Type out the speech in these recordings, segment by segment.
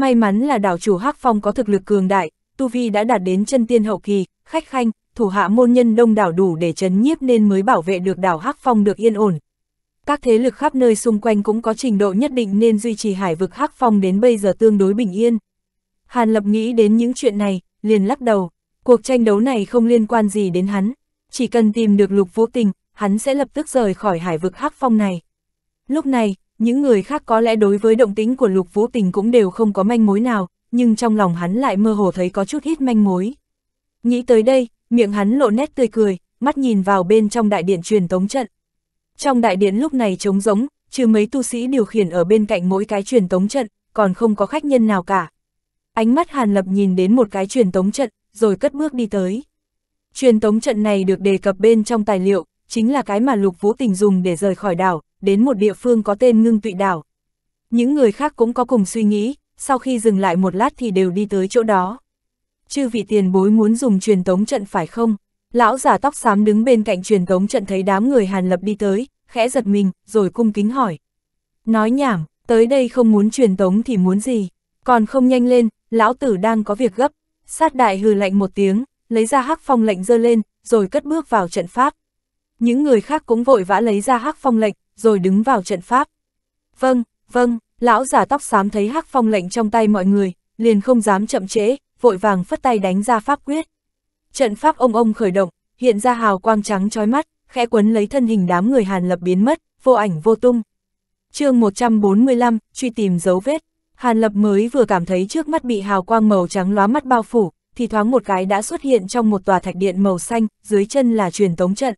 May mắn là đảo chủ Hắc Phong có thực lực cường đại, Tu Vi đã đạt đến chân tiên hậu kỳ, khách khanh, thủ hạ môn nhân đông đảo đủ để chấn nhiếp nên mới bảo vệ được đảo Hắc Phong được yên ổn. Các thế lực khắp nơi xung quanh cũng có trình độ nhất định nên duy trì hải vực Hắc Phong đến bây giờ tương đối bình yên. Hàn Lập nghĩ đến những chuyện này, liền lắc đầu, cuộc tranh đấu này không liên quan gì đến hắn, chỉ cần tìm được Lục Vũ Tình, hắn sẽ lập tức rời khỏi hải vực Hắc Phong này. Lúc này, những người khác có lẽ đối với động tính của Lục Vũ Tình cũng đều không có manh mối nào, nhưng trong lòng hắn lại mơ hồ thấy có chút ít manh mối. Nghĩ tới đây, miệng hắn lộ nét tươi cười, mắt nhìn vào bên trong đại điện truyền tống trận. Trong đại điện lúc này trống rỗng, trừ mấy tu sĩ điều khiển ở bên cạnh mỗi cái truyền tống trận, còn không có khách nhân nào cả. Ánh mắt Hàn Lập nhìn đến một cái truyền tống trận, rồi cất bước đi tới. Truyền tống trận này được đề cập bên trong tài liệu, chính là cái mà Lục Vũ Tình dùng để rời khỏi đảo, đến một địa phương có tên ngưng tụy đảo. Những người khác cũng có cùng suy nghĩ, sau khi dừng lại một lát thì đều đi tới chỗ đó. Chư vị tiền bối muốn dùng truyền tống trận phải không? Lão già tóc xám đứng bên cạnh truyền tống trận thấy đám người Hàn Lập đi tới, khẽ giật mình, rồi cung kính hỏi. Nói nhảm, tới đây không muốn truyền tống thì muốn gì, còn không nhanh lên, lão tử đang có việc gấp. Sát đại hừ lạnh một tiếng, lấy ra hắc phong lệnh dơ lên, rồi cất bước vào trận pháp. Những người khác cũng vội vã lấy ra hắc phong lệnh, rồi đứng vào trận pháp. Vâng, vâng, lão giả tóc xám thấy hắc phong lệnh trong tay mọi người, liền không dám chậm trễ, vội vàng phất tay đánh ra pháp quyết. Trận pháp ông ông khởi động, hiện ra hào quang trắng trói mắt, khẽ quấn lấy thân hình đám người Hàn Lập biến mất, vô ảnh vô tung. chương 145, truy tìm dấu vết, Hàn Lập mới vừa cảm thấy trước mắt bị hào quang màu trắng lóa mắt bao phủ, thì thoáng một cái đã xuất hiện trong một tòa thạch điện màu xanh, dưới chân là truyền tống trận.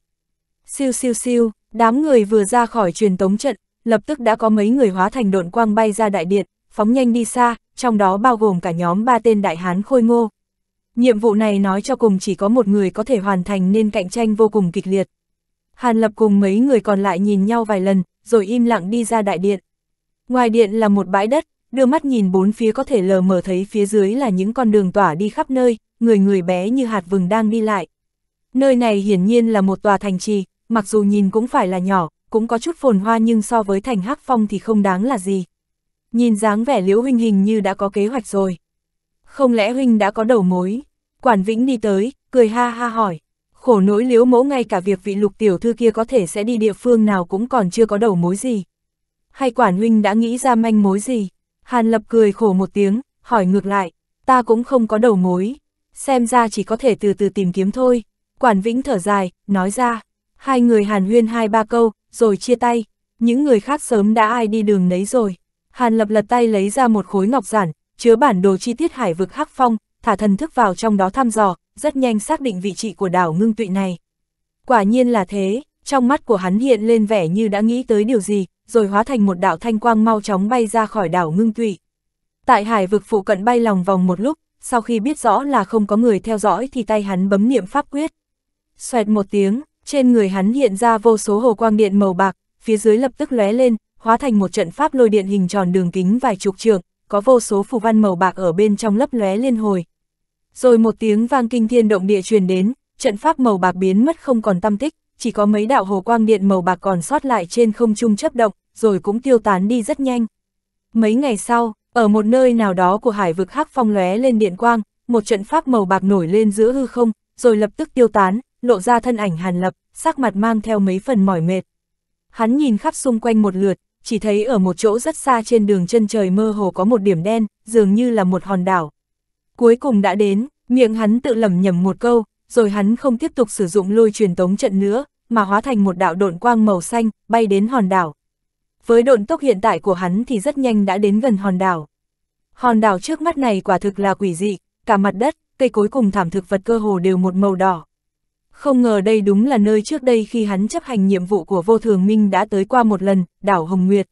Siêu siêu siêu, Đám người vừa ra khỏi truyền tống trận, lập tức đã có mấy người hóa thành độn quang bay ra đại điện, phóng nhanh đi xa, trong đó bao gồm cả nhóm ba tên đại hán khôi ngô. Nhiệm vụ này nói cho cùng chỉ có một người có thể hoàn thành nên cạnh tranh vô cùng kịch liệt. Hàn Lập cùng mấy người còn lại nhìn nhau vài lần, rồi im lặng đi ra đại điện. Ngoài điện là một bãi đất, đưa mắt nhìn bốn phía có thể lờ mờ thấy phía dưới là những con đường tỏa đi khắp nơi, người người bé như hạt vừng đang đi lại. Nơi này hiển nhiên là một tòa thành trì, mặc dù nhìn cũng phải là nhỏ, cũng có chút phồn hoa nhưng so với thành hắc phong thì không đáng là gì. Nhìn dáng vẻ liễu huynh hình như đã có kế hoạch rồi. Không lẽ huynh đã có đầu mối? Quản Vĩnh đi tới, cười ha ha hỏi. Khổ nỗi liễu mẫu ngay cả việc vị lục tiểu thư kia có thể sẽ đi địa phương nào cũng còn chưa có đầu mối gì. Hay quản huynh đã nghĩ ra manh mối gì? Hàn lập cười khổ một tiếng, hỏi ngược lại. Ta cũng không có đầu mối. Xem ra chỉ có thể từ từ tìm kiếm thôi. Quản Vĩnh thở dài, nói ra. Hai người hàn huyên hai ba câu, rồi chia tay, những người khác sớm đã ai đi đường nấy rồi. Hàn lập lật tay lấy ra một khối ngọc giản, chứa bản đồ chi tiết hải vực hắc phong, thả thần thức vào trong đó thăm dò, rất nhanh xác định vị trí của đảo ngưng tụy này. Quả nhiên là thế, trong mắt của hắn hiện lên vẻ như đã nghĩ tới điều gì, rồi hóa thành một đạo thanh quang mau chóng bay ra khỏi đảo ngưng tụy. Tại hải vực phụ cận bay lòng vòng một lúc, sau khi biết rõ là không có người theo dõi thì tay hắn bấm niệm pháp quyết. Xoẹt một tiếng, trên người hắn hiện ra vô số hồ quang điện màu bạc, phía dưới lập tức lóe lên, hóa thành một trận pháp lôi điện hình tròn đường kính vài chục trượng, có vô số phù văn màu bạc ở bên trong lấp lóe liên hồi. Rồi một tiếng vang kinh thiên động địa truyền đến, trận pháp màu bạc biến mất không còn tâm tích, chỉ có mấy đạo hồ quang điện màu bạc còn sót lại trên không trung chấp động, rồi cũng tiêu tán đi rất nhanh. Mấy ngày sau, ở một nơi nào đó của hải vực hắc phong lóe lên điện quang, một trận pháp màu bạc nổi lên giữa hư không, rồi lập tức tiêu tán, lộ ra thân ảnh Hàn Lập, sắc mặt mang theo mấy phần mỏi mệt. Hắn nhìn khắp xung quanh một lượt, chỉ thấy ở một chỗ rất xa trên đường chân trời mơ hồ có một điểm đen, dường như là một hòn đảo. Cuối cùng đã đến, miệng hắn tự lầm nhầm một câu, rồi hắn không tiếp tục sử dụng lôi truyền tống trận nữa, mà hóa thành một đạo độn quang màu xanh, bay đến hòn đảo. Với độn tốc hiện tại của hắn thì rất nhanh đã đến gần hòn đảo. Hòn đảo trước mắt này quả thực là quỷ dị, cả mặt đất, cây cối cùng thảm thực vật cơ hồ đều một màu đỏ. Không ngờ đây đúng là nơi trước đây khi hắn chấp hành nhiệm vụ của vô thường minh đã tới qua một lần, đảo Hồng Nguyệt.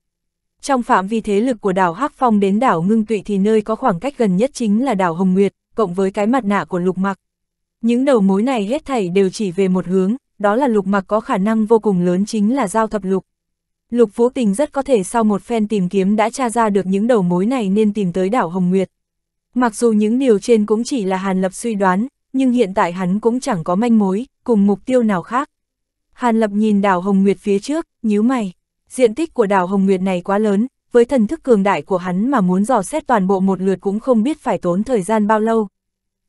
Trong phạm vi thế lực của đảo Hắc Phong đến đảo Ngưng Tụy thì nơi có khoảng cách gần nhất chính là đảo Hồng Nguyệt, cộng với cái mặt nạ của lục mặc. Những đầu mối này hết thảy đều chỉ về một hướng, đó là lục mặc có khả năng vô cùng lớn chính là giao thập lục. Lục Vũ Tình rất có thể sau một phen tìm kiếm đã tra ra được những đầu mối này nên tìm tới đảo Hồng Nguyệt. Mặc dù những điều trên cũng chỉ là Hàn Lập suy đoán, nhưng hiện tại hắn cũng chẳng có manh mối, cùng mục tiêu nào khác. Hàn Lập nhìn đảo Hồng Nguyệt phía trước, nhíu mày. Diện tích của đảo Hồng Nguyệt này quá lớn, với thần thức cường đại của hắn mà muốn dò xét toàn bộ một lượt cũng không biết phải tốn thời gian bao lâu.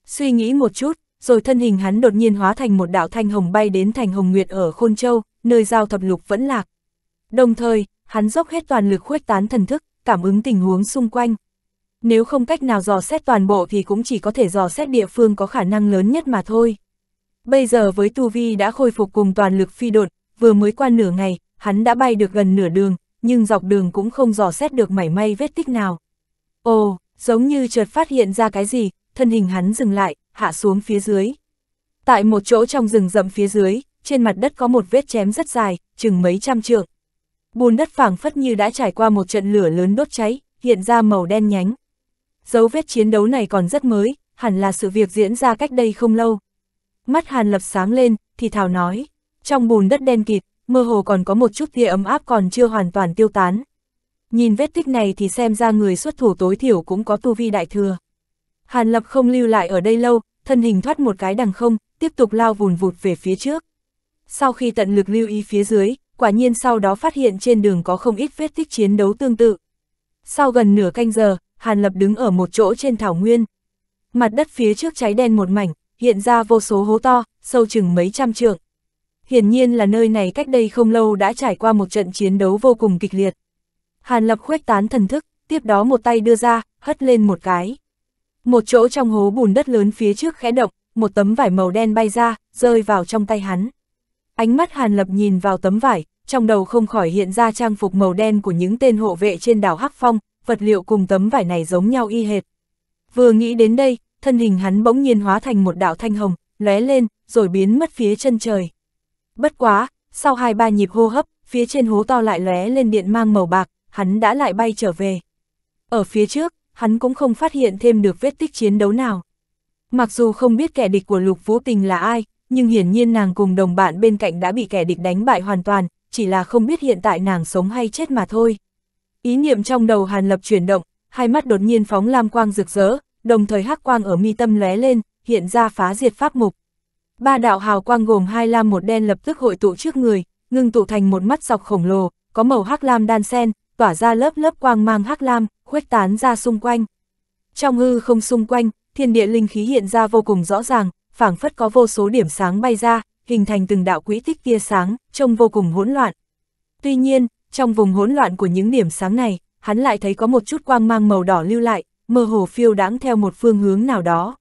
Suy nghĩ một chút, rồi thân hình hắn đột nhiên hóa thành một đảo thanh hồng bay đến thành Hồng Nguyệt ở Khôn Châu, nơi giao thập lục vẫn lạc. Đồng thời, hắn dốc hết toàn lực khuếch tán thần thức, cảm ứng tình huống xung quanh nếu không cách nào dò xét toàn bộ thì cũng chỉ có thể dò xét địa phương có khả năng lớn nhất mà thôi. Bây giờ với Tu Vi đã khôi phục cùng toàn lực phi đột, vừa mới qua nửa ngày, hắn đã bay được gần nửa đường, nhưng dọc đường cũng không dò xét được mảy may vết tích nào. Ồ, giống như chợt phát hiện ra cái gì, thân hình hắn dừng lại, hạ xuống phía dưới. Tại một chỗ trong rừng rậm phía dưới, trên mặt đất có một vết chém rất dài, chừng mấy trăm trượng. Bùn đất phẳng phất như đã trải qua một trận lửa lớn đốt cháy, hiện ra màu đen nhánh, Dấu vết chiến đấu này còn rất mới, hẳn là sự việc diễn ra cách đây không lâu. Mắt Hàn Lập sáng lên, thì Thảo nói, trong bùn đất đen kịt, mơ hồ còn có một chút tia ấm áp còn chưa hoàn toàn tiêu tán. Nhìn vết tích này thì xem ra người xuất thủ tối thiểu cũng có tu vi đại thừa. Hàn Lập không lưu lại ở đây lâu, thân hình thoát một cái đằng không, tiếp tục lao vùn vụt về phía trước. Sau khi tận lực lưu ý phía dưới, quả nhiên sau đó phát hiện trên đường có không ít vết tích chiến đấu tương tự. Sau gần nửa canh giờ, Hàn Lập đứng ở một chỗ trên thảo nguyên. Mặt đất phía trước cháy đen một mảnh, hiện ra vô số hố to, sâu chừng mấy trăm trượng. Hiển nhiên là nơi này cách đây không lâu đã trải qua một trận chiến đấu vô cùng kịch liệt. Hàn Lập khuếch tán thần thức, tiếp đó một tay đưa ra, hất lên một cái. Một chỗ trong hố bùn đất lớn phía trước khẽ động, một tấm vải màu đen bay ra, rơi vào trong tay hắn. Ánh mắt Hàn Lập nhìn vào tấm vải, trong đầu không khỏi hiện ra trang phục màu đen của những tên hộ vệ trên đảo Hắc Phong, vật liệu cùng tấm vải này giống nhau y hệt. Vừa nghĩ đến đây, thân hình hắn bỗng nhiên hóa thành một đạo thanh hồng, lóe lên, rồi biến mất phía chân trời. Bất quá, sau hai ba nhịp hô hấp, phía trên hố to lại lóe lên điện mang màu bạc, hắn đã lại bay trở về. Ở phía trước, hắn cũng không phát hiện thêm được vết tích chiến đấu nào. Mặc dù không biết kẻ địch của Lục Vũ Tình là ai, nhưng hiển nhiên nàng cùng đồng bạn bên cạnh đã bị kẻ địch đánh bại hoàn toàn, chỉ là không biết hiện tại nàng sống hay chết mà thôi. Ý niệm trong đầu Hàn Lập chuyển động, hai mắt đột nhiên phóng lam quang rực rỡ, đồng thời hắc quang ở mi tâm lóe lên, hiện ra phá diệt pháp mục. Ba đạo hào quang gồm hai lam một đen lập tức hội tụ trước người, ngưng tụ thành một mắt dọc khổng lồ, có màu hắc lam đan sen, tỏa ra lớp lớp quang mang hắc lam, khuếch tán ra xung quanh. Trong hư không xung quanh, thiên địa linh khí hiện ra vô cùng rõ ràng, phảng phất có vô số điểm sáng bay ra, hình thành từng đạo quỹ tích tia sáng, trông vô cùng hỗn loạn. Tuy nhiên, trong vùng hỗn loạn của những điểm sáng này, hắn lại thấy có một chút quang mang màu đỏ lưu lại, mơ hồ phiêu đáng theo một phương hướng nào đó.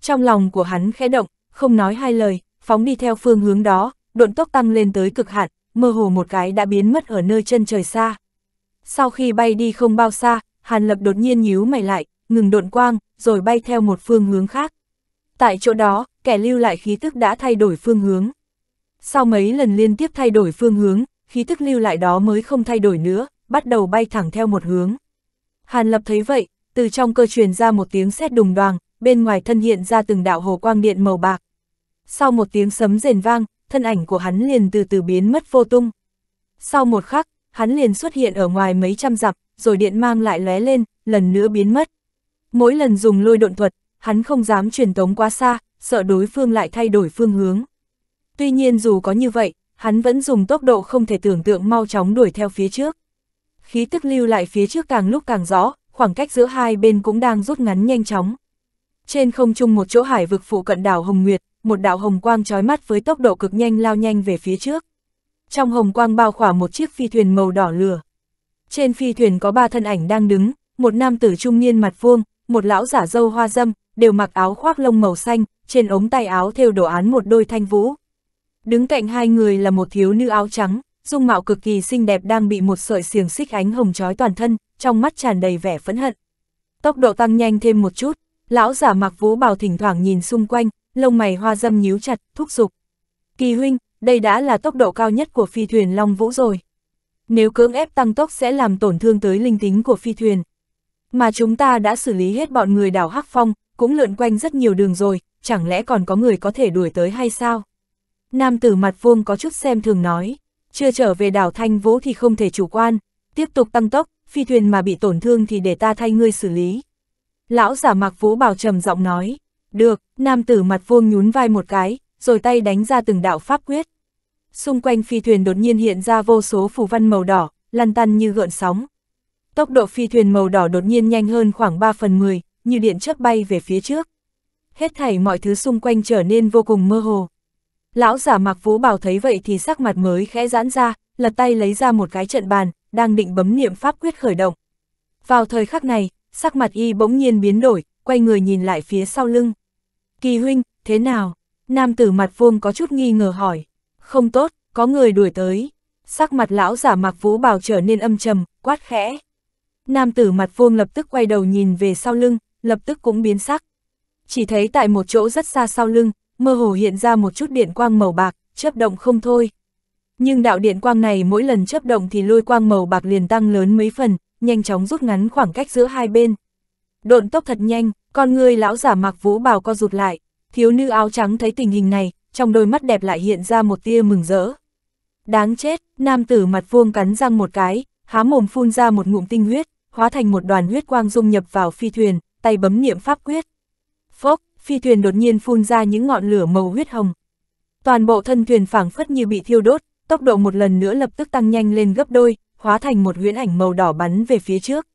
Trong lòng của hắn khẽ động, không nói hai lời, phóng đi theo phương hướng đó, độn tốc tăng lên tới cực hạn, mơ hồ một cái đã biến mất ở nơi chân trời xa. Sau khi bay đi không bao xa, Hàn Lập đột nhiên nhíu mày lại, ngừng độn quang, rồi bay theo một phương hướng khác. Tại chỗ đó, kẻ lưu lại khí tức đã thay đổi phương hướng. Sau mấy lần liên tiếp thay đổi phương hướng, khí thức lưu lại đó mới không thay đổi nữa, bắt đầu bay thẳng theo một hướng. Hàn Lập thấy vậy, từ trong cơ truyền ra một tiếng sét đùng đoàng, bên ngoài thân hiện ra từng đạo hồ quang điện màu bạc. Sau một tiếng sấm rền vang, thân ảnh của hắn liền từ từ biến mất vô tung. Sau một khắc, hắn liền xuất hiện ở ngoài mấy trăm dặm, rồi điện mang lại lóe lên, lần nữa biến mất. Mỗi lần dùng lôi độn thuật, hắn không dám truyền tống quá xa, sợ đối phương lại thay đổi phương hướng. Tuy nhiên dù có như vậy, hắn vẫn dùng tốc độ không thể tưởng tượng mau chóng đuổi theo phía trước. Khí tức lưu lại phía trước càng lúc càng rõ, khoảng cách giữa hai bên cũng đang rút ngắn nhanh chóng. Trên không trung một chỗ hải vực phụ cận đảo Hồng Nguyệt, một đạo hồng quang trói mắt với tốc độ cực nhanh lao nhanh về phía trước. Trong hồng quang bao khỏa một chiếc phi thuyền màu đỏ lửa. Trên phi thuyền có ba thân ảnh đang đứng, một nam tử trung niên mặt vuông, một lão giả dâu hoa dâm, đều mặc áo khoác lông màu xanh, trên ống tay áo thêu đồ án một đôi thanh vũ. Đứng cạnh hai người là một thiếu nữ áo trắng, dung mạo cực kỳ xinh đẹp đang bị một sợi xiềng xích ánh hồng trói toàn thân, trong mắt tràn đầy vẻ phẫn hận. Tốc độ tăng nhanh thêm một chút, lão giả mặc vũ bào thỉnh thoảng nhìn xung quanh, lông mày hoa dâm nhíu chặt, thúc giục. Kỳ huynh, đây đã là tốc độ cao nhất của phi thuyền Long Vũ rồi. Nếu cưỡng ép tăng tốc sẽ làm tổn thương tới linh tính của phi thuyền. Mà chúng ta đã xử lý hết bọn người đảo Hắc Phong, cũng lượn quanh rất nhiều đường rồi, chẳng lẽ còn có người có thể đuổi tới hay sao? Nam tử mặt vuông có chút xem thường nói, chưa trở về đảo Thanh Vũ thì không thể chủ quan, tiếp tục tăng tốc, phi thuyền mà bị tổn thương thì để ta thay ngươi xử lý. Lão giả mặc vũ bảo trầm giọng nói, được, nam tử mặt vuông nhún vai một cái, rồi tay đánh ra từng đạo pháp quyết. Xung quanh phi thuyền đột nhiên hiện ra vô số phù văn màu đỏ, lăn tăn như gợn sóng. Tốc độ phi thuyền màu đỏ đột nhiên nhanh hơn khoảng 3 phần 10, như điện chớp bay về phía trước. Hết thảy mọi thứ xung quanh trở nên vô cùng mơ hồ. Lão giả mặc vũ bảo thấy vậy thì sắc mặt mới khẽ giãn ra, lật tay lấy ra một cái trận bàn, đang định bấm niệm pháp quyết khởi động. Vào thời khắc này, sắc mặt y bỗng nhiên biến đổi, quay người nhìn lại phía sau lưng. Kỳ huynh, thế nào? Nam tử mặt vuông có chút nghi ngờ hỏi. Không tốt, có người đuổi tới. Sắc mặt lão giả mặc vũ bào trở nên âm trầm, quát khẽ. Nam tử mặt vuông lập tức quay đầu nhìn về sau lưng, lập tức cũng biến sắc. Chỉ thấy tại một chỗ rất xa sau lưng, mơ hồ hiện ra một chút điện quang màu bạc, chấp động không thôi. Nhưng đạo điện quang này mỗi lần chấp động thì lôi quang màu bạc liền tăng lớn mấy phần, nhanh chóng rút ngắn khoảng cách giữa hai bên. Độn tốc thật nhanh, con người lão giả mặc vũ bào co rụt lại, thiếu nữ áo trắng thấy tình hình này, trong đôi mắt đẹp lại hiện ra một tia mừng rỡ. Đáng chết, nam tử mặt vuông cắn răng một cái, há mồm phun ra một ngụm tinh huyết, hóa thành một đoàn huyết quang dung nhập vào phi thuyền, tay bấm niệm pháp quyết. Phốc, phi thuyền đột nhiên phun ra những ngọn lửa màu huyết hồng. Toàn bộ thân thuyền phảng phất như bị thiêu đốt, tốc độ một lần nữa lập tức tăng nhanh lên gấp đôi, hóa thành một huyễn ảnh màu đỏ bắn về phía trước.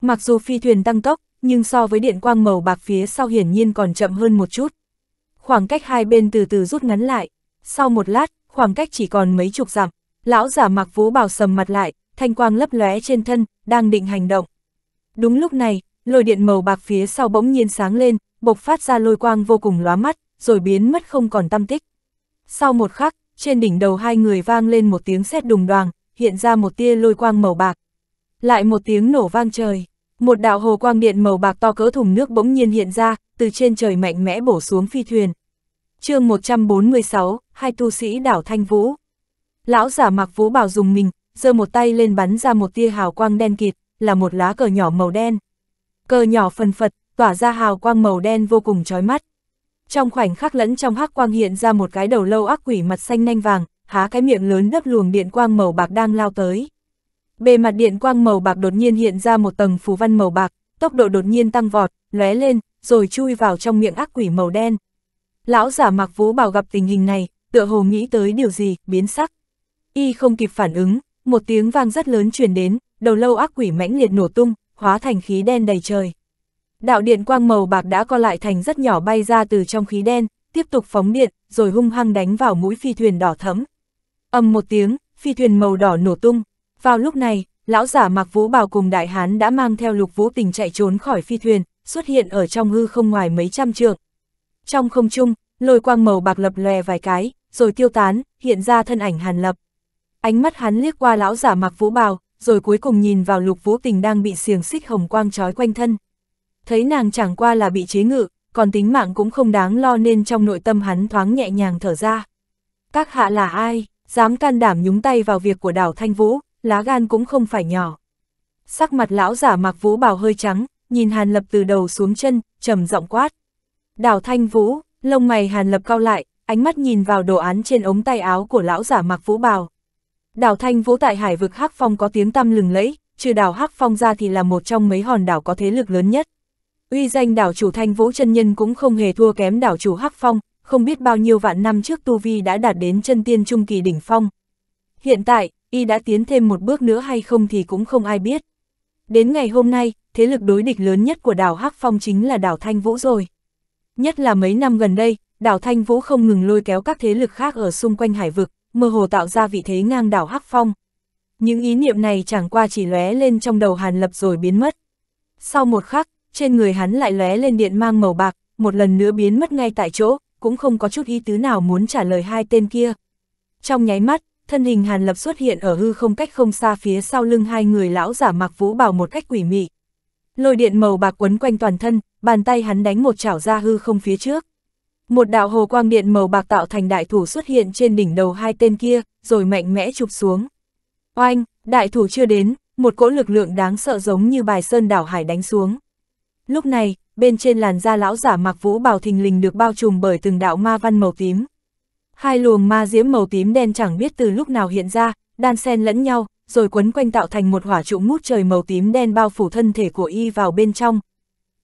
Mặc dù phi thuyền tăng tốc, nhưng so với điện quang màu bạc phía sau hiển nhiên còn chậm hơn một chút. Khoảng cách hai bên từ từ rút ngắn lại, sau một lát, khoảng cách chỉ còn mấy chục dặm, lão giả mặc vũ bào sầm mặt lại, thanh quang lấp lóe trên thân, đang định hành động. Đúng lúc này, lôi điện màu bạc phía sau bỗng nhiên sáng lên, bộc phát ra lôi quang vô cùng lóa mắt, rồi biến mất không còn tâm tích. Sau một khắc, trên đỉnh đầu hai người vang lên một tiếng sét đùng đoàng, hiện ra một tia lôi quang màu bạc. Lại một tiếng nổ vang trời, một đạo hồ quang điện màu bạc to cỡ thùng nước bỗng nhiên hiện ra, từ trên trời mạnh mẽ bổ xuống phi thuyền. chương 146, hai tu sĩ đảo Thanh Vũ. Lão giả mặc vũ bào dùng mình, giơ một tay lên bắn ra một tia hào quang đen kịt, là một lá cờ nhỏ màu đen. Cờ nhỏ phần phật, tỏa ra hào quang màu đen vô cùng chói mắt. Trong khoảnh khắc lẫn trong hắc quang hiện ra một cái đầu lâu ác quỷ mặt xanh nanh vàng, há cái miệng lớn đấp luồng điện quang màu bạc đang lao tới. Bề mặt điện quang màu bạc đột nhiên hiện ra một tầng phù văn màu bạc, tốc độ đột nhiên tăng vọt, lóe lên, rồi chui vào trong miệng ác quỷ màu đen. Lão giả mặc vũ bảo gặp tình hình này, tựa hồ nghĩ tới điều gì, biến sắc. Y không kịp phản ứng, một tiếng vang rất lớn truyền đến, đầu lâu ác quỷ mãnh liệt nổ tung, hóa thành khí đen đầy trời. Đạo điện quang màu bạc đã co lại thành rất nhỏ bay ra từ trong khí đen, tiếp tục phóng điện, rồi hung hăng đánh vào mũi phi thuyền đỏ thấm. ầm một tiếng, phi thuyền màu đỏ nổ tung. Vào lúc này, lão giả mặc vũ bào cùng đại hán đã mang theo lục vũ tình chạy trốn khỏi phi thuyền, xuất hiện ở trong hư không ngoài mấy trăm trượng. Trong không trung, lôi quang màu bạc lập lòe vài cái, rồi tiêu tán, hiện ra thân ảnh hàn lập. Ánh mắt hắn liếc qua lão giả mặc vũ bào, rồi cuối cùng nhìn vào lục vũ tình đang bị xiềng xích hồng quang trói quanh thân thấy nàng chẳng qua là bị chế ngự, còn tính mạng cũng không đáng lo nên trong nội tâm hắn thoáng nhẹ nhàng thở ra. Các hạ là ai, dám can đảm nhúng tay vào việc của đảo Thanh Vũ, lá gan cũng không phải nhỏ. Sắc mặt lão giả mặc vũ bào hơi trắng, nhìn Hàn Lập từ đầu xuống chân, trầm giọng quát. Đảo Thanh Vũ, lông mày Hàn Lập cao lại, ánh mắt nhìn vào đồ án trên ống tay áo của lão giả mặc vũ bào. Đảo Thanh Vũ tại hải vực Hắc Phong có tiếng tăm lừng lẫy, trừ đảo Hắc Phong ra thì là một trong mấy hòn đảo có thế lực lớn nhất uy danh đảo chủ Thanh Vũ chân nhân cũng không hề thua kém đảo chủ Hắc Phong, không biết bao nhiêu vạn năm trước tu vi đã đạt đến chân tiên trung kỳ đỉnh phong. Hiện tại, y đã tiến thêm một bước nữa hay không thì cũng không ai biết. Đến ngày hôm nay, thế lực đối địch lớn nhất của đảo Hắc Phong chính là đảo Thanh Vũ rồi. Nhất là mấy năm gần đây, đảo Thanh Vũ không ngừng lôi kéo các thế lực khác ở xung quanh hải vực, mơ hồ tạo ra vị thế ngang đảo Hắc Phong. Những ý niệm này chẳng qua chỉ lóe lên trong đầu Hàn Lập rồi biến mất. Sau một khắc, trên người hắn lại lóe lên điện mang màu bạc, một lần nữa biến mất ngay tại chỗ, cũng không có chút ý tứ nào muốn trả lời hai tên kia. Trong nháy mắt, thân hình Hàn Lập xuất hiện ở hư không cách không xa phía sau lưng hai người lão giả mặc vũ bào một cách quỷ mị. Lôi điện màu bạc quấn quanh toàn thân, bàn tay hắn đánh một chảo ra hư không phía trước. Một đạo hồ quang điện màu bạc tạo thành đại thủ xuất hiện trên đỉnh đầu hai tên kia, rồi mạnh mẽ chụp xuống. Oanh, đại thủ chưa đến, một cỗ lực lượng đáng sợ giống như bài sơn đảo hải đánh xuống. Lúc này, bên trên làn da lão giả mặc vũ bào thình lình được bao trùm bởi từng đạo ma văn màu tím. Hai luồng ma diễm màu tím đen chẳng biết từ lúc nào hiện ra, đan xen lẫn nhau, rồi quấn quanh tạo thành một hỏa trụ mút trời màu tím đen bao phủ thân thể của y vào bên trong.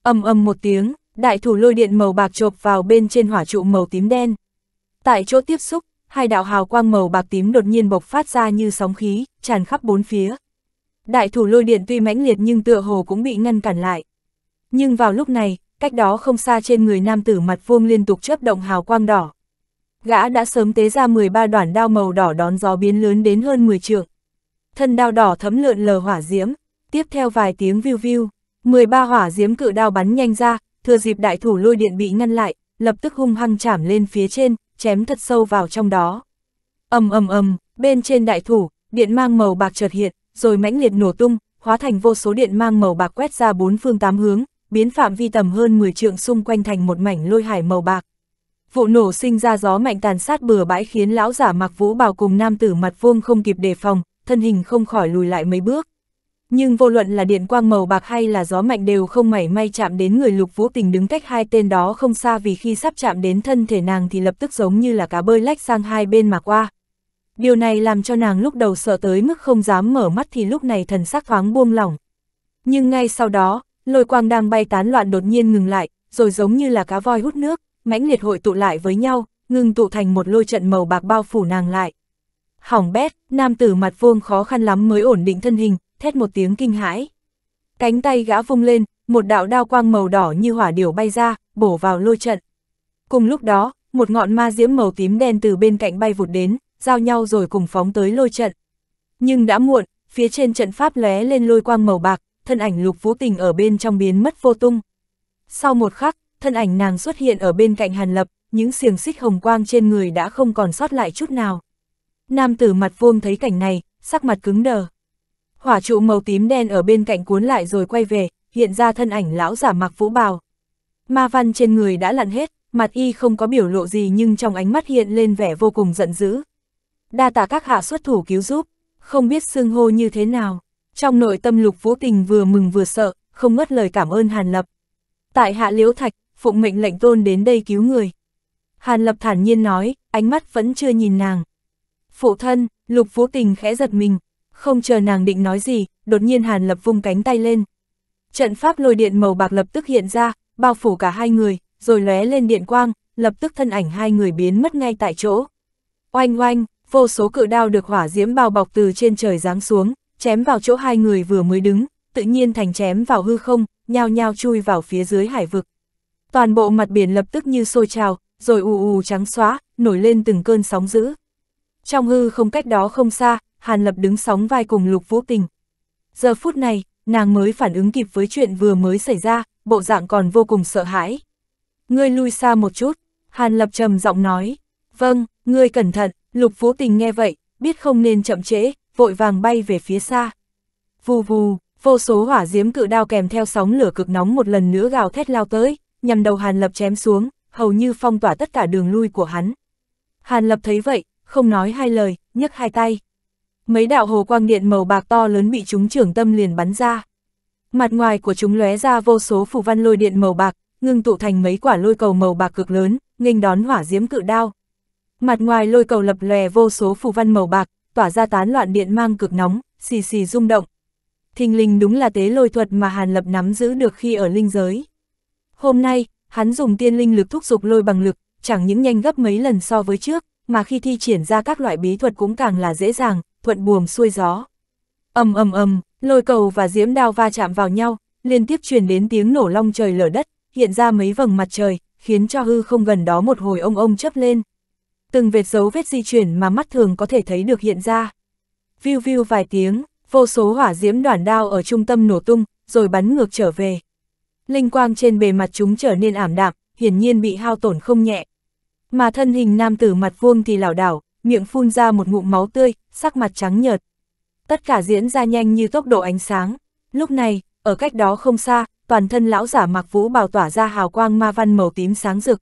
ầm ầm một tiếng, đại thủ lôi điện màu bạc chộp vào bên trên hỏa trụ màu tím đen. Tại chỗ tiếp xúc, hai đạo hào quang màu bạc tím đột nhiên bộc phát ra như sóng khí, tràn khắp bốn phía. Đại thủ lôi điện tuy mãnh liệt nhưng tựa hồ cũng bị ngăn cản lại. Nhưng vào lúc này, cách đó không xa trên người nam tử mặt vuông liên tục chớp động hào quang đỏ. Gã đã sớm tế ra 13 đoạn đao màu đỏ đón gió biến lớn đến hơn 10 trượng. Thân đao đỏ thấm lượn lờ hỏa diễm, tiếp theo vài tiếng viu viu, 13 hỏa diễm cự đao bắn nhanh ra, thừa dịp đại thủ lôi điện bị ngăn lại, lập tức hung hăng chảm lên phía trên, chém thật sâu vào trong đó. Ầm ầm ầm, bên trên đại thủ, điện mang màu bạc chợt hiện, rồi mãnh liệt nổ tung, hóa thành vô số điện mang màu bạc quét ra bốn phương tám hướng, biến phạm vi tầm hơn 10 trượng xung quanh thành một mảnh lôi hải màu bạc. Vụ nổ sinh ra gió mạnh tàn sát bừa bãi khiến lão giả mặc vũ bào cùng nam tử mặt vuông không kịp đề phòng, thân hình không khỏi lùi lại mấy bước. Nhưng vô luận là điện quang màu bạc hay là gió mạnh đều không mảy may chạm đến người lục vũ tình đứng cách hai tên đó không xa vì khi sắp chạm đến thân thể nàng thì lập tức giống như là cá bơi lách sang hai bên mà qua. Điều này làm cho nàng lúc đầu sợ tới mức không dám mở mắt thì lúc này thần sắc thoáng buông lỏng. Nhưng ngay sau đó, Lôi quang đang bay tán loạn đột nhiên ngừng lại, rồi giống như là cá voi hút nước, mãnh liệt hội tụ lại với nhau, ngừng tụ thành một lôi trận màu bạc bao phủ nàng lại. Hỏng bét, nam tử mặt vuông khó khăn lắm mới ổn định thân hình, thét một tiếng kinh hãi. Cánh tay gã vung lên, một đạo đao quang màu đỏ như hỏa điểu bay ra, bổ vào lôi trận. Cùng lúc đó, một ngọn ma diễm màu tím đen từ bên cạnh bay vụt đến, giao nhau rồi cùng phóng tới lôi trận. Nhưng đã muộn, phía trên trận pháp lóe lên lôi quang màu bạc, thân ảnh lục vũ tình ở bên trong biến mất vô tung. Sau một khắc, thân ảnh nàng xuất hiện ở bên cạnh hàn lập, những xiềng xích hồng quang trên người đã không còn sót lại chút nào. Nam tử mặt vuông thấy cảnh này, sắc mặt cứng đờ. Hỏa trụ màu tím đen ở bên cạnh cuốn lại rồi quay về, hiện ra thân ảnh lão giả mặc vũ bào. Ma văn trên người đã lặn hết, mặt y không có biểu lộ gì nhưng trong ánh mắt hiện lên vẻ vô cùng giận dữ. Đa tạ các hạ xuất thủ cứu giúp, không biết xưng hô như thế nào. Trong nội tâm lục vũ tình vừa mừng vừa sợ, không ngất lời cảm ơn Hàn Lập. Tại hạ liễu thạch, phụng mệnh lệnh tôn đến đây cứu người. Hàn Lập thản nhiên nói, ánh mắt vẫn chưa nhìn nàng. Phụ thân, lục vũ tình khẽ giật mình, không chờ nàng định nói gì, đột nhiên Hàn Lập vung cánh tay lên. Trận pháp lôi điện màu bạc lập tức hiện ra, bao phủ cả hai người, rồi lóe lên điện quang, lập tức thân ảnh hai người biến mất ngay tại chỗ. Oanh oanh, vô số cự đao được hỏa diễm bao bọc từ trên trời giáng xuống, chém vào chỗ hai người vừa mới đứng, tự nhiên thành chém vào hư không, nhao nhao chui vào phía dưới hải vực. Toàn bộ mặt biển lập tức như sôi trào, rồi ù ù trắng xóa, nổi lên từng cơn sóng dữ. Trong hư không cách đó không xa, Hàn Lập đứng sóng vai cùng Lục Vũ Tình. Giờ phút này, nàng mới phản ứng kịp với chuyện vừa mới xảy ra, bộ dạng còn vô cùng sợ hãi. Ngươi lui xa một chút, Hàn Lập trầm giọng nói. Vâng, ngươi cẩn thận, Lục Vũ Tình nghe vậy, biết không nên chậm trễ, vội vàng bay về phía xa. Vù vù, vô số hỏa diễm cự đao kèm theo sóng lửa cực nóng một lần nữa gào thét lao tới, nhằm đầu Hàn Lập chém xuống, hầu như phong tỏa tất cả đường lui của hắn. Hàn Lập thấy vậy, không nói hai lời, nhấc hai tay. Mấy đạo hồ quang điện màu bạc to lớn bị chúng trưởng tâm liền bắn ra. Mặt ngoài của chúng lóe ra vô số phù văn lôi điện màu bạc, ngưng tụ thành mấy quả lôi cầu màu bạc cực lớn, nghênh đón hỏa diễm cự đao. Mặt ngoài lôi cầu lập lòe vô số phù văn màu bạc, tỏa ra tán loạn điện mang cực nóng, xì xì rung động. Thình lình đúng là tế lôi thuật mà Hàn Lập nắm giữ được khi ở linh giới. Hôm nay, hắn dùng tiên linh lực thúc giục lôi bằng lực, chẳng những nhanh gấp mấy lần so với trước, mà khi thi triển ra các loại bí thuật cũng càng là dễ dàng, thuận buồm xuôi gió. Ầm ầm ầm, lôi cầu và diễm đao va chạm vào nhau, liên tiếp truyền đến tiếng nổ long trời lở đất, hiện ra mấy vầng mặt trời, khiến cho hư không gần đó một hồi ông ông chấp lên từng vệt dấu vết di chuyển mà mắt thường có thể thấy được hiện ra. Viu viu vài tiếng, vô số hỏa diễm đoàn đao ở trung tâm nổ tung, rồi bắn ngược trở về. Linh quang trên bề mặt chúng trở nên ảm đạm, hiển nhiên bị hao tổn không nhẹ. Mà thân hình nam tử mặt vuông thì lảo đảo, miệng phun ra một ngụm máu tươi, sắc mặt trắng nhợt. Tất cả diễn ra nhanh như tốc độ ánh sáng. Lúc này, ở cách đó không xa, toàn thân lão giả mặc vũ bào tỏa ra hào quang ma văn màu tím sáng rực.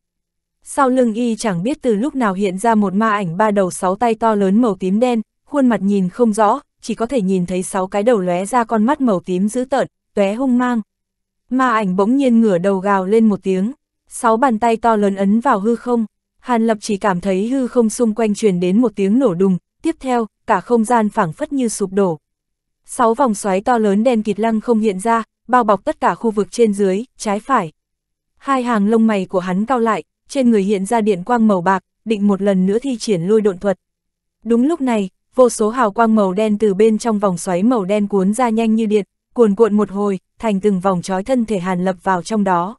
Sau lưng y chẳng biết từ lúc nào hiện ra một ma ảnh ba đầu sáu tay to lớn màu tím đen, khuôn mặt nhìn không rõ, chỉ có thể nhìn thấy sáu cái đầu lóe ra con mắt màu tím dữ tợn, tóe hung mang. Ma ảnh bỗng nhiên ngửa đầu gào lên một tiếng, sáu bàn tay to lớn ấn vào hư không, Hàn Lập chỉ cảm thấy hư không xung quanh truyền đến một tiếng nổ đùng, tiếp theo, cả không gian phảng phất như sụp đổ. Sáu vòng xoáy to lớn đen kịt lăng không hiện ra, bao bọc tất cả khu vực trên dưới, trái phải. Hai hàng lông mày của hắn cao lại, trên người hiện ra điện quang màu bạc, định một lần nữa thi triển lôi độn thuật. Đúng lúc này, vô số hào quang màu đen từ bên trong vòng xoáy màu đen cuốn ra nhanh như điện, cuồn cuộn một hồi, thành từng vòng trói thân thể Hàn Lập vào trong đó.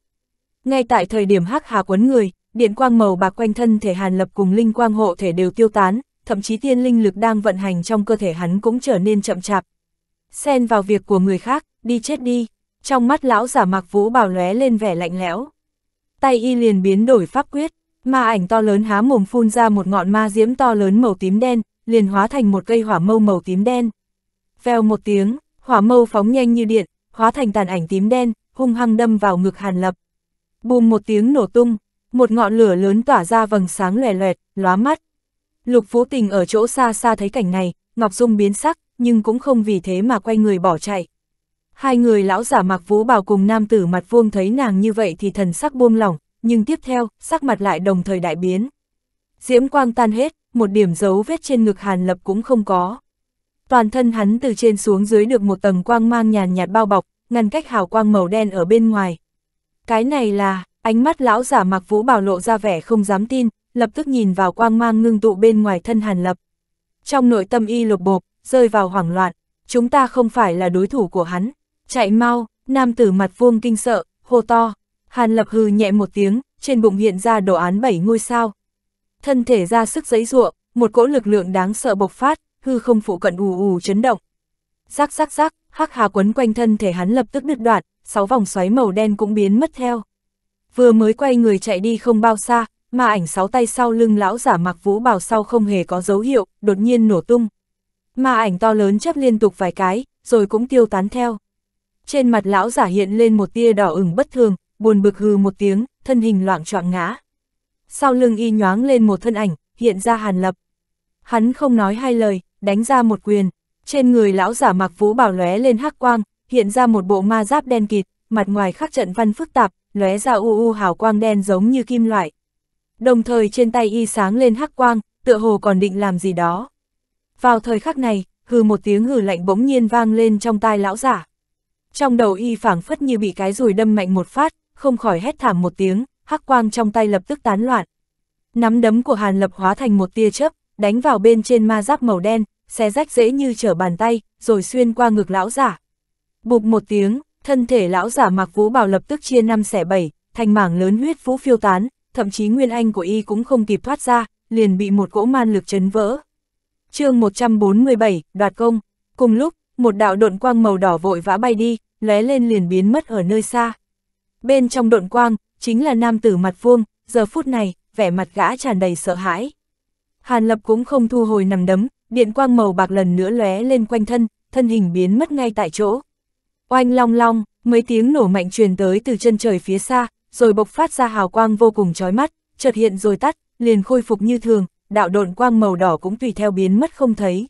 Ngay tại thời điểm hắc hà quấn người, điện quang màu bạc quanh thân thể Hàn Lập cùng linh quang hộ thể đều tiêu tán, thậm chí tiên linh lực đang vận hành trong cơ thể hắn cũng trở nên chậm chạp. Xen vào việc của người khác, đi chết đi. Trong mắt lão giả mặc Vũ Bảo lóe lên vẻ lạnh lẽo tay y liền biến đổi pháp quyết, ma ảnh to lớn há mồm phun ra một ngọn ma diễm to lớn màu tím đen, liền hóa thành một cây hỏa mâu màu tím đen. Vèo một tiếng, hỏa mâu phóng nhanh như điện, hóa thành tàn ảnh tím đen, hung hăng đâm vào ngực Hàn Lập. Bùm một tiếng nổ tung, một ngọn lửa lớn tỏa ra vầng sáng lòe loẹt, lóa mắt. Lục Phú Tình ở chỗ xa xa thấy cảnh này, Ngọc Dung biến sắc, nhưng cũng không vì thế mà quay người bỏ chạy. Hai người lão giả mặc vũ bào cùng nam tử mặt vuông thấy nàng như vậy thì thần sắc buông lỏng, nhưng tiếp theo, sắc mặt lại đồng thời đại biến. Diễm quang tan hết, một điểm dấu vết trên ngực Hàn Lập cũng không có. Toàn thân hắn từ trên xuống dưới được một tầng quang mang nhàn nhạt bao bọc, ngăn cách hào quang màu đen ở bên ngoài. Cái này là, ánh mắt lão giả mặc vũ bào lộ ra vẻ không dám tin, lập tức nhìn vào quang mang ngưng tụ bên ngoài thân Hàn Lập. Trong nội tâm y lục bộp, rơi vào hoảng loạn, chúng ta không phải là đối thủ của hắn, chạy mau, nam tử mặt vuông kinh sợ, hô to, Hàn Lập hừ nhẹ một tiếng, trên bụng hiện ra đồ án bảy ngôi sao. Thân thể ra sức giấy ruộng, một cỗ lực lượng đáng sợ bộc phát, hư không phụ cận ù ù chấn động. Rắc rắc rắc, hắc hà quấn quanh thân thể hắn lập tức đứt đoạn, sáu vòng xoáy màu đen cũng biến mất theo. Vừa mới quay người chạy đi không bao xa, mà ảnh sáu tay sau lưng lão giả mặc vũ bảo sau không hề có dấu hiệu, đột nhiên nổ tung. Mà ảnh to lớn chấp liên tục vài cái, rồi cũng tiêu tán theo. Trên mặt lão giả hiện lên một tia đỏ ửng bất thường, buồn bực hừ một tiếng, thân hình loạn choạng ngã. Sau lưng y nhoáng lên một thân ảnh, hiện ra Hàn Lập. Hắn không nói hai lời, đánh ra một quyền. Trên người lão giả mặc vũ bảo lóe lên hắc quang, hiện ra một bộ ma giáp đen kịt, mặt ngoài khắc trận văn phức tạp, lóe ra u u hào quang đen giống như kim loại. Đồng thời trên tay y sáng lên hắc quang, tựa hồ còn định làm gì đó. Vào thời khắc này, hừ một tiếng hừ lạnh bỗng nhiên vang lên trong tai lão giả. Trong đầu y phảng phất như bị cái rùi đâm mạnh một phát, không khỏi hét thảm một tiếng, hắc quang trong tay lập tức tán loạn. Nắm đấm của Hàn Lập hóa thành một tia chớp, đánh vào bên trên ma giáp màu đen, xé rách dễ như trở bàn tay, rồi xuyên qua ngực lão giả. Bụp một tiếng, thân thể lão giả mặc Vũ bào lập tức chia năm xẻ bảy, thành mảng lớn huyết phú phiêu tán, thậm chí nguyên anh của y cũng không kịp thoát ra, liền bị một cỗ man lực chấn vỡ. chương 147, đoạt công. Cùng lúc, một đạo độn quang màu đỏ vội vã bay đi, lóe lên liền biến mất ở nơi xa. Bên trong độn quang, chính là nam tử mặt vuông, giờ phút này, vẻ mặt gã tràn đầy sợ hãi. Hàn Lập cũng không thu hồi nằm đấm, điện quang màu bạc lần nữa lóe lên quanh thân, thân hình biến mất ngay tại chỗ. Oanh long long, mấy tiếng nổ mạnh truyền tới từ chân trời phía xa, rồi bộc phát ra hào quang vô cùng chói mắt, chợt hiện rồi tắt, liền khôi phục như thường, đạo độn quang màu đỏ cũng tùy theo biến mất không thấy.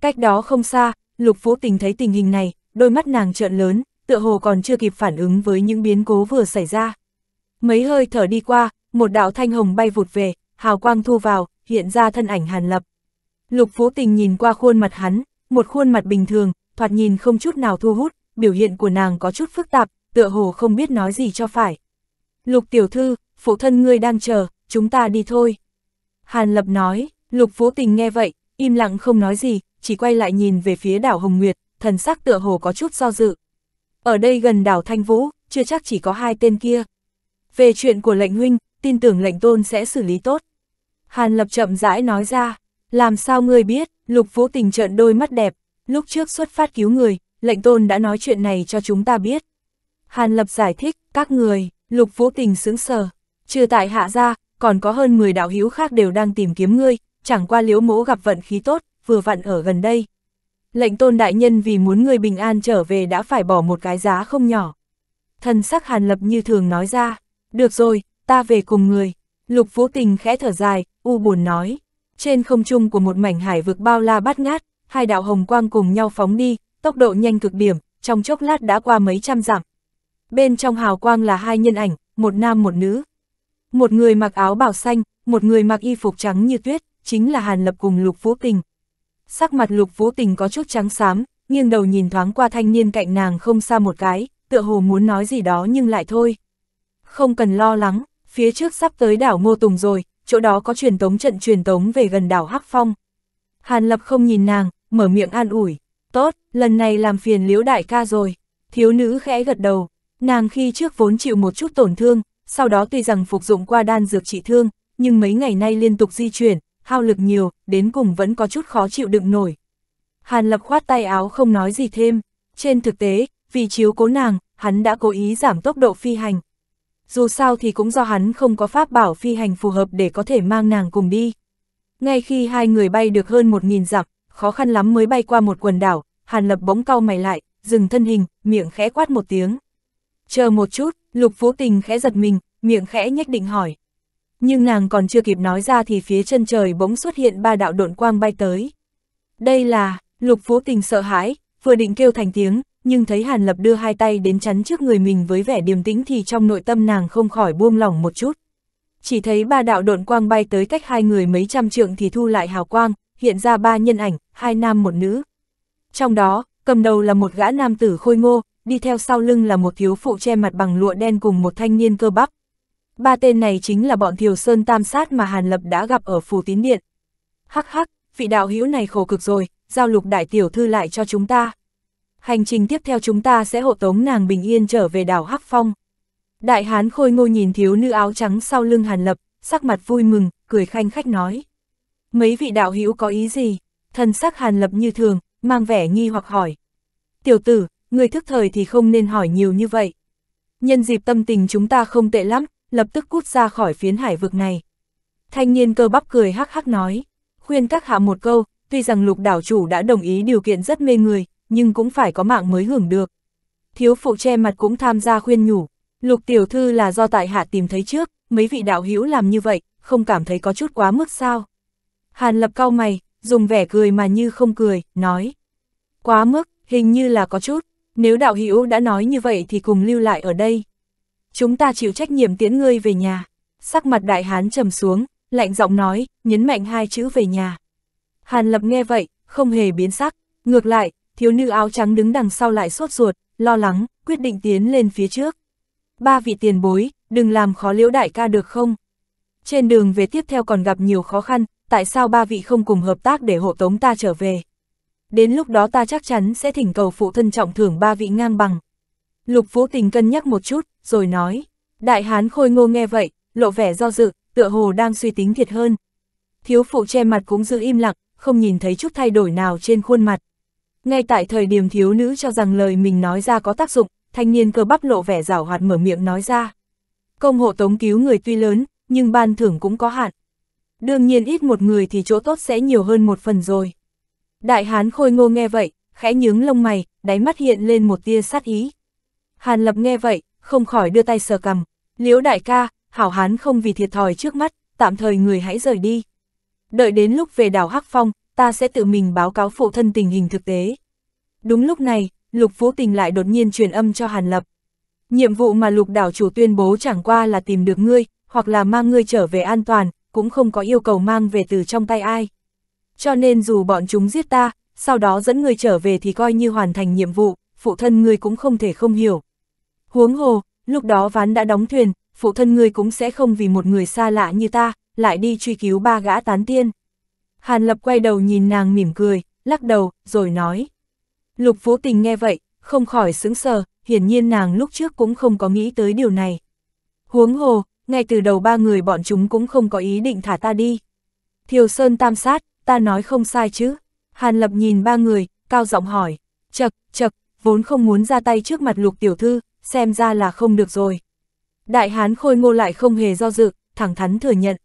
Cách đó không xa, Lục Vũ Tình thấy tình hình này, đôi mắt nàng trợn lớn, tựa hồ còn chưa kịp phản ứng với những biến cố vừa xảy ra. Mấy hơi thở đi qua, một đạo thanh hồng bay vụt về, hào quang thu vào, hiện ra thân ảnh Hàn Lập. Lục Vũ Tình nhìn qua khuôn mặt hắn, một khuôn mặt bình thường, thoạt nhìn không chút nào thu hút, biểu hiện của nàng có chút phức tạp, tựa hồ không biết nói gì cho phải. Lục tiểu thư, phụ thân ngươi đang chờ, chúng ta đi thôi. Hàn Lập nói, Lục Vũ Tình nghe vậy, im lặng không nói gì, chỉ quay lại nhìn về phía đảo Hồng Nguyệt, thần sắc tựa hồ có chút do dự. Ở đây gần đảo Thanh Vũ, chưa chắc chỉ có hai tên kia. Về chuyện của lệnh huynh, tin tưởng lệnh tôn sẽ xử lý tốt. Hàn Lập chậm rãi nói ra, làm sao ngươi biết, Lục Vũ tình trợn đôi mắt đẹp, lúc trước xuất phát cứu người, lệnh tôn đã nói chuyện này cho chúng ta biết. Hàn Lập giải thích, các người, Lục Vũ tình sững sờ, trừ tại hạ ra, còn có hơn 10 đạo hữu khác đều đang tìm kiếm ngươi, chẳng qua liễu mỗ gặp vận khí tốt, vừa vặn ở gần đây. Lệnh tôn đại nhân vì muốn người bình an trở về đã phải bỏ một cái giá không nhỏ. Thần sắc hàn lập như thường nói ra, được rồi, ta về cùng người. Lục vũ tình khẽ thở dài, u buồn nói. Trên không trung của một mảnh hải vực bao la bát ngát, hai đạo hồng quang cùng nhau phóng đi, tốc độ nhanh cực điểm, trong chốc lát đã qua mấy trăm dặm. Bên trong hào quang là hai nhân ảnh, một nam một nữ. Một người mặc áo bào xanh, một người mặc y phục trắng như tuyết, chính là Hàn Lập cùng Lục Vũ Tình, Sắc mặt lục vũ tình có chút trắng xám, nghiêng đầu nhìn thoáng qua thanh niên cạnh nàng không xa một cái, tựa hồ muốn nói gì đó nhưng lại thôi. Không cần lo lắng, phía trước sắp tới đảo Ngô Tùng rồi, chỗ đó có truyền tống trận truyền tống về gần đảo Hắc Phong. Hàn Lập không nhìn nàng, mở miệng an ủi, tốt, lần này làm phiền liễu đại ca rồi. Thiếu nữ khẽ gật đầu, nàng khi trước vốn chịu một chút tổn thương, sau đó tuy rằng phục dụng qua đan dược trị thương, nhưng mấy ngày nay liên tục di chuyển, hao lực nhiều, đến cùng vẫn có chút khó chịu đựng nổi. Hàn Lập khoát tay áo không nói gì thêm. Trên thực tế, vì chiếu cố nàng, hắn đã cố ý giảm tốc độ phi hành. Dù sao thì cũng do hắn không có pháp bảo phi hành phù hợp để có thể mang nàng cùng đi. Ngay khi hai người bay được hơn một nghìn dặm, khó khăn lắm mới bay qua một quần đảo, Hàn Lập bỗng cau mày lại, dừng thân hình, miệng khẽ quát một tiếng. Chờ một chút, Lục Phú Tình khẽ giật mình, miệng khẽ nhếch định hỏi, nhưng nàng còn chưa kịp nói ra thì phía chân trời bỗng xuất hiện ba đạo độn quang bay tới. Đây là, lục vô tình sợ hãi, vừa định kêu thành tiếng, nhưng thấy Hàn Lập đưa hai tay đến chắn trước người mình với vẻ điềm tĩnh thì trong nội tâm nàng không khỏi buông lỏng một chút. Chỉ thấy ba đạo độn quang bay tới cách hai người mấy trăm trượng thì thu lại hào quang, hiện ra ba nhân ảnh, hai nam một nữ. Trong đó, cầm đầu là một gã nam tử khôi ngô, đi theo sau lưng là một thiếu phụ che mặt bằng lụa đen cùng một thanh niên cơ bắp. Ba tên này chính là bọn Thiều Sơn Tam Sát mà Hàn Lập đã gặp ở Phù Tín Điện. Hắc hắc, vị đạo hữu này khổ cực rồi, giao lục đại tiểu thư lại cho chúng ta. Hành trình tiếp theo chúng ta sẽ hộ tống nàng bình yên trở về đảo Hắc Phong. Đại hán khôi ngô nhìn thiếu nữ áo trắng sau lưng Hàn Lập, sắc mặt vui mừng, cười khanh khách nói. Mấy vị đạo hữu có ý gì? Thân sắc Hàn Lập như thường, mang vẻ nghi hoặc hỏi. Tiểu tử, người thức thời thì không nên hỏi nhiều như vậy. Nhân dịp tâm tình chúng ta không tệ lắm, lập tức cút ra khỏi phiến hải vực này. Thanh niên cơ bắp cười hắc hắc nói, khuyên các hạ một câu, tuy rằng lục đảo chủ đã đồng ý điều kiện rất mê người, nhưng cũng phải có mạng mới hưởng được. Thiếu phụ che mặt cũng tham gia khuyên nhủ, lục tiểu thư là do tại hạ tìm thấy trước, mấy vị đạo hữu làm như vậy, không cảm thấy có chút quá mức sao. Hàn lập cao mày, dùng vẻ cười mà như không cười, nói. Quá mức, hình như là có chút, nếu đạo hữu đã nói như vậy thì cùng lưu lại ở đây chúng ta chịu trách nhiệm tiễn ngươi về nhà. Sắc mặt đại hán trầm xuống, lạnh giọng nói, nhấn mạnh hai chữ về nhà. Hàn lập nghe vậy, không hề biến sắc, ngược lại, thiếu nữ áo trắng đứng đằng sau lại sốt ruột, lo lắng, quyết định tiến lên phía trước. Ba vị tiền bối, đừng làm khó liễu đại ca được không? Trên đường về tiếp theo còn gặp nhiều khó khăn, tại sao ba vị không cùng hợp tác để hộ tống ta trở về? Đến lúc đó ta chắc chắn sẽ thỉnh cầu phụ thân trọng thưởng ba vị ngang bằng. Lục Vũ Tình cân nhắc một chút, rồi nói. Đại hán khôi ngô nghe vậy, lộ vẻ do dự, tựa hồ đang suy tính thiệt hơn. Thiếu phụ che mặt cũng giữ im lặng, không nhìn thấy chút thay đổi nào trên khuôn mặt. Ngay tại thời điểm thiếu nữ cho rằng lời mình nói ra có tác dụng, thanh niên cơ bắp lộ vẻ rảo hoạt mở miệng nói ra. Công hộ tống cứu người tuy lớn, nhưng ban thưởng cũng có hạn. Đương nhiên ít một người thì chỗ tốt sẽ nhiều hơn một phần rồi. Đại hán khôi ngô nghe vậy, khẽ nhướng lông mày, đáy mắt hiện lên một tia sát ý. Hàn lập nghe vậy, không khỏi đưa tay sờ cầm. Liễu đại ca, hảo hán không vì thiệt thòi trước mắt, tạm thời người hãy rời đi. Đợi đến lúc về đảo Hắc Phong, ta sẽ tự mình báo cáo phụ thân tình hình thực tế. Đúng lúc này, Lục Vũ Tình lại đột nhiên truyền âm cho Hàn Lập. Nhiệm vụ mà Lục đảo chủ tuyên bố chẳng qua là tìm được ngươi, hoặc là mang ngươi trở về an toàn, cũng không có yêu cầu mang về từ trong tay ai. Cho nên dù bọn chúng giết ta, sau đó dẫn ngươi trở về thì coi như hoàn thành nhiệm vụ, phụ thân ngươi cũng không thể không hiểu. Huống hồ, lúc đó ván đã đóng thuyền, phụ thân ngươi cũng sẽ không vì một người xa lạ như ta, lại đi truy cứu ba gã tán tiên. Hàn Lập quay đầu nhìn nàng mỉm cười, lắc đầu, rồi nói. Lục Phú Tình nghe vậy, không khỏi sững sờ, hiển nhiên nàng lúc trước cũng không có nghĩ tới điều này. Huống hồ, ngay từ đầu ba người bọn chúng cũng không có ý định thả ta đi. Thiều Sơn tam sát, ta nói không sai chứ. Hàn Lập nhìn ba người, cao giọng hỏi, chật, chật, vốn không muốn ra tay trước mặt lục tiểu thư, xem ra là không được rồi. Đại hán khôi ngô lại không hề do dự, thẳng thắn thừa nhận.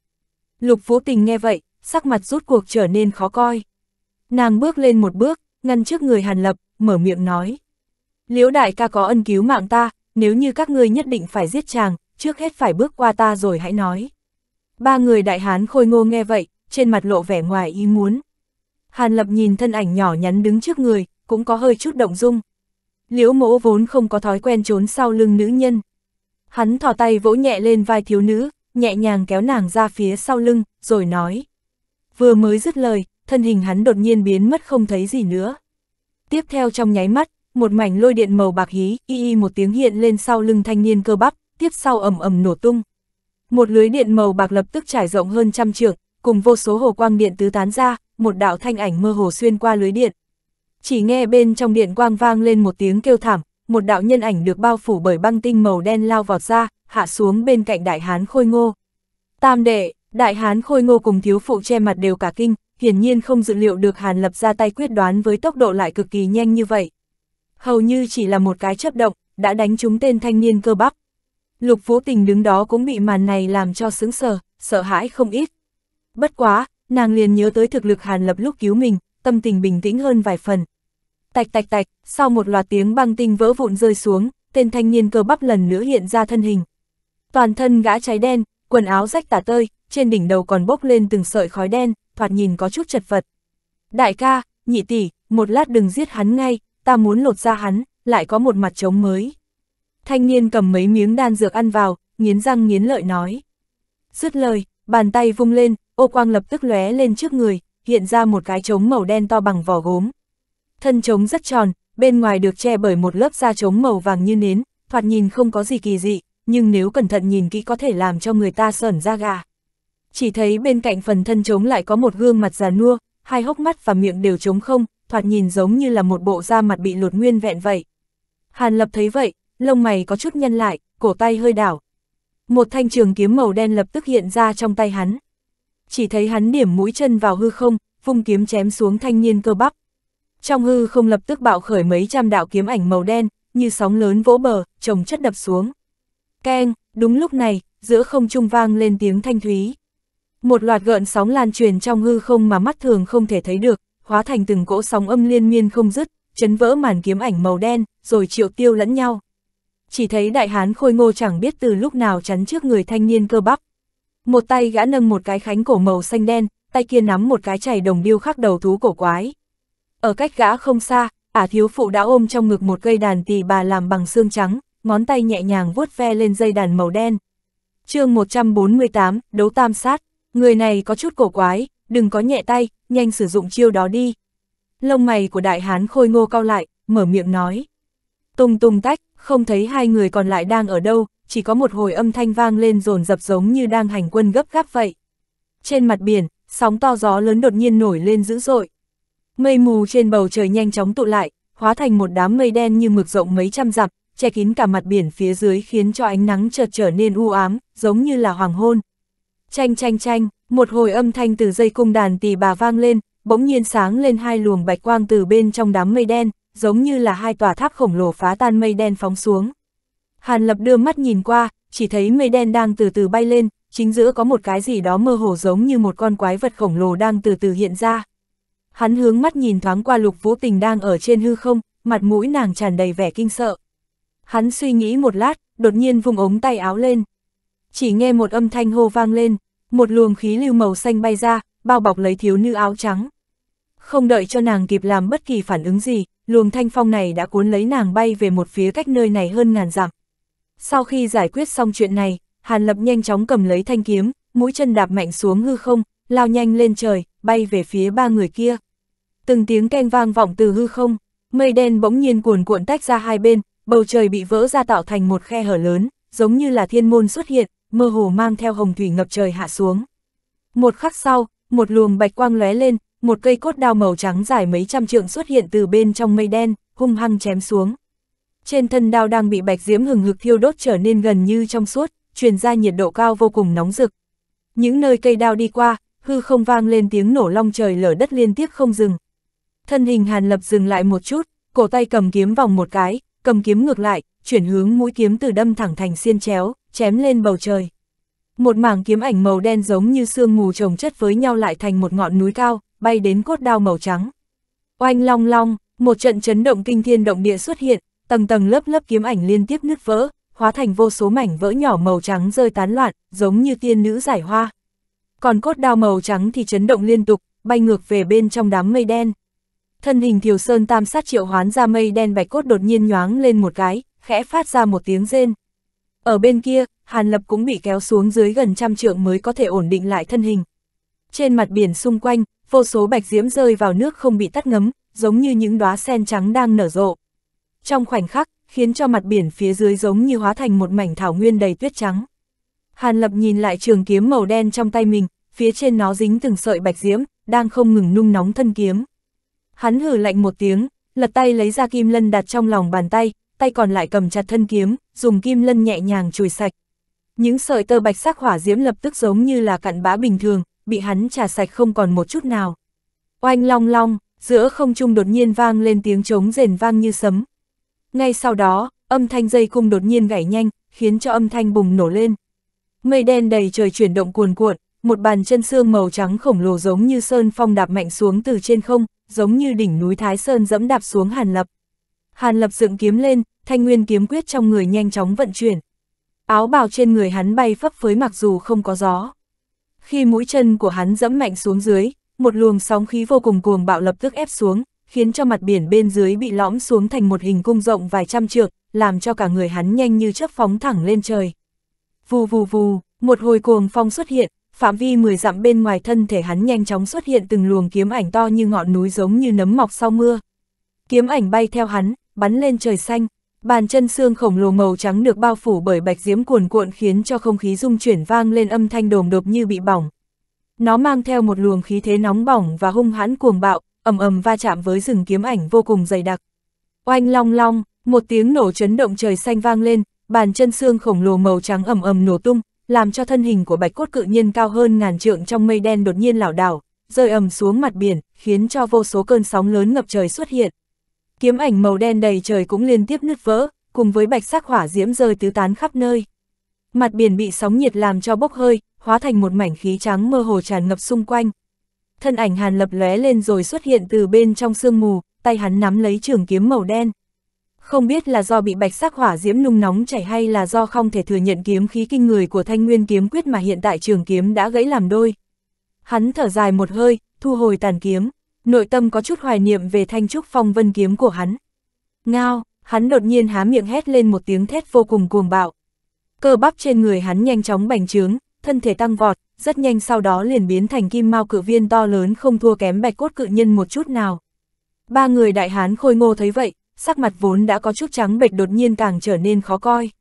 Lục phú Tình nghe vậy, sắc mặt rút cuộc trở nên khó coi. Nàng bước lên một bước, ngăn trước người Hàn Lập, mở miệng nói. Liễu đại ca có ân cứu mạng ta, nếu như các ngươi nhất định phải giết chàng, trước hết phải bước qua ta rồi hãy nói. Ba người đại hán khôi ngô nghe vậy, trên mặt lộ vẻ ngoài ý muốn. Hàn Lập nhìn thân ảnh nhỏ nhắn đứng trước người, cũng có hơi chút động dung liễu mỗ vốn không có thói quen trốn sau lưng nữ nhân. Hắn thò tay vỗ nhẹ lên vai thiếu nữ, nhẹ nhàng kéo nàng ra phía sau lưng, rồi nói. Vừa mới dứt lời, thân hình hắn đột nhiên biến mất không thấy gì nữa. Tiếp theo trong nháy mắt, một mảnh lôi điện màu bạc hí, y y một tiếng hiện lên sau lưng thanh niên cơ bắp, tiếp sau ầm ầm nổ tung. Một lưới điện màu bạc lập tức trải rộng hơn trăm trượng, cùng vô số hồ quang điện tứ tán ra, một đạo thanh ảnh mơ hồ xuyên qua lưới điện, chỉ nghe bên trong điện quang vang lên một tiếng kêu thảm, một đạo nhân ảnh được bao phủ bởi băng tinh màu đen lao vọt ra, hạ xuống bên cạnh đại hán khôi ngô. Tam đệ, đại hán khôi ngô cùng thiếu phụ che mặt đều cả kinh, hiển nhiên không dự liệu được hàn lập ra tay quyết đoán với tốc độ lại cực kỳ nhanh như vậy. Hầu như chỉ là một cái chấp động, đã đánh trúng tên thanh niên cơ bắp. Lục Vũ Tình đứng đó cũng bị màn này làm cho sững sờ, sợ hãi không ít. Bất quá, nàng liền nhớ tới thực lực Hàn Lập lúc cứu mình, tâm tình bình tĩnh hơn vài phần. Tạch tạch tạch, sau một loạt tiếng băng tinh vỡ vụn rơi xuống, tên thanh niên cơ bắp lần nữa hiện ra thân hình. Toàn thân gã cháy đen, quần áo rách tả tơi, trên đỉnh đầu còn bốc lên từng sợi khói đen, thoạt nhìn có chút chật vật. Đại ca, nhị tỷ, một lát đừng giết hắn ngay, ta muốn lột ra hắn, lại có một mặt trống mới. Thanh niên cầm mấy miếng đan dược ăn vào, nghiến răng nghiến lợi nói. Dứt lời, bàn tay vung lên, ô quang lập tức lóe lên trước người, hiện ra một cái trống màu đen to bằng vỏ gốm. Thân trống rất tròn, bên ngoài được che bởi một lớp da trống màu vàng như nến, thoạt nhìn không có gì kỳ dị, nhưng nếu cẩn thận nhìn kỹ có thể làm cho người ta sởn ra gà. Chỉ thấy bên cạnh phần thân trống lại có một gương mặt già nua, hai hốc mắt và miệng đều trống không, thoạt nhìn giống như là một bộ da mặt bị lột nguyên vẹn vậy. Hàn Lập thấy vậy, lông mày có chút nhân lại, cổ tay hơi đảo. Một thanh trường kiếm màu đen lập tức hiện ra trong tay hắn chỉ thấy hắn điểm mũi chân vào hư không, vung kiếm chém xuống thanh niên cơ bắp. Trong hư không lập tức bạo khởi mấy trăm đạo kiếm ảnh màu đen, như sóng lớn vỗ bờ, chồng chất đập xuống. Keng, đúng lúc này, giữa không trung vang lên tiếng thanh thúy. Một loạt gợn sóng lan truyền trong hư không mà mắt thường không thể thấy được, hóa thành từng cỗ sóng âm liên miên không dứt, chấn vỡ màn kiếm ảnh màu đen, rồi triệu tiêu lẫn nhau. Chỉ thấy đại hán khôi ngô chẳng biết từ lúc nào chắn trước người thanh niên cơ bắp. Một tay gã nâng một cái khánh cổ màu xanh đen, tay kia nắm một cái chày đồng biêu khắc đầu thú cổ quái. Ở cách gã không xa, ả thiếu phụ đã ôm trong ngực một cây đàn tỳ bà làm bằng xương trắng, ngón tay nhẹ nhàng vuốt ve lên dây đàn màu đen. chương 148, đấu tam sát, người này có chút cổ quái, đừng có nhẹ tay, nhanh sử dụng chiêu đó đi. Lông mày của đại hán khôi ngô cao lại, mở miệng nói. Tùng tùng tách, không thấy hai người còn lại đang ở đâu, chỉ có một hồi âm thanh vang lên rồn dập giống như đang hành quân gấp gáp vậy. Trên mặt biển, sóng to gió lớn đột nhiên nổi lên dữ dội. Mây mù trên bầu trời nhanh chóng tụ lại, hóa thành một đám mây đen như mực rộng mấy trăm dặm, che kín cả mặt biển phía dưới khiến cho ánh nắng chợt trở nên u ám, giống như là hoàng hôn. Chanh chanh chanh, một hồi âm thanh từ dây cung đàn tỳ bà vang lên, bỗng nhiên sáng lên hai luồng bạch quang từ bên trong đám mây đen, giống như là hai tòa tháp khổng lồ phá tan mây đen phóng xuống. Hàn Lập đưa mắt nhìn qua, chỉ thấy mây đen đang từ từ bay lên, chính giữa có một cái gì đó mơ hồ giống như một con quái vật khổng lồ đang từ từ hiện ra. Hắn hướng mắt nhìn thoáng qua lục vũ tình đang ở trên hư không, mặt mũi nàng tràn đầy vẻ kinh sợ. Hắn suy nghĩ một lát, đột nhiên vùng ống tay áo lên. Chỉ nghe một âm thanh hô vang lên, một luồng khí lưu màu xanh bay ra, bao bọc lấy thiếu nữ áo trắng. Không đợi cho nàng kịp làm bất kỳ phản ứng gì, luồng thanh phong này đã cuốn lấy nàng bay về một phía cách nơi này hơn ngàn dặm. Sau khi giải quyết xong chuyện này, Hàn Lập nhanh chóng cầm lấy thanh kiếm, mũi chân đạp mạnh xuống hư không, lao nhanh lên trời, bay về phía ba người kia. Từng tiếng keng vang vọng từ hư không, mây đen bỗng nhiên cuồn cuộn tách ra hai bên, bầu trời bị vỡ ra tạo thành một khe hở lớn, giống như là thiên môn xuất hiện, mơ hồ mang theo hồng thủy ngập trời hạ xuống. Một khắc sau, một luồng bạch quang lóe lên, một cây cốt đao màu trắng dài mấy trăm trượng xuất hiện từ bên trong mây đen, hung hăng chém xuống. Trên thân đao đang bị bạch diễm hừng hực thiêu đốt trở nên gần như trong suốt, truyền ra nhiệt độ cao vô cùng nóng rực. Những nơi cây đao đi qua, hư không vang lên tiếng nổ long trời lở đất liên tiếp không dừng. Thân hình Hàn Lập dừng lại một chút, cổ tay cầm kiếm vòng một cái, cầm kiếm ngược lại, chuyển hướng mũi kiếm từ đâm thẳng thành xiên chéo, chém lên bầu trời. Một mảng kiếm ảnh màu đen giống như sương mù chồng chất với nhau lại thành một ngọn núi cao, bay đến cốt đao màu trắng. Oanh long long, một trận chấn động kinh thiên động địa xuất hiện, tầng tầng lớp lớp kiếm ảnh liên tiếp nứt vỡ, hóa thành vô số mảnh vỡ nhỏ màu trắng rơi tán loạn, giống như tiên nữ giải hoa. Còn cốt đao màu trắng thì chấn động liên tục, bay ngược về bên trong đám mây đen. Thân hình Thiều Sơn Tam sát triệu hoán ra mây đen bạch cốt đột nhiên nhoáng lên một cái, khẽ phát ra một tiếng rên. Ở bên kia, Hàn Lập cũng bị kéo xuống dưới gần trăm trượng mới có thể ổn định lại thân hình. Trên mặt biển xung quanh, vô số bạch diễm rơi vào nước không bị tắt ngấm, giống như những đóa sen trắng đang nở rộ trong khoảnh khắc, khiến cho mặt biển phía dưới giống như hóa thành một mảnh thảo nguyên đầy tuyết trắng. Hàn Lập nhìn lại trường kiếm màu đen trong tay mình, phía trên nó dính từng sợi bạch diễm, đang không ngừng nung nóng thân kiếm. Hắn hử lạnh một tiếng, lật tay lấy ra kim lân đặt trong lòng bàn tay, tay còn lại cầm chặt thân kiếm, dùng kim lân nhẹ nhàng chùi sạch. Những sợi tơ bạch sắc hỏa diễm lập tức giống như là cặn bã bình thường, bị hắn trà sạch không còn một chút nào. Oanh long long, giữa không trung đột nhiên vang lên tiếng trống rền vang như sấm, ngay sau đó, âm thanh dây cung đột nhiên gảy nhanh, khiến cho âm thanh bùng nổ lên. Mây đen đầy trời chuyển động cuồn cuộn, một bàn chân xương màu trắng khổng lồ giống như sơn phong đạp mạnh xuống từ trên không, giống như đỉnh núi Thái Sơn dẫm đạp xuống Hàn Lập. Hàn Lập dựng kiếm lên, thanh nguyên kiếm quyết trong người nhanh chóng vận chuyển. Áo bào trên người hắn bay phấp phới mặc dù không có gió. Khi mũi chân của hắn dẫm mạnh xuống dưới, một luồng sóng khí vô cùng cuồng bạo lập tức ép xuống, khiến cho mặt biển bên dưới bị lõm xuống thành một hình cung rộng vài trăm trượng, làm cho cả người hắn nhanh như chớp phóng thẳng lên trời. Vù vù vù, một hồi cuồng phong xuất hiện, phạm vi 10 dặm bên ngoài thân thể hắn nhanh chóng xuất hiện từng luồng kiếm ảnh to như ngọn núi giống như nấm mọc sau mưa. Kiếm ảnh bay theo hắn, bắn lên trời xanh, bàn chân xương khổng lồ màu trắng được bao phủ bởi bạch diễm cuồn cuộn khiến cho không khí rung chuyển vang lên âm thanh đồm đột như bị bỏng. Nó mang theo một luồng khí thế nóng bỏng và hung hãn cuồng bạo, ầm ầm va chạm với rừng kiếm ảnh vô cùng dày đặc. Oanh long long, một tiếng nổ chấn động trời xanh vang lên, bàn chân xương khổng lồ màu trắng ầm ầm nổ tung, làm cho thân hình của bạch cốt cự nhân cao hơn ngàn trượng trong mây đen đột nhiên lảo đảo, rơi ầm xuống mặt biển, khiến cho vô số cơn sóng lớn ngập trời xuất hiện. Kiếm ảnh màu đen đầy trời cũng liên tiếp nứt vỡ, cùng với bạch sắc hỏa diễm rơi tứ tán khắp nơi. Mặt biển bị sóng nhiệt làm cho bốc hơi, hóa thành một mảnh khí trắng mơ hồ tràn ngập xung quanh thân ảnh Hàn Lập lóe lên rồi xuất hiện từ bên trong sương mù, tay hắn nắm lấy trường kiếm màu đen. Không biết là do bị bạch sắc hỏa diễm nung nóng chảy hay là do không thể thừa nhận kiếm khí kinh người của thanh nguyên kiếm quyết mà hiện tại trường kiếm đã gãy làm đôi. Hắn thở dài một hơi, thu hồi tàn kiếm, nội tâm có chút hoài niệm về thanh trúc phong vân kiếm của hắn. Ngao, hắn đột nhiên há miệng hét lên một tiếng thét vô cùng cuồng bạo. Cơ bắp trên người hắn nhanh chóng bành trướng, thân thể tăng vọt, rất nhanh sau đó liền biến thành kim mao cự viên to lớn không thua kém bạch cốt cự nhân một chút nào. Ba người đại hán khôi ngô thấy vậy, sắc mặt vốn đã có chút trắng bệch đột nhiên càng trở nên khó coi.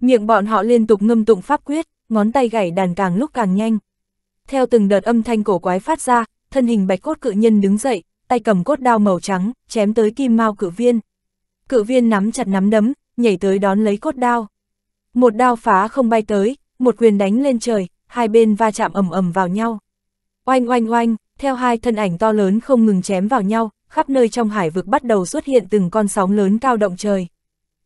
Miệng bọn họ liên tục ngâm tụng pháp quyết, ngón tay gảy đàn càng lúc càng nhanh. Theo từng đợt âm thanh cổ quái phát ra, thân hình bạch cốt cự nhân đứng dậy, tay cầm cốt đao màu trắng, chém tới kim mao cự viên. Cự viên nắm chặt nắm đấm, nhảy tới đón lấy cốt đao. Một đao phá không bay tới, một quyền đánh lên trời, hai bên va chạm ầm ầm vào nhau. Oanh oanh oanh, theo hai thân ảnh to lớn không ngừng chém vào nhau, khắp nơi trong hải vực bắt đầu xuất hiện từng con sóng lớn cao động trời.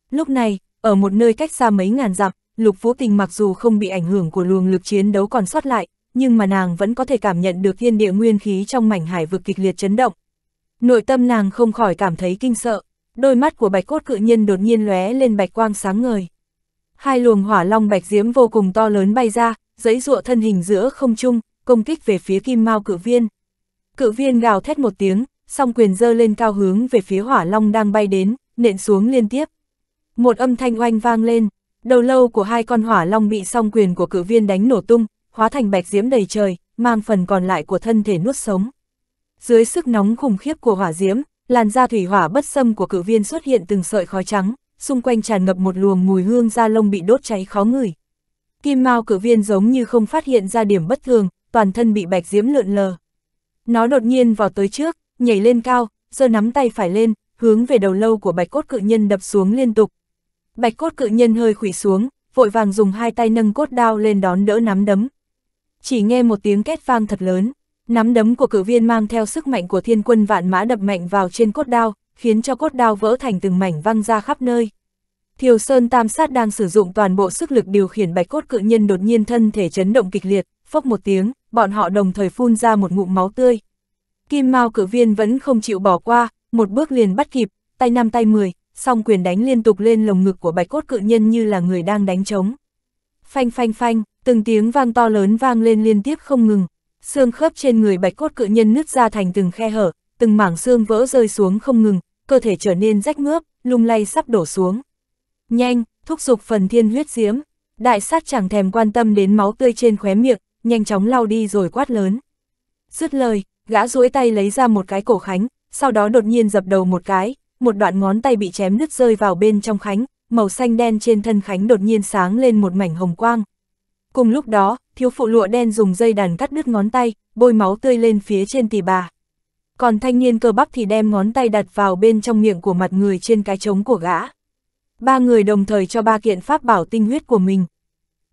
Lúc này, ở một nơi cách xa mấy ngàn dặm, Lục Vũ Tình mặc dù không bị ảnh hưởng của luồng lực chiến đấu còn sót lại, nhưng mà nàng vẫn có thể cảm nhận được thiên địa nguyên khí trong mảnh hải vực kịch liệt chấn động. Nội tâm nàng không khỏi cảm thấy kinh sợ, đôi mắt của bạch cốt cự nhân đột nhiên lóe lên bạch quang sáng ngời hai luồng hỏa long bạch diễm vô cùng to lớn bay ra, giấy rụa thân hình giữa không trung, công kích về phía kim mao cự viên. Cự viên gào thét một tiếng, song quyền dơ lên cao hướng về phía hỏa long đang bay đến, nện xuống liên tiếp. Một âm thanh oanh vang lên, đầu lâu của hai con hỏa long bị song quyền của cự viên đánh nổ tung, hóa thành bạch diễm đầy trời, mang phần còn lại của thân thể nuốt sống. Dưới sức nóng khủng khiếp của hỏa diễm, làn da thủy hỏa bất xâm của cự viên xuất hiện từng sợi khói trắng, xung quanh tràn ngập một luồng mùi hương da lông bị đốt cháy khó ngửi. Kim Mao cử viên giống như không phát hiện ra điểm bất thường, toàn thân bị bạch diễm lượn lờ. Nó đột nhiên vào tới trước, nhảy lên cao, giơ nắm tay phải lên, hướng về đầu lâu của bạch cốt cự nhân đập xuống liên tục. Bạch cốt cự nhân hơi khủy xuống, vội vàng dùng hai tay nâng cốt đao lên đón đỡ nắm đấm. Chỉ nghe một tiếng két vang thật lớn, nắm đấm của cử viên mang theo sức mạnh của thiên quân vạn mã đập mạnh vào trên cốt đao, khiến cho cốt đao vỡ thành từng mảnh văng ra khắp nơi. Thiều Sơn Tam Sát đang sử dụng toàn bộ sức lực điều khiển bạch cốt cự nhân đột nhiên thân thể chấn động kịch liệt, phốc một tiếng, bọn họ đồng thời phun ra một ngụm máu tươi. Kim Mao cử viên vẫn không chịu bỏ qua, một bước liền bắt kịp, tay năm tay 10, song quyền đánh liên tục lên lồng ngực của bạch cốt cự nhân như là người đang đánh trống. Phanh phanh phanh, từng tiếng vang to lớn vang lên liên tiếp không ngừng, xương khớp trên người bạch cốt cự nhân nứt ra thành từng khe hở, từng mảng xương vỡ rơi xuống không ngừng, cơ thể trở nên rách mướp, lung lay sắp đổ xuống. Nhanh, thúc giục phần thiên huyết diếm, đại sát chẳng thèm quan tâm đến máu tươi trên khóe miệng, nhanh chóng lau đi rồi quát lớn. Dứt lời, gã duỗi tay lấy ra một cái cổ khánh, sau đó đột nhiên dập đầu một cái, một đoạn ngón tay bị chém nứt rơi vào bên trong khánh, màu xanh đen trên thân khánh đột nhiên sáng lên một mảnh hồng quang. Cùng lúc đó, thiếu phụ lụa đen dùng dây đàn cắt đứt ngón tay, bôi máu tươi lên phía trên tỳ bà còn thanh niên cơ bắp thì đem ngón tay đặt vào bên trong miệng của mặt người trên cái trống của gã. Ba người đồng thời cho ba kiện pháp bảo tinh huyết của mình.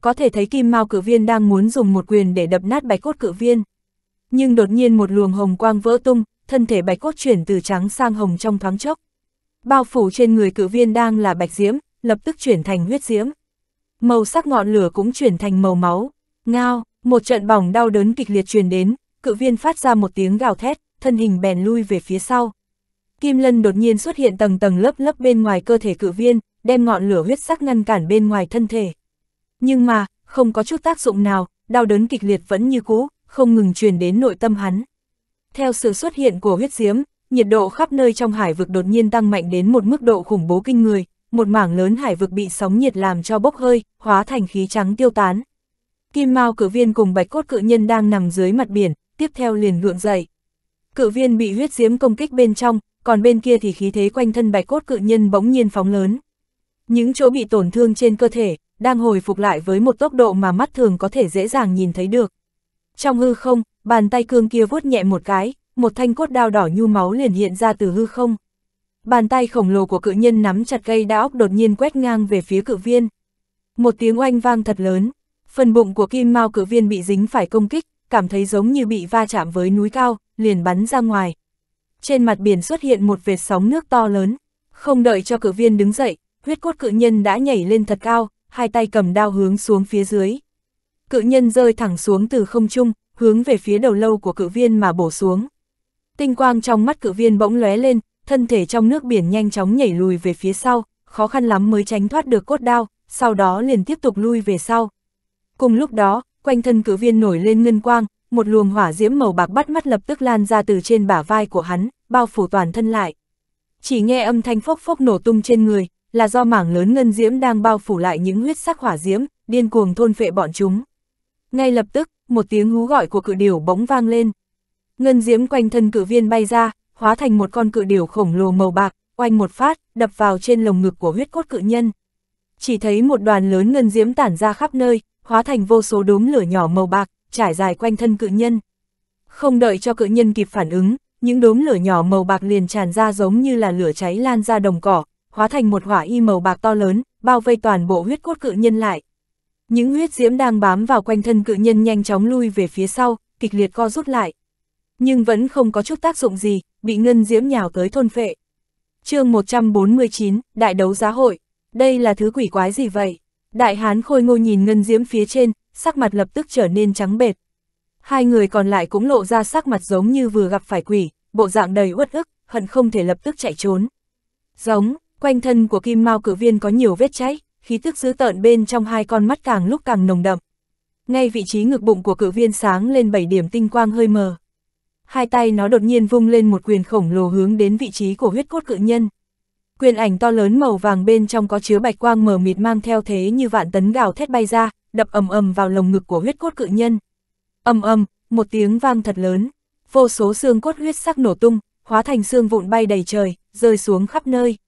Có thể thấy kim mao cử viên đang muốn dùng một quyền để đập nát bạch cốt cử viên. Nhưng đột nhiên một luồng hồng quang vỡ tung, thân thể bạch cốt chuyển từ trắng sang hồng trong thoáng chốc. Bao phủ trên người cử viên đang là bạch diễm, lập tức chuyển thành huyết diễm. Màu sắc ngọn lửa cũng chuyển thành màu máu. Ngao, một trận bỏng đau đớn kịch liệt truyền đến, cự viên phát ra một tiếng gào thét, thân hình bèn lui về phía sau. Kim Lân đột nhiên xuất hiện tầng tầng lớp lớp bên ngoài cơ thể cự viên, đem ngọn lửa huyết sắc ngăn cản bên ngoài thân thể. Nhưng mà, không có chút tác dụng nào, đau đớn kịch liệt vẫn như cũ, không ngừng truyền đến nội tâm hắn. Theo sự xuất hiện của huyết diếm, nhiệt độ khắp nơi trong hải vực đột nhiên tăng mạnh đến một mức độ khủng bố kinh người, một mảng lớn hải vực bị sóng nhiệt làm cho bốc hơi, hóa thành khí trắng tiêu tán. Kim Mao cử viên cùng bạch cốt cự nhân đang nằm dưới mặt biển, tiếp theo liền gượng dậy. Cự viên bị huyết diếm công kích bên trong, còn bên kia thì khí thế quanh thân bạch cốt cự nhân bỗng nhiên phóng lớn. Những chỗ bị tổn thương trên cơ thể, đang hồi phục lại với một tốc độ mà mắt thường có thể dễ dàng nhìn thấy được. Trong hư không, bàn tay cương kia vuốt nhẹ một cái, một thanh cốt đao đỏ nhu máu liền hiện ra từ hư không. Bàn tay khổng lồ của cự nhân nắm chặt cây đá ốc đột nhiên quét ngang về phía cự viên. Một tiếng oanh vang thật lớn, phần bụng của kim mao cự viên bị dính phải công kích, cảm thấy giống như bị va chạm với núi cao, liền bắn ra ngoài. Trên mặt biển xuất hiện một vệt sóng nước to lớn, không đợi cho cự viên đứng dậy, huyết cốt cự nhân đã nhảy lên thật cao, hai tay cầm đao hướng xuống phía dưới. Cự nhân rơi thẳng xuống từ không trung, hướng về phía đầu lâu của cự viên mà bổ xuống. Tinh quang trong mắt cự viên bỗng lóe lên, thân thể trong nước biển nhanh chóng nhảy lùi về phía sau, khó khăn lắm mới tránh thoát được cốt đao, sau đó liền tiếp tục lui về sau. Cùng lúc đó, quanh thân cự viên nổi lên ngân quang, một luồng hỏa diễm màu bạc bắt mắt lập tức lan ra từ trên bả vai của hắn, bao phủ toàn thân lại. Chỉ nghe âm thanh phốc phốc nổ tung trên người, là do mảng lớn ngân diễm đang bao phủ lại những huyết sắc hỏa diễm, điên cuồng thôn phệ bọn chúng. Ngay lập tức, một tiếng hú gọi của cự điểu bỗng vang lên. Ngân diễm quanh thân cự viên bay ra, hóa thành một con cự điểu khổng lồ màu bạc, oanh một phát, đập vào trên lồng ngực của huyết cốt cự nhân. Chỉ thấy một đoàn lớn ngân diễm tản ra khắp nơi, hóa thành vô số đốm lửa nhỏ màu bạc, trải dài quanh thân cự nhân. Không đợi cho cự nhân kịp phản ứng, những đốm lửa nhỏ màu bạc liền tràn ra giống như là lửa cháy lan ra đồng cỏ, hóa thành một hỏa y màu bạc to lớn, bao vây toàn bộ huyết cốt cự nhân lại. Những huyết diễm đang bám vào quanh thân cự nhân nhanh chóng lui về phía sau, kịch liệt co rút lại. Nhưng vẫn không có chút tác dụng gì, bị ngân diễm nhào tới thôn phệ. chương 149, Đại đấu giá hội. Đây là thứ quỷ quái gì vậy? Đại hán khôi ngô nhìn ngân diễm phía trên, sắc mặt lập tức trở nên trắng bệt. Hai người còn lại cũng lộ ra sắc mặt giống như vừa gặp phải quỷ, bộ dạng đầy uất ức, hận không thể lập tức chạy trốn. Giống, quanh thân của kim mao cử viên có nhiều vết cháy, khí tức dữ tợn bên trong hai con mắt càng lúc càng nồng đậm. Ngay vị trí ngực bụng của cử viên sáng lên bảy điểm tinh quang hơi mờ. Hai tay nó đột nhiên vung lên một quyền khổng lồ hướng đến vị trí của huyết cốt cự nhân. Quyền ảnh to lớn màu vàng bên trong có chứa bạch quang mờ mịt mang theo thế như vạn tấn gào thét bay ra, đập ầm ầm vào lồng ngực của huyết cốt cự nhân. Ầm ầm, một tiếng vang thật lớn, vô số xương cốt huyết sắc nổ tung, hóa thành xương vụn bay đầy trời, rơi xuống khắp nơi.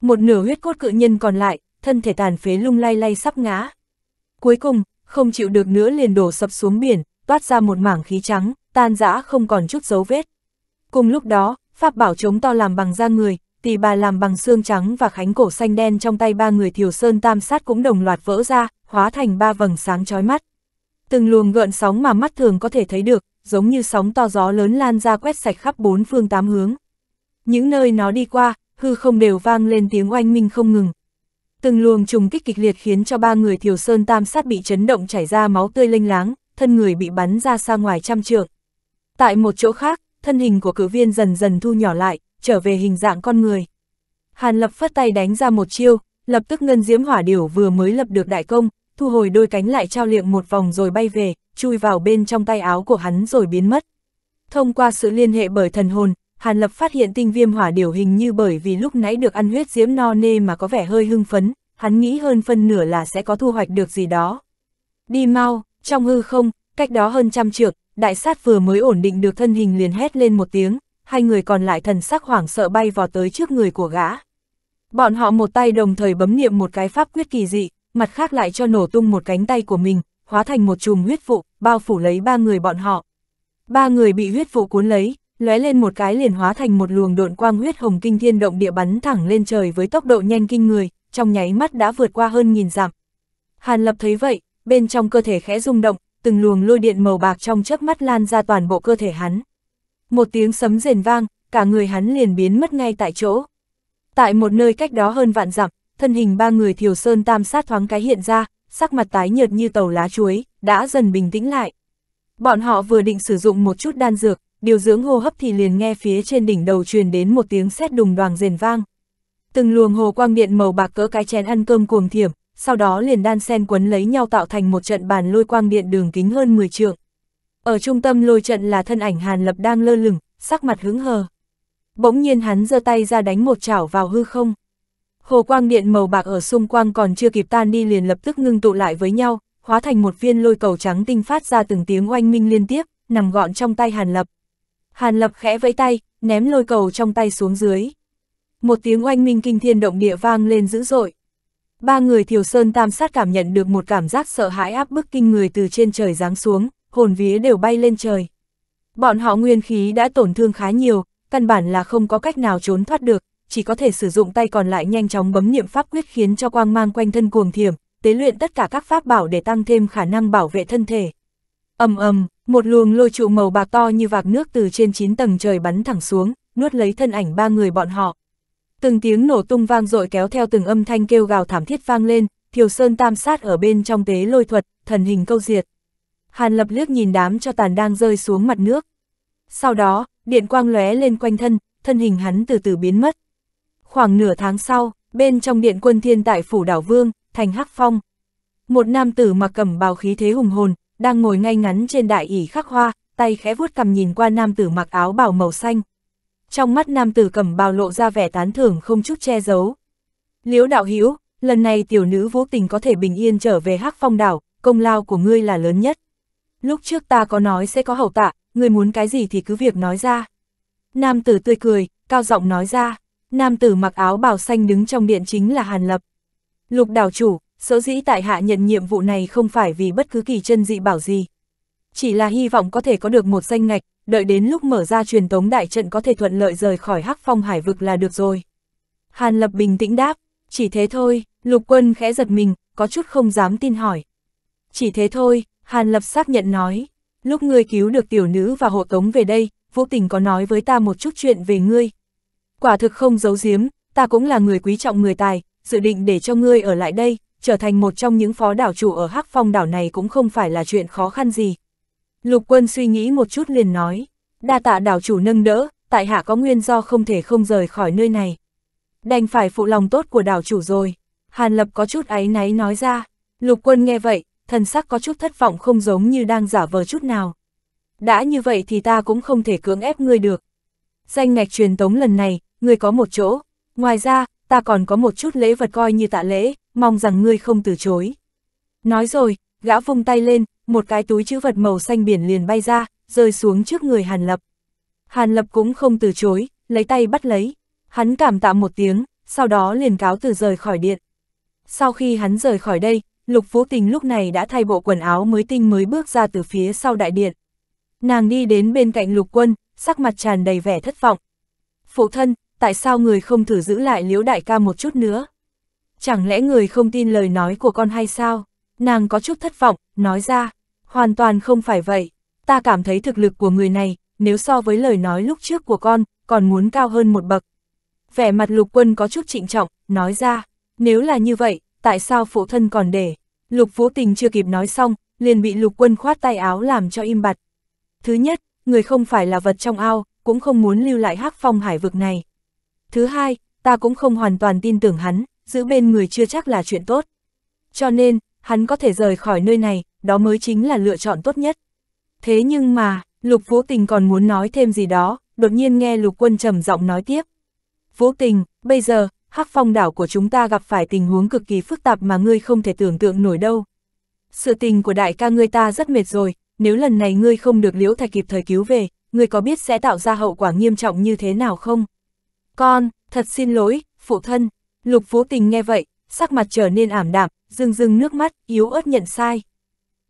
Một nửa huyết cốt cự nhân còn lại, thân thể tàn phế lung lay lay sắp ngã. Cuối cùng, không chịu được nữa liền đổ sập xuống biển, toát ra một mảng khí trắng, tan rã không còn chút dấu vết. Cùng lúc đó, pháp bảo chống to làm bằng da người, tỷ bà làm bằng xương trắng và khánh cổ xanh đen trong tay ba người Thiều Sơn Tam Sát cũng đồng loạt vỡ ra, hóa thành ba vầng sáng chói mắt. Từng luồng gợn sóng mà mắt thường có thể thấy được, giống như sóng to gió lớn lan ra quét sạch khắp bốn phương tám hướng. Những nơi nó đi qua, hư không đều vang lên tiếng oanh minh không ngừng. Từng luồng trùng kích kịch liệt khiến cho ba người Thiều Sơn Tam Sát bị chấn động chảy ra máu tươi linh láng, thân người bị bắn ra xa ngoài trăm trượng. Tại một chỗ khác, thân hình của cử viên dần dần thu nhỏ lại, trở về hình dạng con người. Hàn Lập phất tay đánh ra một chiêu, lập tức ngân diễm hỏa điểu vừa mới lập được đại công, thu hồi đôi cánh lại trao liệng một vòng rồi bay về, chui vào bên trong tay áo của hắn rồi biến mất. Thông qua sự liên hệ bởi thần hồn, Hàn Lập phát hiện tinh viêm hỏa điều hình như bởi vì lúc nãy được ăn huyết diễm no nê mà có vẻ hơi hưng phấn, hắn nghĩ hơn phân nửa là sẽ có thu hoạch được gì đó. Đi mau, trong hư không, cách đó hơn trăm trượng, đại sát vừa mới ổn định được thân hình liền hét lên một tiếng, hai người còn lại thần sắc hoảng sợ bay vào tới trước người của gã. Bọn họ một tay đồng thời bấm niệm một cái pháp quyết kỳ dị, mặt khác lại cho nổ tung một cánh tay của mình, hóa thành một chùm huyết vụ, bao phủ lấy ba người bọn họ. Ba người bị huyết vụ cuốn lấy, lóe lên một cái liền hóa thành một luồng độn quang huyết hồng kinh thiên động địa bắn thẳng lên trời với tốc độ nhanh kinh người, trong nháy mắt đã vượt qua hơn nghìn dặm. Hàn Lập thấy vậy, bên trong cơ thể khẽ rung động, từng luồng lôi điện màu bạc trong chớp mắt lan ra toàn bộ cơ thể hắn. Một tiếng sấm rền vang, cả người hắn liền biến mất ngay tại chỗ. Tại một nơi cách đó hơn vạn dặm, thân hình ba người Thiều Sơn Tam sát thoáng cái hiện ra, sắc mặt tái nhợt như tàu lá chuối, đã dần bình tĩnh lại. Bọn họ vừa định sử dụng một chút đan dược, điều dưỡng hô hấp thì liền nghe phía trên đỉnh đầu truyền đến một tiếng sét đùng đoàng rền vang. Từng luồng hồ quang điện màu bạc cỡ cái chén ăn cơm cuồng thiểm, sau đó liền đan sen quấn lấy nhau tạo thành một trận bàn lôi quang điện đường kính hơn 10 trượng. Ở trung tâm lôi trận là thân ảnh Hàn Lập đang lơ lửng, sắc mặt hứng hờ. Bỗng nhiên hắn giơ tay ra đánh một chảo vào hư không. Hồ quang điện màu bạc ở xung quanh còn chưa kịp tan đi liền lập tức ngưng tụ lại với nhau, hóa thành một viên lôi cầu trắng tinh phát ra từng tiếng oanh minh liên tiếp, nằm gọn trong tay Hàn Lập. Hàn Lập khẽ vẫy tay, ném lôi cầu trong tay xuống dưới. Một tiếng oanh minh kinh thiên động địa vang lên dữ dội. Ba người Thiều Sơn Tam Sát cảm nhận được một cảm giác sợ hãi áp bức kinh người từ trên trời giáng xuống, hồn vía đều bay lên trời. Bọn họ nguyên khí đã tổn thương khá nhiều, căn bản là không có cách nào trốn thoát được, chỉ có thể sử dụng tay còn lại nhanh chóng bấm niệm pháp quyết khiến cho quang mang quanh thân cuồng thiểm, tế luyện tất cả các pháp bảo để tăng thêm khả năng bảo vệ thân thể. ầm ầm, một luồng lôi trụ màu bạc to như vạc nước từ trên 9 tầng trời bắn thẳng xuống, nuốt lấy thân ảnh ba người bọn họ. Từng tiếng nổ tung vang dội kéo theo từng âm thanh kêu gào thảm thiết vang lên, Thiều Sơn tam sát ở bên trong tế lôi thuật, thần hình câu diệt. Hàn Lập liếc nhìn đám cho tàn đang rơi xuống mặt nước. Sau đó, điện quang lóe lên quanh thân, thân hình hắn từ từ biến mất. Khoảng nửa tháng sau, bên trong điện quân thiên tại phủ đảo Vương, thành Hắc Phong, một nam tử mặc cẩm bào khí thế hùng hồn, đang ngồi ngay ngắn trên đại ỷ khắc hoa, tay khẽ vuốt cầm nhìn qua nam tử mặc áo bào màu xanh. Trong mắt nam tử cẩm bào lộ ra vẻ tán thưởng không chút che giấu. Liễu đạo hữu lần này tiểu nữ vô tình có thể bình yên trở về hắc phong đảo, công lao của ngươi là lớn nhất. Lúc trước ta có nói sẽ có hậu tạ, ngươi muốn cái gì thì cứ việc nói ra. Nam tử tươi cười, cao giọng nói ra nam tử mặc áo bào xanh đứng trong điện chính là Hàn Lập. Lục đảo chủ, sở dĩ tại hạ nhận nhiệm vụ này không phải vì bất cứ kỳ chân dị bảo gì. Chỉ là hy vọng có thể có được một danh ngạch, đợi đến lúc mở ra truyền tống đại trận có thể thuận lợi rời khỏi hắc phong hải vực là được rồi. Hàn Lập bình tĩnh đáp, chỉ thế thôi, lục quân khẽ giật mình, có chút không dám tin hỏi. Chỉ thế thôi, Hàn Lập xác nhận nói, lúc ngươi cứu được tiểu nữ và hộ tống về đây, vô tình có nói với ta một chút chuyện về ngươi, quả thực không giấu giếm, ta cũng là người quý trọng người tài, dự định để cho ngươi ở lại đây, trở thành một trong những phó đảo chủ ở Hắc Phong đảo này cũng không phải là chuyện khó khăn gì. Lục quân suy nghĩ một chút liền nói, đa tạ đảo chủ nâng đỡ, tại hạ có nguyên do không thể không rời khỏi nơi này. Đành phải phụ lòng tốt của đảo chủ rồi. Hàn Lập có chút áy náy nói ra, lục quân nghe vậy, thần sắc có chút thất vọng không giống như đang giả vờ chút nào. Đã như vậy thì ta cũng không thể cưỡng ép ngươi được. Danh ngạch truyền tống lần này, ngươi có một chỗ, ngoài ra, ta còn có một chút lễ vật coi như tạ lễ, mong rằng ngươi không từ chối. Nói rồi, gã vung tay lên, một cái túi chữ vật màu xanh biển liền bay ra, rơi xuống trước người Hàn Lập. Hàn Lập cũng không từ chối, lấy tay bắt lấy. Hắn cảm tạ một tiếng, sau đó liền cáo từ rời khỏi điện. Sau khi hắn rời khỏi đây, Lục Vũ Tình lúc này đã thay bộ quần áo mới tinh mới bước ra từ phía sau đại điện. Nàng đi đến bên cạnh Lục Quân, sắc mặt tràn đầy vẻ thất vọng. Phụ thân, tại sao người không thử giữ lại liễu đại ca một chút nữa? Chẳng lẽ người không tin lời nói của con hay sao? Nàng có chút thất vọng, nói ra, hoàn toàn không phải vậy. Ta cảm thấy thực lực của người này, nếu so với lời nói lúc trước của con, còn muốn cao hơn một bậc. Vẻ mặt lục quân có chút trịnh trọng, nói ra, nếu là như vậy, tại sao phụ thân còn để? Lục vũ tình chưa kịp nói xong, liền bị lục quân khoát tay áo làm cho im bặt. Thứ nhất, người không phải là vật trong ao, cũng không muốn lưu lại hắc phong hải vực này. Thứ hai, ta cũng không hoàn toàn tin tưởng hắn, giữ bên người chưa chắc là chuyện tốt. Cho nên, hắn có thể rời khỏi nơi này, đó mới chính là lựa chọn tốt nhất. Thế nhưng mà, Lục Vũ Tình còn muốn nói thêm gì đó, đột nhiên nghe Lục Quân trầm giọng nói tiếp. Vũ Tình, bây giờ, Hắc Phong đảo của chúng ta gặp phải tình huống cực kỳ phức tạp mà ngươi không thể tưởng tượng nổi đâu. Sự tình của đại ca ngươi ta rất mệt rồi, nếu lần này ngươi không được Liễu Thạch kịp thời cứu về, ngươi có biết sẽ tạo ra hậu quả nghiêm trọng như thế nào không? Con, thật xin lỗi, phụ thân. Lục Vũ Tình nghe vậy, sắc mặt trở nên ảm đạm, rưng rưng nước mắt, yếu ớt nhận sai.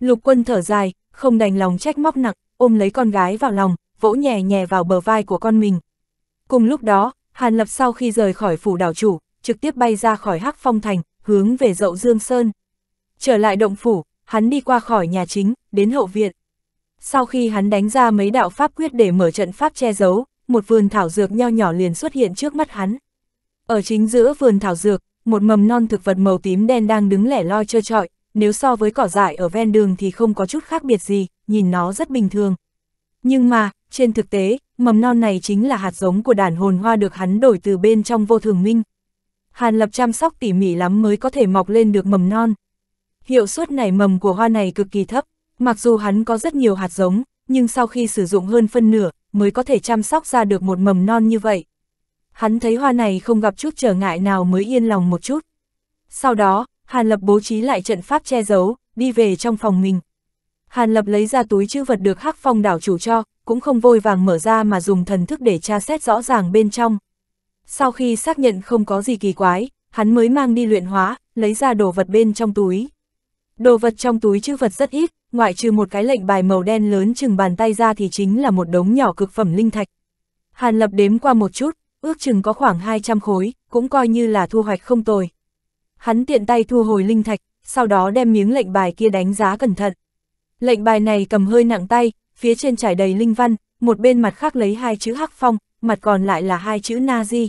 Lục quân thở dài, không đành lòng trách móc nặng, ôm lấy con gái vào lòng, vỗ nhẹ nhẹ vào bờ vai của con mình. Cùng lúc đó, Hàn Lập sau khi rời khỏi phủ đảo chủ, trực tiếp bay ra khỏi Hắc Phong Thành, hướng về dậu Dương Sơn. Trở lại động phủ, hắn đi qua khỏi nhà chính, đến hậu viện. Sau khi hắn đánh ra mấy đạo pháp quyết để mở trận pháp che giấu, một vườn thảo dược nho nhỏ liền xuất hiện trước mắt hắn. Ở chính giữa vườn thảo dược, một mầm non thực vật màu tím đen đang đứng lẻ loi trơ trọi, nếu so với cỏ dại ở ven đường thì không có chút khác biệt gì, nhìn nó rất bình thường. Nhưng mà, trên thực tế, mầm non này chính là hạt giống của đàn hồn hoa được hắn đổi từ bên trong vô thường minh. Hàn lập chăm sóc tỉ mỉ lắm mới có thể mọc lên được mầm non. Hiệu suất nảy mầm của hoa này cực kỳ thấp, mặc dù hắn có rất nhiều hạt giống, nhưng sau khi sử dụng hơn phân nửa, mới có thể chăm sóc ra được một mầm non như vậy. Hắn thấy hoa này không gặp chút trở ngại nào mới yên lòng một chút. Sau đó, Hàn Lập bố trí lại trận pháp che giấu, đi về trong phòng mình. Hàn Lập lấy ra túi chữ vật được Hắc Phong đảo chủ cho, cũng không vôi vàng mở ra mà dùng thần thức để tra xét rõ ràng bên trong. Sau khi xác nhận không có gì kỳ quái, hắn mới mang đi luyện hóa, lấy ra đồ vật bên trong túi. Đồ vật trong túi chữ vật rất ít, ngoại trừ một cái lệnh bài màu đen lớn chừng bàn tay ra thì chính là một đống nhỏ cực phẩm linh thạch. Hàn Lập đếm qua một chút, ước chừng có khoảng 200 khối, cũng coi như là thu hoạch không tồi. Hắn tiện tay thu hồi linh thạch, sau đó đem miếng lệnh bài kia đánh giá cẩn thận. Lệnh bài này cầm hơi nặng tay, phía trên trải đầy linh văn, một bên mặt khác lấy hai chữ Hắc Phong, mặt còn lại là hai chữ na di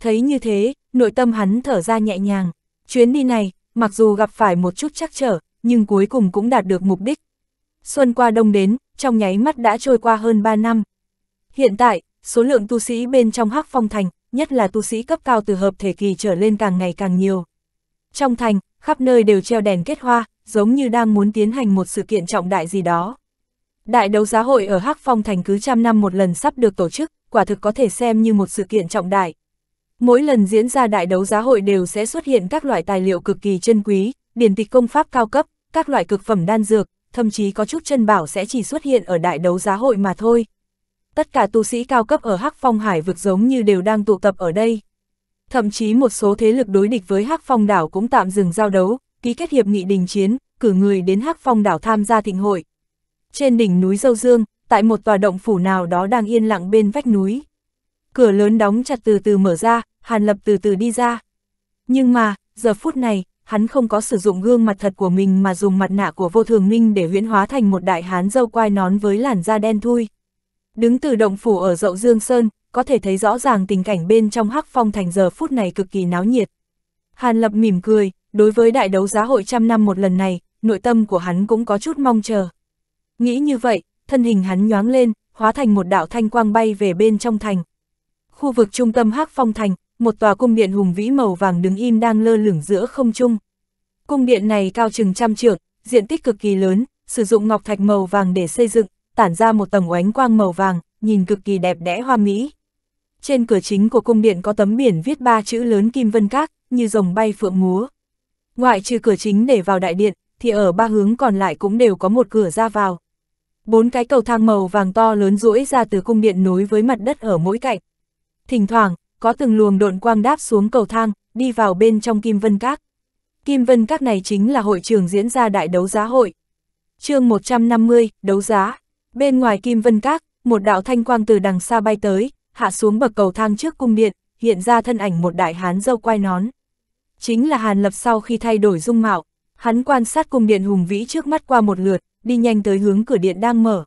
Thấy như thế, nội tâm hắn thở ra nhẹ nhàng. Chuyến đi này, mặc dù gặp phải một chút trắc trở, nhưng cuối cùng cũng đạt được mục đích. Xuân qua đông đến, trong nháy mắt đã trôi qua hơn 3 năm. Hiện tại, số lượng tu sĩ bên trong Hắc Phong Thành, nhất là tu sĩ cấp cao từ hợp thể kỳ trở lên càng ngày càng nhiều. Trong thành, khắp nơi đều treo đèn kết hoa, giống như đang muốn tiến hành một sự kiện trọng đại gì đó. Đại đấu giá hội ở Hắc Phong Thành cứ trăm năm một lần sắp được tổ chức, quả thực có thể xem như một sự kiện trọng đại. Mỗi lần diễn ra đại đấu giá hội đều sẽ xuất hiện các loại tài liệu cực kỳ chân quý, điển tịch công pháp cao cấp, các loại cực phẩm đan dược, thậm chí có chút chân bảo sẽ chỉ xuất hiện ở đại đấu giá hội mà thôi. Tất cả tu sĩ cao cấp ở Hắc Phong Hải vực giống như đều đang tụ tập ở đây. Thậm chí một số thế lực đối địch với Hắc Phong đảo cũng tạm dừng giao đấu, ký kết hiệp nghị đình chiến, cử người đến Hắc Phong đảo tham gia thịnh hội. Trên đỉnh núi Dâu Dương, tại một tòa động phủ nào đó đang yên lặng bên vách núi. Cửa lớn đóng chặt từ từ mở ra, Hàn Lập từ từ đi ra. Nhưng mà, giờ phút này, hắn không có sử dụng gương mặt thật của mình mà dùng mặt nạ của vô thường minh để huyễn hóa thành một đại hán dâu quai nón với làn da đen thui. Đứng từ động phủ ở dậu Dương Sơn, có thể thấy rõ ràng tình cảnh bên trong hắc phong thành giờ phút này cực kỳ náo nhiệt. Hàn Lập mỉm cười, đối với đại đấu giá hội trăm năm một lần này, nội tâm của hắn cũng có chút mong chờ. Nghĩ như vậy, thân hình hắn nhoáng lên, hóa thành một đạo thanh quang bay về bên trong thành. Khu vực trung tâm hắc phong thành, một tòa cung điện hùng vĩ màu vàng đứng im đang lơ lửng giữa không trung. Cung điện này cao chừng trăm trượng, diện tích cực kỳ lớn, sử dụng ngọc thạch màu vàng để xây dựng, tản ra một tầng oánh quang màu vàng, nhìn cực kỳ đẹp đẽ hoa mỹ. Trên cửa chính của cung điện có tấm biển viết ba chữ lớn Kim Vân Các, như rồng bay phượng múa. Ngoại trừ cửa chính để vào đại điện, thì ở ba hướng còn lại cũng đều có một cửa ra vào. Bốn cái cầu thang màu vàng to lớn duỗi ra từ cung điện nối với mặt đất ở mỗi cạnh. Thỉnh thoảng, có từng luồng độn quang đáp xuống cầu thang, đi vào bên trong Kim Vân Các. Kim Vân Các này chính là hội trường diễn ra đại đấu giá hội. chương 150, đấu giá. Bên ngoài Kim Vân Các, một đạo thanh quang từ đằng xa bay tới, hạ xuống bậc cầu thang trước cung điện, hiện ra thân ảnh một đại hán dâu quai nón. Chính là Hàn Lập sau khi thay đổi dung mạo, hắn quan sát cung điện hùng vĩ trước mắt qua một lượt, đi nhanh tới hướng cửa điện đang mở.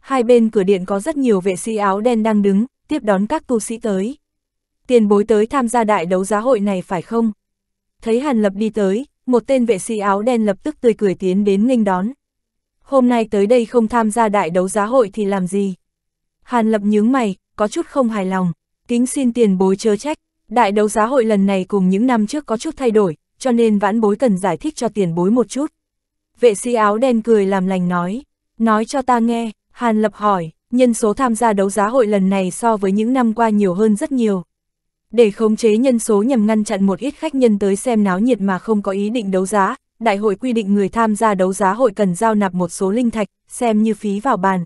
Hai bên cửa điện có rất nhiều vệ sĩ áo đen đang đứng, tiếp đón các tu sĩ tới tiền bối tới tham gia đại đấu giá hội này phải không? Thấy Hàn Lập đi tới, một tên vệ sĩ áo đen lập tức tươi cười tiến đến nghênh đón. Hôm nay tới đây không tham gia đại đấu giá hội thì làm gì? Hàn Lập nhướng mày, có chút không hài lòng, kính xin tiền bối chớ trách. Đại đấu giá hội lần này cùng những năm trước có chút thay đổi, cho nên vãn bối cần giải thích cho tiền bối một chút. Vệ sĩ áo đen cười làm lành nói, nói cho ta nghe, Hàn Lập hỏi, nhân số tham gia đấu giá hội lần này so với những năm qua nhiều hơn rất nhiều. Để khống chế nhân số nhằm ngăn chặn một ít khách nhân tới xem náo nhiệt mà không có ý định đấu giá, đại hội quy định người tham gia đấu giá hội cần giao nạp một số linh thạch, xem như phí vào bàn.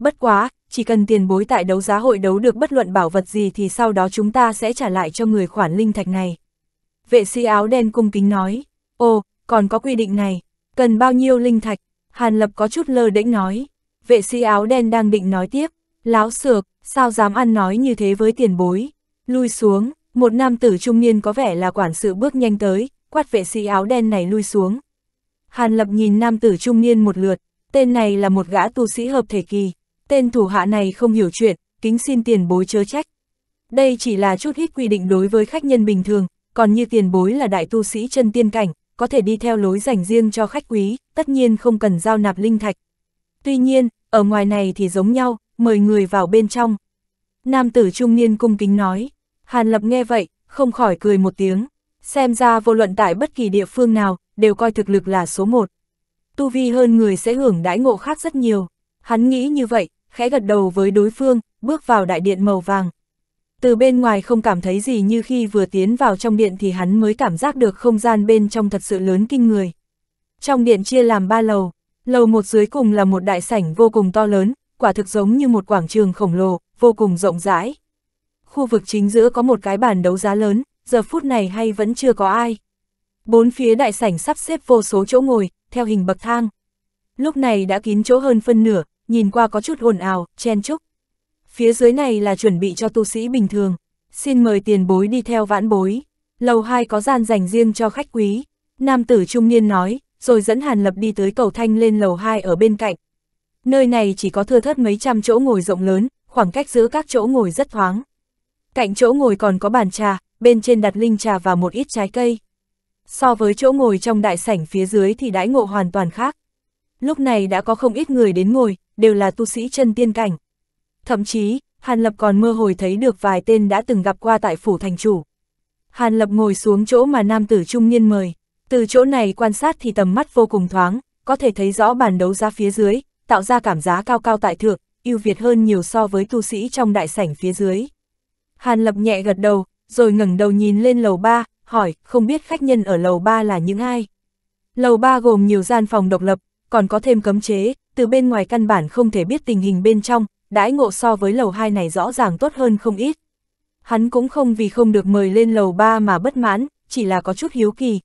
Bất quá, chỉ cần tiền bối tại đấu giá hội đấu được bất luận bảo vật gì thì sau đó chúng ta sẽ trả lại cho người khoản linh thạch này. Vệ sĩ áo đen cung kính nói, ồ, còn có quy định này, cần bao nhiêu linh thạch? Hàn Lập có chút lơ đễnh nói, vệ sĩ áo đen đang định nói tiếp, láo sược, sao dám ăn nói như thế với tiền bối? Lui xuống, một nam tử trung niên có vẻ là quản sự bước nhanh tới, quát vệ sĩ áo đen này lui xuống. Hàn Lập nhìn nam tử trung niên một lượt, tên này là một gã tu sĩ hợp thể kỳ, tên thủ hạ này không hiểu chuyện, kính xin tiền bối chớ trách. Đây chỉ là chút ít quy định đối với khách nhân bình thường, còn như tiền bối là đại tu sĩ chân tiên cảnh, có thể đi theo lối dành riêng cho khách quý, tất nhiên không cần giao nạp linh thạch. Tuy nhiên, ở ngoài này thì giống nhau, mời người vào bên trong. Nam tử trung niên cung kính nói. Hàn Lập nghe vậy, không khỏi cười một tiếng. Xem ra vô luận tại bất kỳ địa phương nào, đều coi thực lực là số một. Tu vi hơn người sẽ hưởng đãi ngộ khác rất nhiều. Hắn nghĩ như vậy, khẽ gật đầu với đối phương, bước vào đại điện màu vàng. Từ bên ngoài không cảm thấy gì như khi vừa tiến vào trong điện thì hắn mới cảm giác được không gian bên trong thật sự lớn kinh người. Trong điện chia làm ba lầu, lầu một dưới cùng là một đại sảnh vô cùng to lớn, quả thực giống như một quảng trường khổng lồ, vô cùng rộng rãi khu vực chính giữa có một cái bàn đấu giá lớn, giờ phút này hay vẫn chưa có ai. Bốn phía đại sảnh sắp xếp vô số chỗ ngồi, theo hình bậc thang. Lúc này đã kín chỗ hơn phân nửa, nhìn qua có chút ồn ào, chen chúc. Phía dưới này là chuẩn bị cho tu sĩ bình thường. Xin mời tiền bối đi theo vãn bối. Lầu hai có gian dành riêng cho khách quý. Nam tử trung niên nói, rồi dẫn Hàn Lập đi tới cầu thanh lên lầu hai ở bên cạnh. Nơi này chỉ có thưa thớt mấy trăm chỗ ngồi rộng lớn, khoảng cách giữa các chỗ ngồi rất thoáng. Cạnh chỗ ngồi còn có bàn trà, bên trên đặt linh trà và một ít trái cây. So với chỗ ngồi trong đại sảnh phía dưới thì đãi ngộ hoàn toàn khác. Lúc này đã có không ít người đến ngồi, đều là tu sĩ chân tiên cảnh. Thậm chí, Hàn Lập còn mơ hồi thấy được vài tên đã từng gặp qua tại phủ thành chủ. Hàn Lập ngồi xuống chỗ mà nam tử trung niên mời. Từ chỗ này quan sát thì tầm mắt vô cùng thoáng, có thể thấy rõ bàn đấu giá phía dưới, tạo ra cảm giá cao cao tại thượng, ưu việt hơn nhiều so với tu sĩ trong đại sảnh phía dưới. Hàn Lập nhẹ gật đầu, rồi ngẩng đầu nhìn lên lầu 3, hỏi, không biết khách nhân ở lầu 3 là những ai? Lầu 3 gồm nhiều gian phòng độc lập, còn có thêm cấm chế, từ bên ngoài căn bản không thể biết tình hình bên trong, đãi ngộ so với lầu 2 này rõ ràng tốt hơn không ít. Hắn cũng không vì không được mời lên lầu 3 mà bất mãn, chỉ là có chút hiếu kỳ.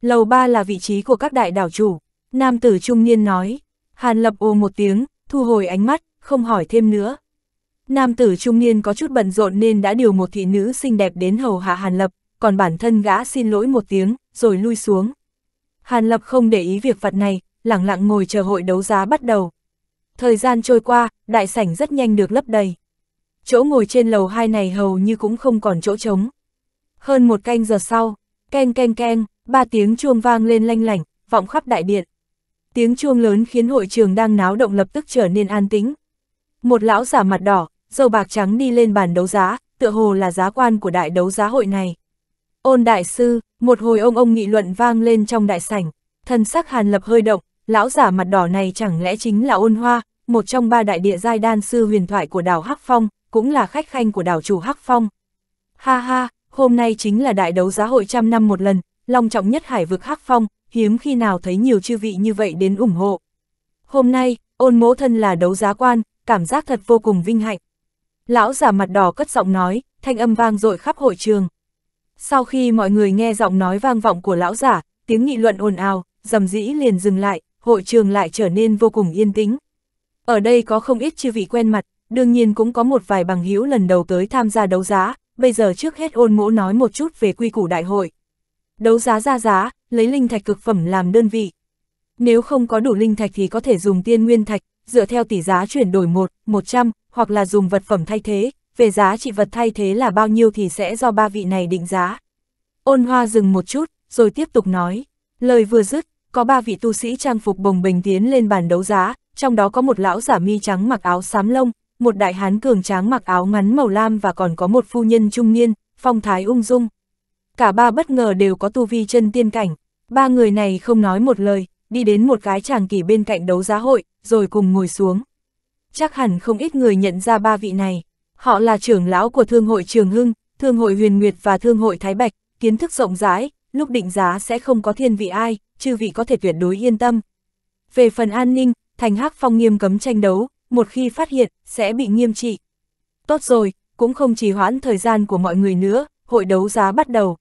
Lầu 3 là vị trí của các đại đảo chủ, nam tử trung niên nói. Hàn lập ô một tiếng, thu hồi ánh mắt, không hỏi thêm nữa. Nam tử trung niên có chút bận rộn nên đã điều một thị nữ xinh đẹp đến hầu hạ Hàn Lập, còn bản thân gã xin lỗi một tiếng, rồi lui xuống. Hàn Lập không để ý việc vật này, lặng lặng ngồi chờ hội đấu giá bắt đầu. Thời gian trôi qua, đại sảnh rất nhanh được lấp đầy. Chỗ ngồi trên lầu hai này hầu như cũng không còn chỗ trống. Hơn một canh giờ sau, keng keng keng, ba tiếng chuông vang lên lanh lảnh, vọng khắp đại điện. Tiếng chuông lớn khiến hội trường đang náo động lập tức trở nên an tĩnh. Một lão giả mặt đỏ, dâu bạc trắng đi lên bàn đấu giá, tựa hồ là giá quan của đại đấu giá hội này. Ôn đại sư, một hồi ông ông nghị luận vang lên trong đại sảnh, thân sắc hàn lập hơi động, lão giả mặt đỏ này chẳng lẽ chính là ôn hoa, một trong ba đại địa giai đan sư huyền thoại của đảo Hắc Phong, cũng là khách khanh của đảo chủ Hắc Phong. Ha ha, hôm nay chính là đại đấu giá hội trăm năm một lần, long trọng nhất hải vực Hắc Phong, hiếm khi nào thấy nhiều chư vị như vậy đến ủng hộ. Hôm nay, ôn mỗ thân là đấu giá quan, cảm giác thật vô cùng vinh hạnh, Lão giả mặt đỏ cất giọng nói, thanh âm vang dội khắp hội trường. Sau khi mọi người nghe giọng nói vang vọng của lão giả, tiếng nghị luận ồn ào, dầm dĩ liền dừng lại, hội trường lại trở nên vô cùng yên tĩnh. Ở đây có không ít chư vị quen mặt, đương nhiên cũng có một vài bằng hữu lần đầu tới tham gia đấu giá, bây giờ trước hết ôn mỗ nói một chút về quy củ đại hội. Đấu giá ra giá, lấy linh thạch cực phẩm làm đơn vị. Nếu không có đủ linh thạch thì có thể dùng tiên nguyên thạch, dựa theo tỷ giá chuyển đổi 1, 100, hoặc là dùng vật phẩm thay thế, về giá trị vật thay thế là bao nhiêu thì sẽ do ba vị này định giá. Ôn hoa dừng một chút, rồi tiếp tục nói. Lời vừa dứt, có ba vị tu sĩ trang phục bồng bình tiến lên bàn đấu giá, trong đó có một lão giả mi trắng mặc áo xám lông, một đại hán cường tráng mặc áo ngắn màu lam và còn có một phu nhân trung niên, phong thái ung dung. Cả ba bất ngờ đều có tu vi chân tiên cảnh, ba người này không nói một lời, đi đến một cái tràng kỳ bên cạnh đấu giá hội, rồi cùng ngồi xuống chắc hẳn không ít người nhận ra ba vị này. Họ là trưởng lão của Thương hội Trường Hưng, Thương hội Huyền Nguyệt và Thương hội Thái Bạch, kiến thức rộng rãi, lúc định giá sẽ không có thiên vị ai, chư vị có thể tuyệt đối yên tâm. Về phần an ninh, Thành Hắc Phong nghiêm cấm tranh đấu, một khi phát hiện, sẽ bị nghiêm trị. Tốt rồi, cũng không trì hoãn thời gian của mọi người nữa, hội đấu giá bắt đầu.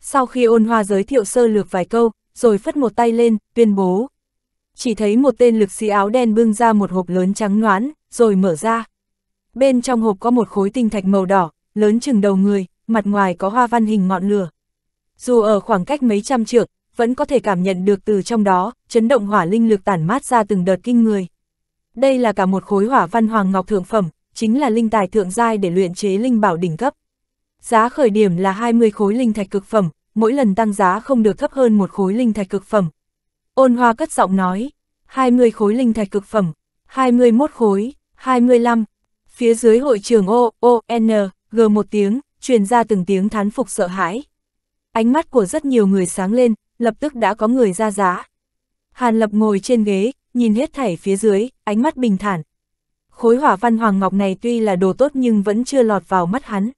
Sau khi ôn hoa giới thiệu sơ lược vài câu, rồi phất một tay lên, tuyên bố, chỉ thấy một tên lực sĩ áo đen bưng ra một hộp lớn trắng noán, rồi mở ra. Bên trong hộp có một khối tinh thạch màu đỏ, lớn chừng đầu người, mặt ngoài có hoa văn hình ngọn lửa. Dù ở khoảng cách mấy trăm trượng, vẫn có thể cảm nhận được từ trong đó, chấn động hỏa linh lực tản mát ra từng đợt kinh người. Đây là cả một khối hỏa văn hoàng ngọc thượng phẩm, chính là linh tài thượng giai để luyện chế linh bảo đỉnh cấp. Giá khởi điểm là 20 khối linh thạch cực phẩm, mỗi lần tăng giá không được thấp hơn một khối linh thạch cực phẩm, Ôn hoa cất giọng nói, 20 khối linh thạch cực phẩm, 21 khối, 25. Phía dưới hội trường O, O, N, G một tiếng, truyền ra từng tiếng thán phục sợ hãi. Ánh mắt của rất nhiều người sáng lên, lập tức đã có người ra giá. Hàn Lập ngồi trên ghế, nhìn hết thảy phía dưới, ánh mắt bình thản. Khối hỏa văn hoàng ngọc này tuy là đồ tốt nhưng vẫn chưa lọt vào mắt hắn.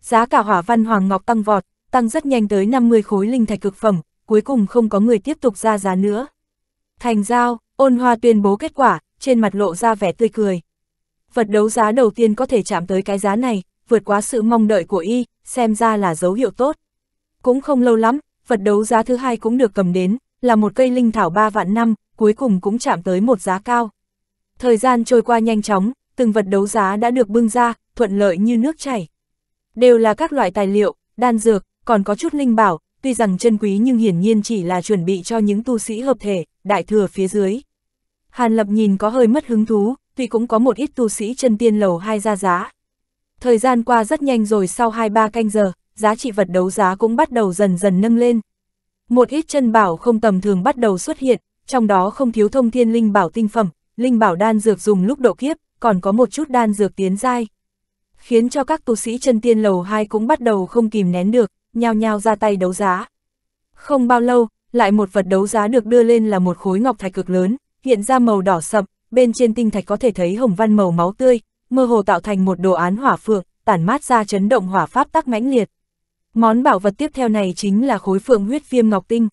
Giá cả hỏa văn hoàng ngọc tăng vọt, tăng rất nhanh tới 50 khối linh thạch cực phẩm, cuối cùng không có người tiếp tục ra giá nữa. Thành giao, ôn hoa tuyên bố kết quả, trên mặt lộ ra vẻ tươi cười. Vật đấu giá đầu tiên có thể chạm tới cái giá này, vượt quá sự mong đợi của y, xem ra là dấu hiệu tốt. Cũng không lâu lắm, vật đấu giá thứ hai cũng được cầm đến, là một cây linh thảo 3 vạn năm, cuối cùng cũng chạm tới một giá cao. Thời gian trôi qua nhanh chóng, từng vật đấu giá đã được bưng ra, thuận lợi như nước chảy. Đều là các loại tài liệu, đan dược, còn có chút linh bảo, tuy rằng chân quý nhưng hiển nhiên chỉ là chuẩn bị cho những tu sĩ hợp thể, đại thừa phía dưới. Hàn Lập nhìn có hơi mất hứng thú, tuy cũng có một ít tu sĩ chân tiên lầu hai ra giá. Thời gian qua rất nhanh rồi sau 2-3 canh giờ, giá trị vật đấu giá cũng bắt đầu dần dần nâng lên. Một ít chân bảo không tầm thường bắt đầu xuất hiện, trong đó không thiếu thông thiên linh bảo tinh phẩm, linh bảo đan dược dùng lúc độ kiếp, còn có một chút đan dược tiến dai. Khiến cho các tu sĩ chân tiên lầu 2 cũng bắt đầu không kìm nén được, nhao nhao ra tay đấu giá. Không bao lâu, lại một vật đấu giá được đưa lên là một khối ngọc thạch cực lớn, hiện ra màu đỏ sậm, bên trên tinh thạch có thể thấy hồng văn màu máu tươi, mơ hồ tạo thành một đồ án hỏa phượng, tản mát ra chấn động hỏa pháp tắc mãnh liệt. Món bảo vật tiếp theo này chính là khối phượng huyết viêm ngọc tinh.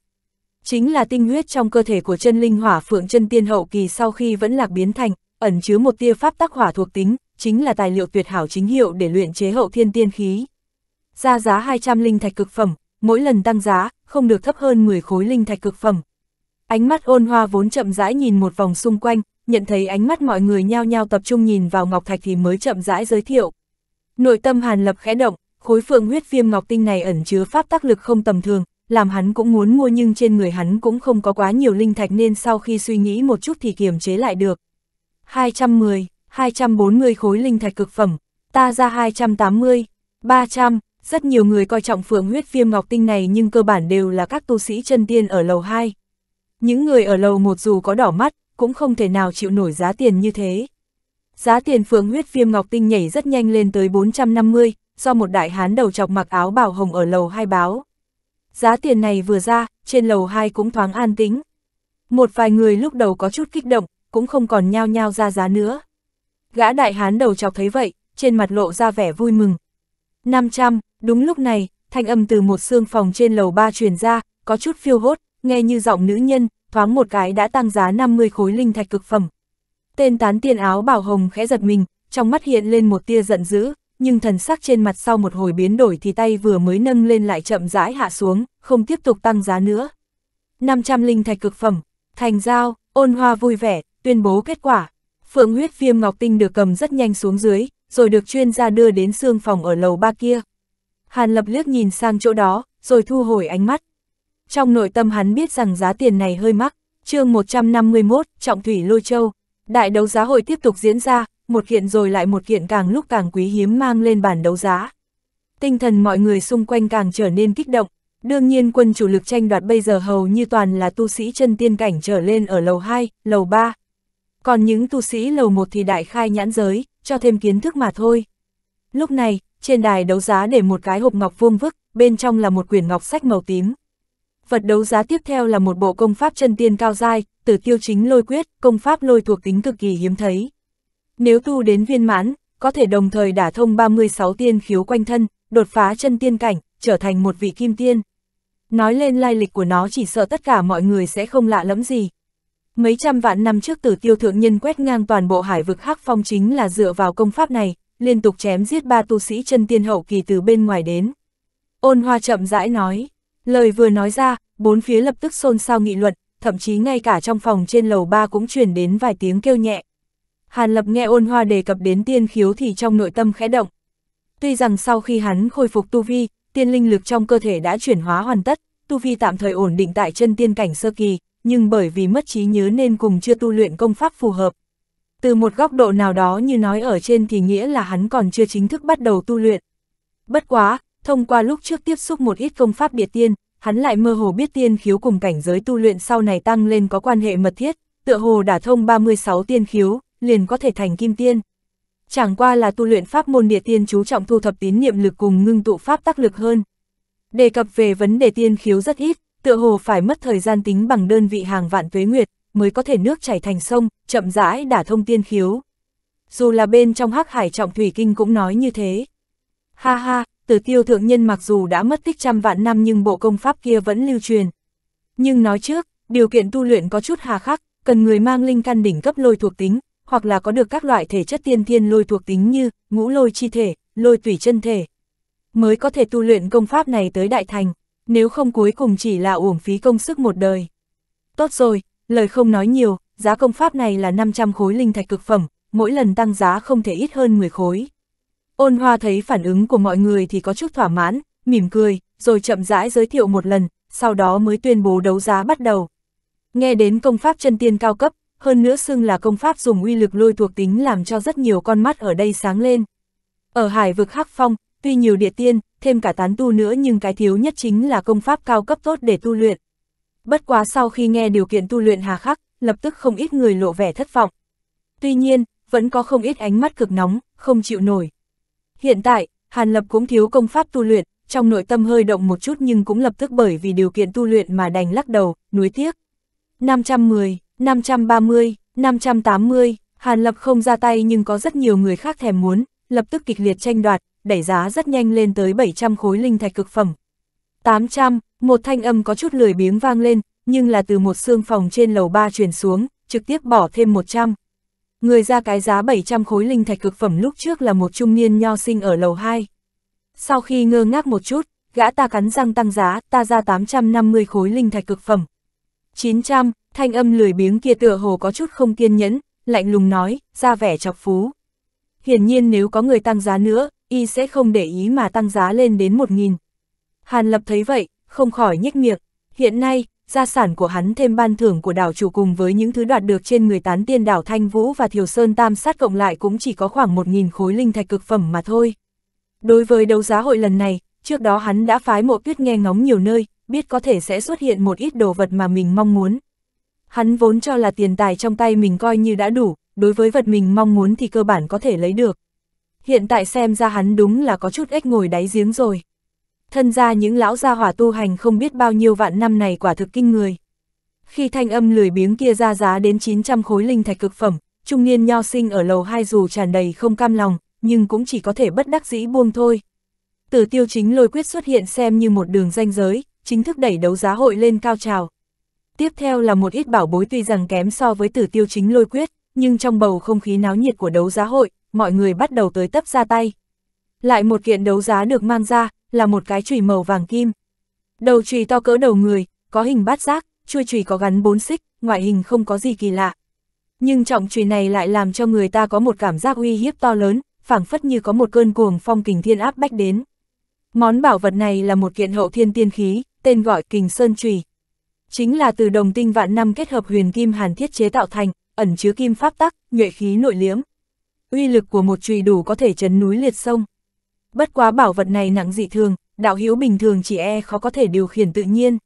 Chính là tinh huyết trong cơ thể của chân linh hỏa phượng chân tiên hậu kỳ sau khi vẫn lạc biến thành, ẩn chứa một tia pháp tắc hỏa thuộc tính, chính là tài liệu tuyệt hảo chính hiệu để luyện chế hậu thiên tiên khí ra giá 200 linh thạch cực phẩm, mỗi lần tăng giá, không được thấp hơn 10 khối linh thạch cực phẩm. Ánh mắt ôn hoa vốn chậm rãi nhìn một vòng xung quanh, nhận thấy ánh mắt mọi người nhao nhao tập trung nhìn vào ngọc thạch thì mới chậm rãi giới thiệu. Nội tâm Hàn Lập khẽ động, khối phượng huyết viêm ngọc tinh này ẩn chứa pháp tác lực không tầm thường, làm hắn cũng muốn mua nhưng trên người hắn cũng không có quá nhiều linh thạch nên sau khi suy nghĩ một chút thì kiềm chế lại được. 210, 240 khối linh thạch cực phẩm, ta ra 280, 300, rất nhiều người coi trọng phượng huyết viêm ngọc tinh này nhưng cơ bản đều là các tu sĩ chân tiên ở lầu 2. Những người ở lầu 1 dù có đỏ mắt, cũng không thể nào chịu nổi giá tiền như thế. Giá tiền phượng huyết viêm ngọc tinh nhảy rất nhanh lên tới 450, do một đại hán đầu chọc mặc áo bảo hồng ở lầu 2 báo. Giá tiền này vừa ra, trên lầu 2 cũng thoáng an tính. Một vài người lúc đầu có chút kích động, cũng không còn nhao nhao ra giá nữa. Gã đại hán đầu chọc thấy vậy, trên mặt lộ ra vẻ vui mừng. 500, Đúng lúc này, thanh âm từ một xương phòng trên lầu ba truyền ra, có chút phiêu hốt, nghe như giọng nữ nhân, thoáng một cái đã tăng giá 50 khối linh thạch cực phẩm. Tên tán tiền áo bảo hồng khẽ giật mình, trong mắt hiện lên một tia giận dữ, nhưng thần sắc trên mặt sau một hồi biến đổi thì tay vừa mới nâng lên lại chậm rãi hạ xuống, không tiếp tục tăng giá nữa. 500 linh thạch cực phẩm, thành giao, ôn hoa vui vẻ, tuyên bố kết quả. Phượng huyết viêm ngọc tinh được cầm rất nhanh xuống dưới, rồi được chuyên gia đưa đến xương phòng ở lầu ba kia. Hàn Lập liếc nhìn sang chỗ đó, rồi thu hồi ánh mắt. Trong nội tâm hắn biết rằng giá tiền này hơi mắc, chương 151, Trọng Thủy Lôi Châu. Đại đấu giá hội tiếp tục diễn ra, một kiện rồi lại một kiện càng lúc càng quý hiếm mang lên bàn đấu giá. Tinh thần mọi người xung quanh càng trở nên kích động, đương nhiên quân chủ lực tranh đoạt bây giờ hầu như toàn là tu sĩ chân tiên cảnh trở lên ở lầu 2, lầu 3. Còn những tu sĩ lầu 1 thì đại khai nhãn giới, cho thêm kiến thức mà thôi. Lúc này, trên đài đấu giá để một cái hộp ngọc vuông vức, bên trong là một quyển ngọc sách màu tím. Vật đấu giá tiếp theo là một bộ công pháp chân tiên cao dai, từ tiêu chính lôi quyết, công pháp lôi thuộc tính cực kỳ hiếm thấy. Nếu tu đến viên mãn, có thể đồng thời đả thông 36 tiên khiếu quanh thân, đột phá chân tiên cảnh, trở thành một vị kim tiên. Nói lên lai lịch của nó chỉ sợ tất cả mọi người sẽ không lạ lẫm gì. Mấy trăm vạn năm trước tử tiêu thượng nhân quét ngang toàn bộ hải vực hắc phong chính là dựa vào công pháp này, liên tục chém giết ba tu sĩ chân tiên hậu kỳ từ bên ngoài đến. Ôn hoa chậm rãi nói, lời vừa nói ra, bốn phía lập tức xôn xao nghị luận, thậm chí ngay cả trong phòng trên lầu ba cũng truyền đến vài tiếng kêu nhẹ. Hàn lập nghe ôn hoa đề cập đến tiên khiếu thì trong nội tâm khẽ động. Tuy rằng sau khi hắn khôi phục tu vi, tiên linh lực trong cơ thể đã chuyển hóa hoàn tất, tu vi tạm thời ổn định tại chân tiên cảnh sơ kỳ, nhưng bởi vì mất trí nhớ nên cùng chưa tu luyện công pháp phù hợp, từ một góc độ nào đó như nói ở trên thì nghĩa là hắn còn chưa chính thức bắt đầu tu luyện. Bất quá, thông qua lúc trước tiếp xúc một ít công pháp biệt tiên, hắn lại mơ hồ biết tiên khiếu cùng cảnh giới tu luyện sau này tăng lên có quan hệ mật thiết, tựa hồ đã thông 36 tiên khiếu, liền có thể thành kim tiên. Chẳng qua là tu luyện pháp môn địa tiên chú trọng thu thập tín niệm lực cùng ngưng tụ pháp tác lực hơn. Đề cập về vấn đề tiên khiếu rất ít, tựa hồ phải mất thời gian tính bằng đơn vị hàng vạn tuế nguyệt, mới có thể nước chảy thành sông, chậm rãi đả thông tiên khiếu. Dù là bên trong hắc hải trọng thủy kinh cũng nói như thế. Ha ha, từ tiêu thượng nhân mặc dù đã mất tích trăm vạn năm nhưng bộ công pháp kia vẫn lưu truyền. Nhưng nói trước, điều kiện tu luyện có chút hà khắc, cần người mang linh căn đỉnh cấp lôi thuộc tính, hoặc là có được các loại thể chất tiên thiên lôi thuộc tính như ngũ lôi chi thể, lôi tủy chân thể. Mới có thể tu luyện công pháp này tới đại thành, nếu không cuối cùng chỉ là uổng phí công sức một đời. Tốt rồi, Lời không nói nhiều, giá công pháp này là 500 khối linh thạch cực phẩm, mỗi lần tăng giá không thể ít hơn 10 khối. Ôn hoa thấy phản ứng của mọi người thì có chút thỏa mãn, mỉm cười, rồi chậm rãi giới thiệu một lần, sau đó mới tuyên bố đấu giá bắt đầu. Nghe đến công pháp chân tiên cao cấp, hơn nữa xưng là công pháp dùng uy lực lôi thuộc tính làm cho rất nhiều con mắt ở đây sáng lên. Ở hải vực Hắc Phong, tuy nhiều địa tiên, thêm cả tán tu nữa nhưng cái thiếu nhất chính là công pháp cao cấp tốt để tu luyện bất quá sau khi nghe điều kiện tu luyện hà khắc, lập tức không ít người lộ vẻ thất vọng. Tuy nhiên, vẫn có không ít ánh mắt cực nóng, không chịu nổi. Hiện tại, Hàn Lập cũng thiếu công pháp tu luyện, trong nội tâm hơi động một chút nhưng cũng lập tức bởi vì điều kiện tu luyện mà đành lắc đầu, nuối tiếc. 510, 530, 580, Hàn Lập không ra tay nhưng có rất nhiều người khác thèm muốn, lập tức kịch liệt tranh đoạt, đẩy giá rất nhanh lên tới 700 khối linh thạch cực phẩm. 800, một thanh âm có chút lười biếng vang lên, nhưng là từ một xương phòng trên lầu 3 truyền xuống, trực tiếp bỏ thêm 100. Người ra cái giá 700 khối linh thạch cực phẩm lúc trước là một trung niên nho sinh ở lầu 2. Sau khi ngơ ngác một chút, gã ta cắn răng tăng giá, ta ra 850 khối linh thạch cực phẩm. 900, thanh âm lười biếng kia tựa hồ có chút không kiên nhẫn, lạnh lùng nói, ra vẻ chọc phú. Hiển nhiên nếu có người tăng giá nữa, y sẽ không để ý mà tăng giá lên đến 1.000. Hàn Lập thấy vậy, không khỏi nhếch miệng. Hiện nay, gia sản của hắn thêm ban thưởng của đảo chủ cùng với những thứ đoạt được trên người tán tiên đảo Thanh Vũ và Thiều Sơn Tam Sát cộng lại cũng chỉ có khoảng 1.000 khối linh thạch cực phẩm mà thôi. Đối với đấu giá hội lần này, trước đó hắn đã phái mộ tuyết nghe ngóng nhiều nơi, biết có thể sẽ xuất hiện một ít đồ vật mà mình mong muốn. Hắn vốn cho là tiền tài trong tay mình coi như đã đủ, đối với vật mình mong muốn thì cơ bản có thể lấy được. Hiện tại xem ra hắn đúng là có chút ếch ngồi đáy giếng rồi thân ra những lão gia hỏa tu hành không biết bao nhiêu vạn năm này quả thực kinh người. Khi thanh âm lười biếng kia ra giá đến 900 khối linh thạch cực phẩm, trung niên nho sinh ở lầu hai dù tràn đầy không cam lòng, nhưng cũng chỉ có thể bất đắc dĩ buông thôi. Từ tiêu chính lôi quyết xuất hiện xem như một đường danh giới, chính thức đẩy đấu giá hội lên cao trào. Tiếp theo là một ít bảo bối tuy rằng kém so với tử tiêu chính lôi quyết, nhưng trong bầu không khí náo nhiệt của đấu giá hội, mọi người bắt đầu tới tấp ra tay. Lại một kiện đấu giá được mang ra, là một cái chùy màu vàng kim. Đầu chùy to cỡ đầu người, có hình bát giác, chui chùy có gắn bốn xích, ngoại hình không có gì kỳ lạ. Nhưng trọng chùy này lại làm cho người ta có một cảm giác uy hiếp to lớn, phảng phất như có một cơn cuồng phong kình thiên áp bách đến. Món bảo vật này là một kiện hậu thiên tiên khí, tên gọi Kình Sơn Chùy. Chính là từ đồng tinh vạn năm kết hợp huyền kim hàn thiết chế tạo thành, ẩn chứa kim pháp tắc, nhuệ khí nội liếm. Uy lực của một chùy đủ có thể chấn núi liệt sông bất quá bảo vật này nặng dị thường, đạo hữu bình thường chỉ e khó có thể điều khiển tự nhiên.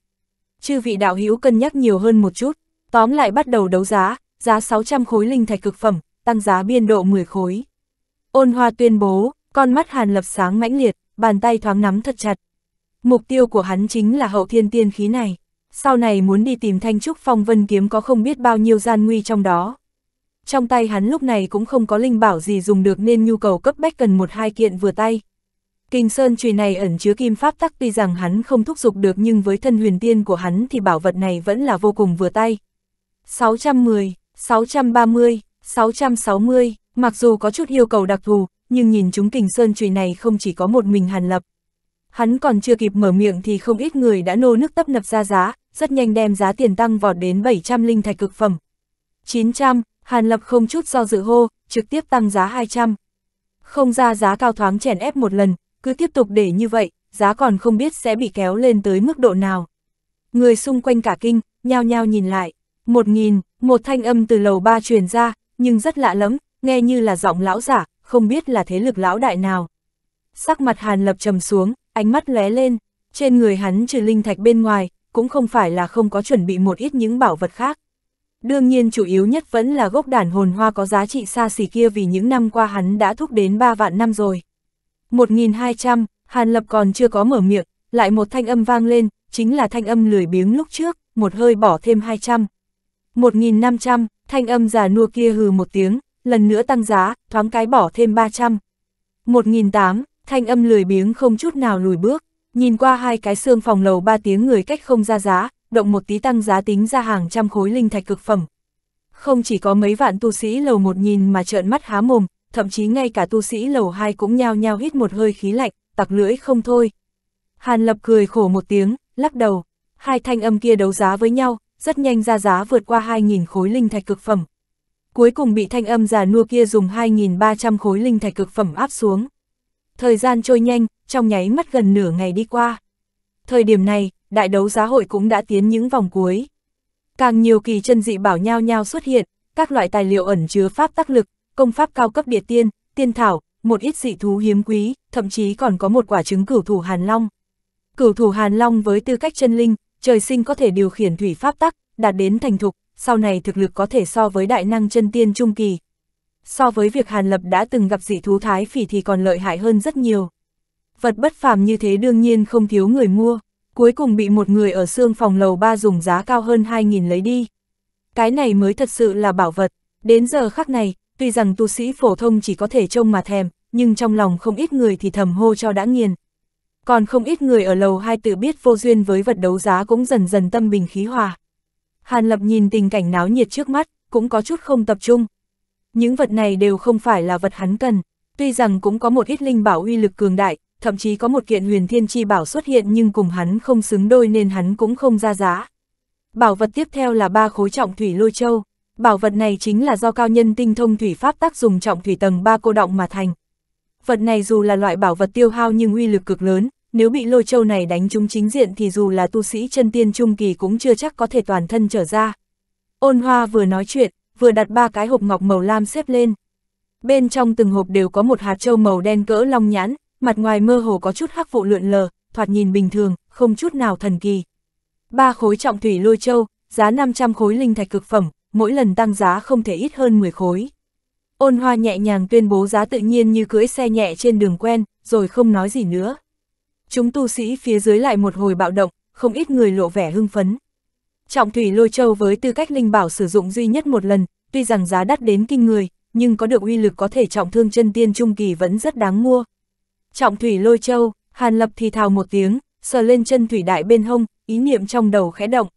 Chư vị đạo hữu cân nhắc nhiều hơn một chút, tóm lại bắt đầu đấu giá, giá 600 khối linh thạch cực phẩm, tăng giá biên độ 10 khối. Ôn hoa tuyên bố, con mắt hàn lập sáng mãnh liệt, bàn tay thoáng nắm thật chặt. Mục tiêu của hắn chính là hậu thiên tiên khí này, sau này muốn đi tìm thanh trúc phong vân kiếm có không biết bao nhiêu gian nguy trong đó. Trong tay hắn lúc này cũng không có linh bảo gì dùng được nên nhu cầu cấp bách cần một hai kiện vừa tay. Kinh Sơn chùy này ẩn chứa kim pháp tắc tuy rằng hắn không thúc giục được nhưng với thân huyền tiên của hắn thì bảo vật này vẫn là vô cùng vừa tay. 610, 630, 660, mặc dù có chút yêu cầu đặc thù, nhưng nhìn chúng Kình Sơn chùy này không chỉ có một mình Hàn Lập. Hắn còn chưa kịp mở miệng thì không ít người đã nô nước tấp nập ra giá, rất nhanh đem giá tiền tăng vọt đến 700 linh thạch cực phẩm. 900, Hàn Lập không chút do dự hô, trực tiếp tăng giá 200. Không ra giá cao thoáng chèn ép một lần, cứ tiếp tục để như vậy, giá còn không biết sẽ bị kéo lên tới mức độ nào. Người xung quanh cả kinh, nhao nhao nhìn lại. Một nghìn, một thanh âm từ lầu ba truyền ra, nhưng rất lạ lắm, nghe như là giọng lão giả, không biết là thế lực lão đại nào. Sắc mặt Hàn Lập trầm xuống, ánh mắt lóe lên, trên người hắn trừ linh thạch bên ngoài, cũng không phải là không có chuẩn bị một ít những bảo vật khác. Đương nhiên chủ yếu nhất vẫn là gốc đàn hồn hoa có giá trị xa xỉ kia vì những năm qua hắn đã thúc đến 3 vạn năm rồi. 1200, Hàn Lập còn chưa có mở miệng, lại một thanh âm vang lên, chính là thanh âm lười biếng lúc trước, một hơi bỏ thêm 200. 1500, thanh âm già nua kia hừ một tiếng, lần nữa tăng giá, thoáng cái bỏ thêm 300. 1008, thanh âm lười biếng không chút nào lùi bước, nhìn qua hai cái xương phòng lầu ba tiếng người cách không ra giá, động một tí tăng giá tính ra hàng trăm khối linh thạch cực phẩm. Không chỉ có mấy vạn tu sĩ lầu một nhìn mà trợn mắt há mồm, thậm chí ngay cả tu sĩ lầu hai cũng nhao nhao hít một hơi khí lạnh, tặc lưỡi không thôi. Hàn Lập cười khổ một tiếng, lắc đầu, hai thanh âm kia đấu giá với nhau, rất nhanh ra giá vượt qua 2.000 khối linh thạch cực phẩm. Cuối cùng bị thanh âm già nua kia dùng 2.300 khối linh thạch cực phẩm áp xuống. Thời gian trôi nhanh, trong nháy mắt gần nửa ngày đi qua. Thời điểm này, đại đấu giá hội cũng đã tiến những vòng cuối. Càng nhiều kỳ chân dị bảo nhau nhau xuất hiện, các loại tài liệu ẩn chứa pháp tác lực, công pháp cao cấp địa tiên, tiên thảo, một ít dị thú hiếm quý, thậm chí còn có một quả trứng cửu thủ Hàn Long. Cửu thủ Hàn Long với tư cách chân linh, trời sinh có thể điều khiển thủy pháp tắc, đạt đến thành thục, sau này thực lực có thể so với đại năng chân tiên trung kỳ. So với việc Hàn Lập đã từng gặp dị thú thái phỉ thì còn lợi hại hơn rất nhiều. Vật bất phàm như thế đương nhiên không thiếu người mua, cuối cùng bị một người ở xương phòng lầu ba dùng giá cao hơn 2.000 lấy đi. Cái này mới thật sự là bảo vật, đến giờ khắc này, Tuy rằng tu sĩ phổ thông chỉ có thể trông mà thèm, nhưng trong lòng không ít người thì thầm hô cho đã nghiền. Còn không ít người ở lầu hai tự biết vô duyên với vật đấu giá cũng dần dần tâm bình khí hòa. Hàn Lập nhìn tình cảnh náo nhiệt trước mắt, cũng có chút không tập trung. Những vật này đều không phải là vật hắn cần, tuy rằng cũng có một ít linh bảo uy lực cường đại, thậm chí có một kiện huyền thiên chi bảo xuất hiện nhưng cùng hắn không xứng đôi nên hắn cũng không ra giá. Bảo vật tiếp theo là ba khối trọng thủy lôi châu bảo vật này chính là do cao nhân tinh thông thủy pháp tác dùng trọng thủy tầng 3 cô động mà thành. Vật này dù là loại bảo vật tiêu hao nhưng uy lực cực lớn, nếu bị lôi châu này đánh trúng chính diện thì dù là tu sĩ chân tiên trung kỳ cũng chưa chắc có thể toàn thân trở ra. Ôn hoa vừa nói chuyện, vừa đặt ba cái hộp ngọc màu lam xếp lên. Bên trong từng hộp đều có một hạt châu màu đen cỡ long nhãn, mặt ngoài mơ hồ có chút hắc vụ lượn lờ, thoạt nhìn bình thường, không chút nào thần kỳ. Ba khối trọng thủy lôi châu, giá 500 khối linh thạch cực phẩm, mỗi lần tăng giá không thể ít hơn 10 khối. Ôn hoa nhẹ nhàng tuyên bố giá tự nhiên như cưỡi xe nhẹ trên đường quen, rồi không nói gì nữa. Chúng tu sĩ phía dưới lại một hồi bạo động, không ít người lộ vẻ hưng phấn. Trọng thủy lôi châu với tư cách linh bảo sử dụng duy nhất một lần, tuy rằng giá đắt đến kinh người, nhưng có được uy lực có thể trọng thương chân tiên trung kỳ vẫn rất đáng mua. Trọng thủy lôi châu, hàn lập thì thào một tiếng, sờ lên chân thủy đại bên hông, ý niệm trong đầu khẽ động.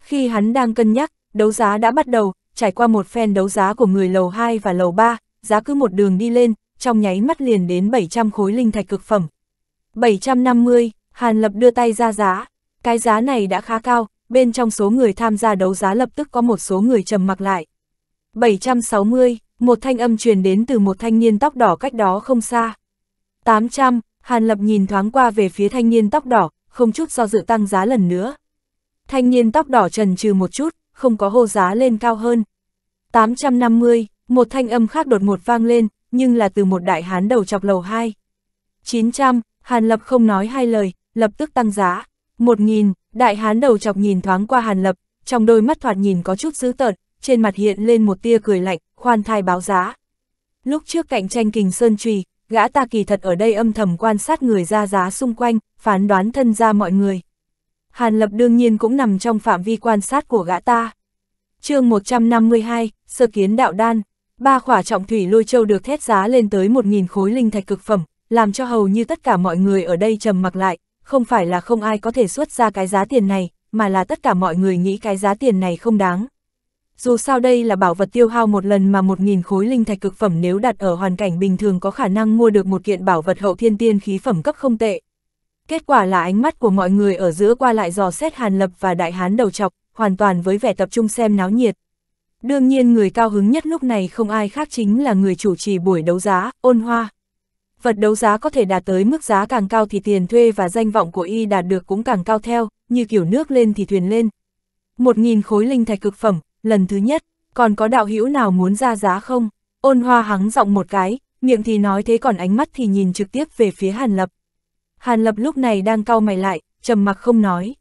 Khi hắn đang cân nhắc, đấu giá đã bắt đầu, trải qua một phen đấu giá của người lầu 2 và lầu 3, giá cứ một đường đi lên, trong nháy mắt liền đến 700 khối linh thạch cực phẩm. 750, Hàn Lập đưa tay ra giá, cái giá này đã khá cao, bên trong số người tham gia đấu giá lập tức có một số người trầm mặc lại. 760, một thanh âm truyền đến từ một thanh niên tóc đỏ cách đó không xa. 800, Hàn Lập nhìn thoáng qua về phía thanh niên tóc đỏ, không chút do dự tăng giá lần nữa. Thanh niên tóc đỏ trần trừ một chút, không có hô giá lên cao hơn. 850, một thanh âm khác đột ngột vang lên, nhưng là từ một đại hán đầu chọc lầu 2. 900, Hàn Lập không nói hai lời, lập tức tăng giá. 1000, đại hán đầu chọc nhìn thoáng qua Hàn Lập, trong đôi mắt thoạt nhìn có chút dữ tợn, trên mặt hiện lên một tia cười lạnh, khoan thai báo giá. Lúc trước cạnh tranh kình sơn trùy, gã ta kỳ thật ở đây âm thầm quan sát người ra giá xung quanh, phán đoán thân ra mọi người. Hàn Lập đương nhiên cũng nằm trong phạm vi quan sát của gã ta. chương 152, Sơ Kiến Đạo Đan, ba khỏa trọng thủy lôi châu được thét giá lên tới 1.000 khối linh thạch cực phẩm, làm cho hầu như tất cả mọi người ở đây trầm mặc lại, không phải là không ai có thể xuất ra cái giá tiền này, mà là tất cả mọi người nghĩ cái giá tiền này không đáng. Dù sao đây là bảo vật tiêu hao một lần mà 1.000 khối linh thạch cực phẩm nếu đặt ở hoàn cảnh bình thường có khả năng mua được một kiện bảo vật hậu thiên tiên khí phẩm cấp không tệ, Kết quả là ánh mắt của mọi người ở giữa qua lại dò xét Hàn Lập và Đại Hán đầu chọc, hoàn toàn với vẻ tập trung xem náo nhiệt. Đương nhiên người cao hứng nhất lúc này không ai khác chính là người chủ trì buổi đấu giá, ôn hoa. Vật đấu giá có thể đạt tới mức giá càng cao thì tiền thuê và danh vọng của y đạt được cũng càng cao theo, như kiểu nước lên thì thuyền lên. Một nghìn khối linh thạch cực phẩm, lần thứ nhất, còn có đạo hữu nào muốn ra giá không? Ôn hoa hắng giọng một cái, miệng thì nói thế còn ánh mắt thì nhìn trực tiếp về phía Hàn Lập. Hàn Lập lúc này đang cau mày lại, trầm mặc không nói.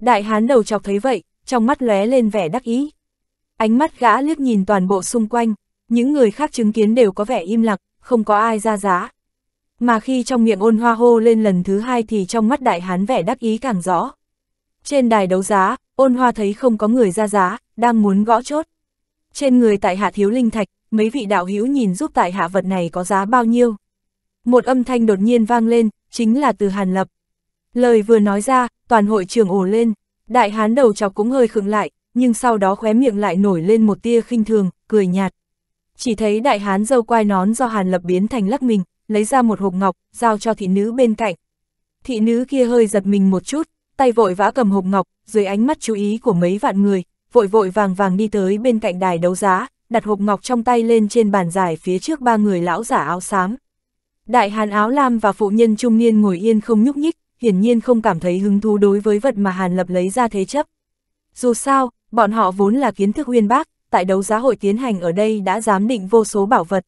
Đại hán đầu chọc thấy vậy, trong mắt lóe lên vẻ đắc ý. Ánh mắt gã liếc nhìn toàn bộ xung quanh, những người khác chứng kiến đều có vẻ im lặng, không có ai ra giá. Mà khi trong miệng ôn hoa hô lên lần thứ hai thì trong mắt đại hán vẻ đắc ý càng rõ. Trên đài đấu giá, ôn hoa thấy không có người ra giá, đang muốn gõ chốt. Trên người tại hạ thiếu linh thạch, mấy vị đạo hữu nhìn giúp tại hạ vật này có giá bao nhiêu. Một âm thanh đột nhiên vang lên, chính là từ Hàn Lập. Lời vừa nói ra, toàn hội trường ồ lên, đại hán đầu chọc cũng hơi khựng lại, nhưng sau đó khóe miệng lại nổi lên một tia khinh thường, cười nhạt. Chỉ thấy đại hán dâu quai nón do Hàn Lập biến thành lắc mình, lấy ra một hộp ngọc, giao cho thị nữ bên cạnh. Thị nữ kia hơi giật mình một chút, tay vội vã cầm hộp ngọc, dưới ánh mắt chú ý của mấy vạn người, vội vội vàng vàng đi tới bên cạnh đài đấu giá, đặt hộp ngọc trong tay lên trên bàn giải phía trước ba người lão giả áo xám. Đại Hàn áo lam và phụ nhân trung niên ngồi yên không nhúc nhích, hiển nhiên không cảm thấy hứng thú đối với vật mà Hàn Lập lấy ra thế chấp. Dù sao, bọn họ vốn là kiến thức uyên bác, tại đấu giá hội tiến hành ở đây đã giám định vô số bảo vật.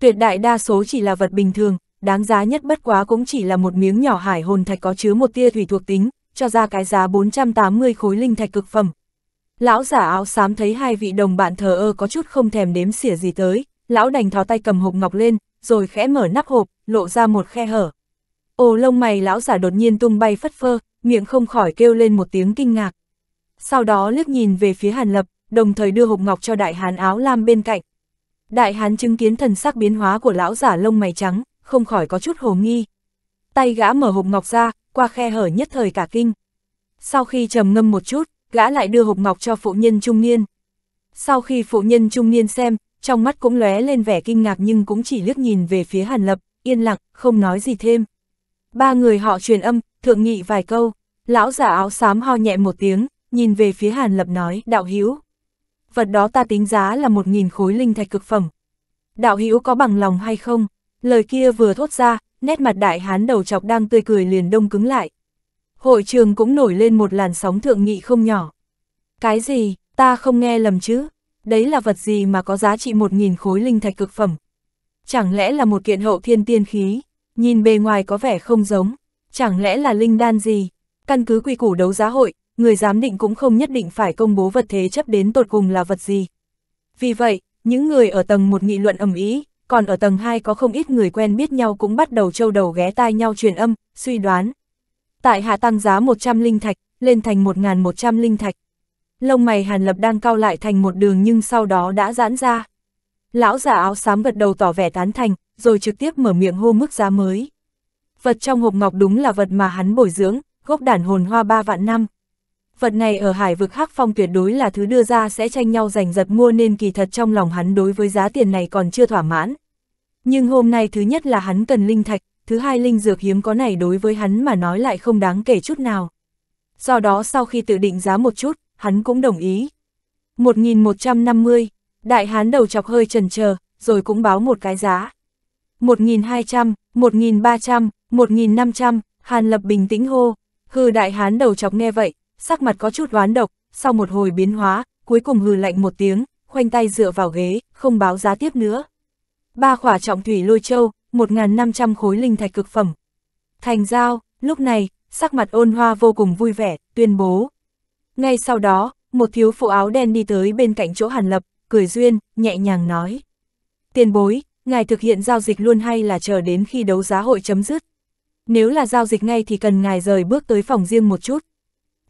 Tuyệt đại đa số chỉ là vật bình thường, đáng giá nhất bất quá cũng chỉ là một miếng nhỏ hải hồn thạch có chứa một tia thủy thuộc tính, cho ra cái giá 480 khối linh thạch cực phẩm. Lão giả áo xám thấy hai vị đồng bạn thờ ơ có chút không thèm đếm xỉa gì tới, lão đành thò tay cầm hộp ngọc lên, rồi khẽ mở nắp hộp, lộ ra một khe hở. Ồ lông mày lão giả đột nhiên tung bay phất phơ, miệng không khỏi kêu lên một tiếng kinh ngạc. Sau đó liếc nhìn về phía Hàn Lập, đồng thời đưa hộp ngọc cho đại hán áo lam bên cạnh. Đại hán chứng kiến thần sắc biến hóa của lão giả lông mày trắng, không khỏi có chút hồ nghi. Tay gã mở hộp ngọc ra, qua khe hở nhất thời cả kinh. Sau khi trầm ngâm một chút, gã lại đưa hộp ngọc cho phụ nhân trung niên. Sau khi phụ nhân trung niên xem, trong mắt cũng lóe lên vẻ kinh ngạc nhưng cũng chỉ liếc nhìn về phía Hàn Lập, yên lặng, không nói gì thêm. Ba người họ truyền âm, thượng nghị vài câu, lão giả áo xám ho nhẹ một tiếng, nhìn về phía Hàn Lập nói, đạo hữu Vật đó ta tính giá là một nghìn khối linh thạch cực phẩm. Đạo hữu có bằng lòng hay không? Lời kia vừa thốt ra, nét mặt đại hán đầu chọc đang tươi cười liền đông cứng lại. Hội trường cũng nổi lên một làn sóng thượng nghị không nhỏ. Cái gì, ta không nghe lầm chứ? đấy là vật gì mà có giá trị một nghìn khối linh thạch cực phẩm. Chẳng lẽ là một kiện hậu thiên tiên khí, nhìn bề ngoài có vẻ không giống, chẳng lẽ là linh đan gì? Căn cứ quy củ đấu giá hội, người giám định cũng không nhất định phải công bố vật thế chấp đến tột cùng là vật gì. Vì vậy, những người ở tầng một nghị luận ầm ý, còn ở tầng 2 có không ít người quen biết nhau cũng bắt đầu trâu đầu ghé tai nhau truyền âm, suy đoán. Tại hạ tăng giá 100 linh thạch, lên thành 1.100 linh thạch lông mày Hàn Lập đang cao lại thành một đường nhưng sau đó đã giãn ra. Lão già áo xám gật đầu tỏ vẻ tán thành, rồi trực tiếp mở miệng hô mức giá mới. Vật trong hộp ngọc đúng là vật mà hắn bồi dưỡng, gốc đản hồn hoa ba vạn năm. Vật này ở hải vực hắc phong tuyệt đối là thứ đưa ra sẽ tranh nhau giành giật mua nên kỳ thật trong lòng hắn đối với giá tiền này còn chưa thỏa mãn. Nhưng hôm nay thứ nhất là hắn cần linh thạch, thứ hai linh dược hiếm có này đối với hắn mà nói lại không đáng kể chút nào. Do đó sau khi tự định giá một chút, hắn cũng đồng ý. 1150, đại hán đầu chọc hơi trần chờ rồi cũng báo một cái giá. 1200, 1300, 1500, Hàn Lập bình tĩnh hô, hư đại hán đầu chọc nghe vậy, sắc mặt có chút oán độc, sau một hồi biến hóa, cuối cùng hừ lạnh một tiếng, khoanh tay dựa vào ghế, không báo giá tiếp nữa. Ba khỏa trọng thủy lôi châu, 1.500 khối linh thạch cực phẩm. Thành giao, lúc này, sắc mặt ôn hoa vô cùng vui vẻ, tuyên bố, ngay sau đó, một thiếu phụ áo đen đi tới bên cạnh chỗ Hàn Lập, cười duyên, nhẹ nhàng nói. Tiền bối, ngài thực hiện giao dịch luôn hay là chờ đến khi đấu giá hội chấm dứt? Nếu là giao dịch ngay thì cần ngài rời bước tới phòng riêng một chút.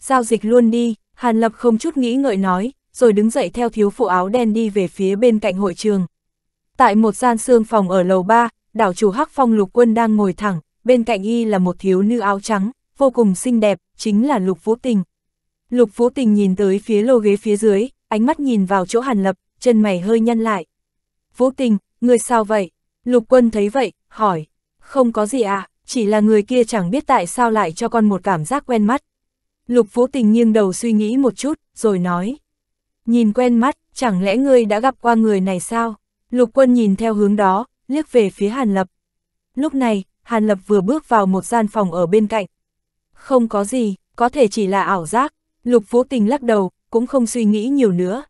Giao dịch luôn đi, Hàn Lập không chút nghĩ ngợi nói, rồi đứng dậy theo thiếu phụ áo đen đi về phía bên cạnh hội trường. Tại một gian xương phòng ở lầu 3, đảo chủ Hắc Phong Lục Quân đang ngồi thẳng, bên cạnh y là một thiếu nữ áo trắng, vô cùng xinh đẹp, chính là Lục Vũ Tình, Lục Vũ Tình nhìn tới phía lô ghế phía dưới, ánh mắt nhìn vào chỗ Hàn Lập, chân mày hơi nhăn lại. Vũ Tình, người sao vậy? Lục Quân thấy vậy, hỏi. Không có gì à, chỉ là người kia chẳng biết tại sao lại cho con một cảm giác quen mắt. Lục Vũ Tình nghiêng đầu suy nghĩ một chút, rồi nói. Nhìn quen mắt, chẳng lẽ ngươi đã gặp qua người này sao? Lục Quân nhìn theo hướng đó, liếc về phía Hàn Lập. Lúc này, Hàn Lập vừa bước vào một gian phòng ở bên cạnh. Không có gì, có thể chỉ là ảo giác, Lục Vũ Tình lắc đầu, cũng không suy nghĩ nhiều nữa.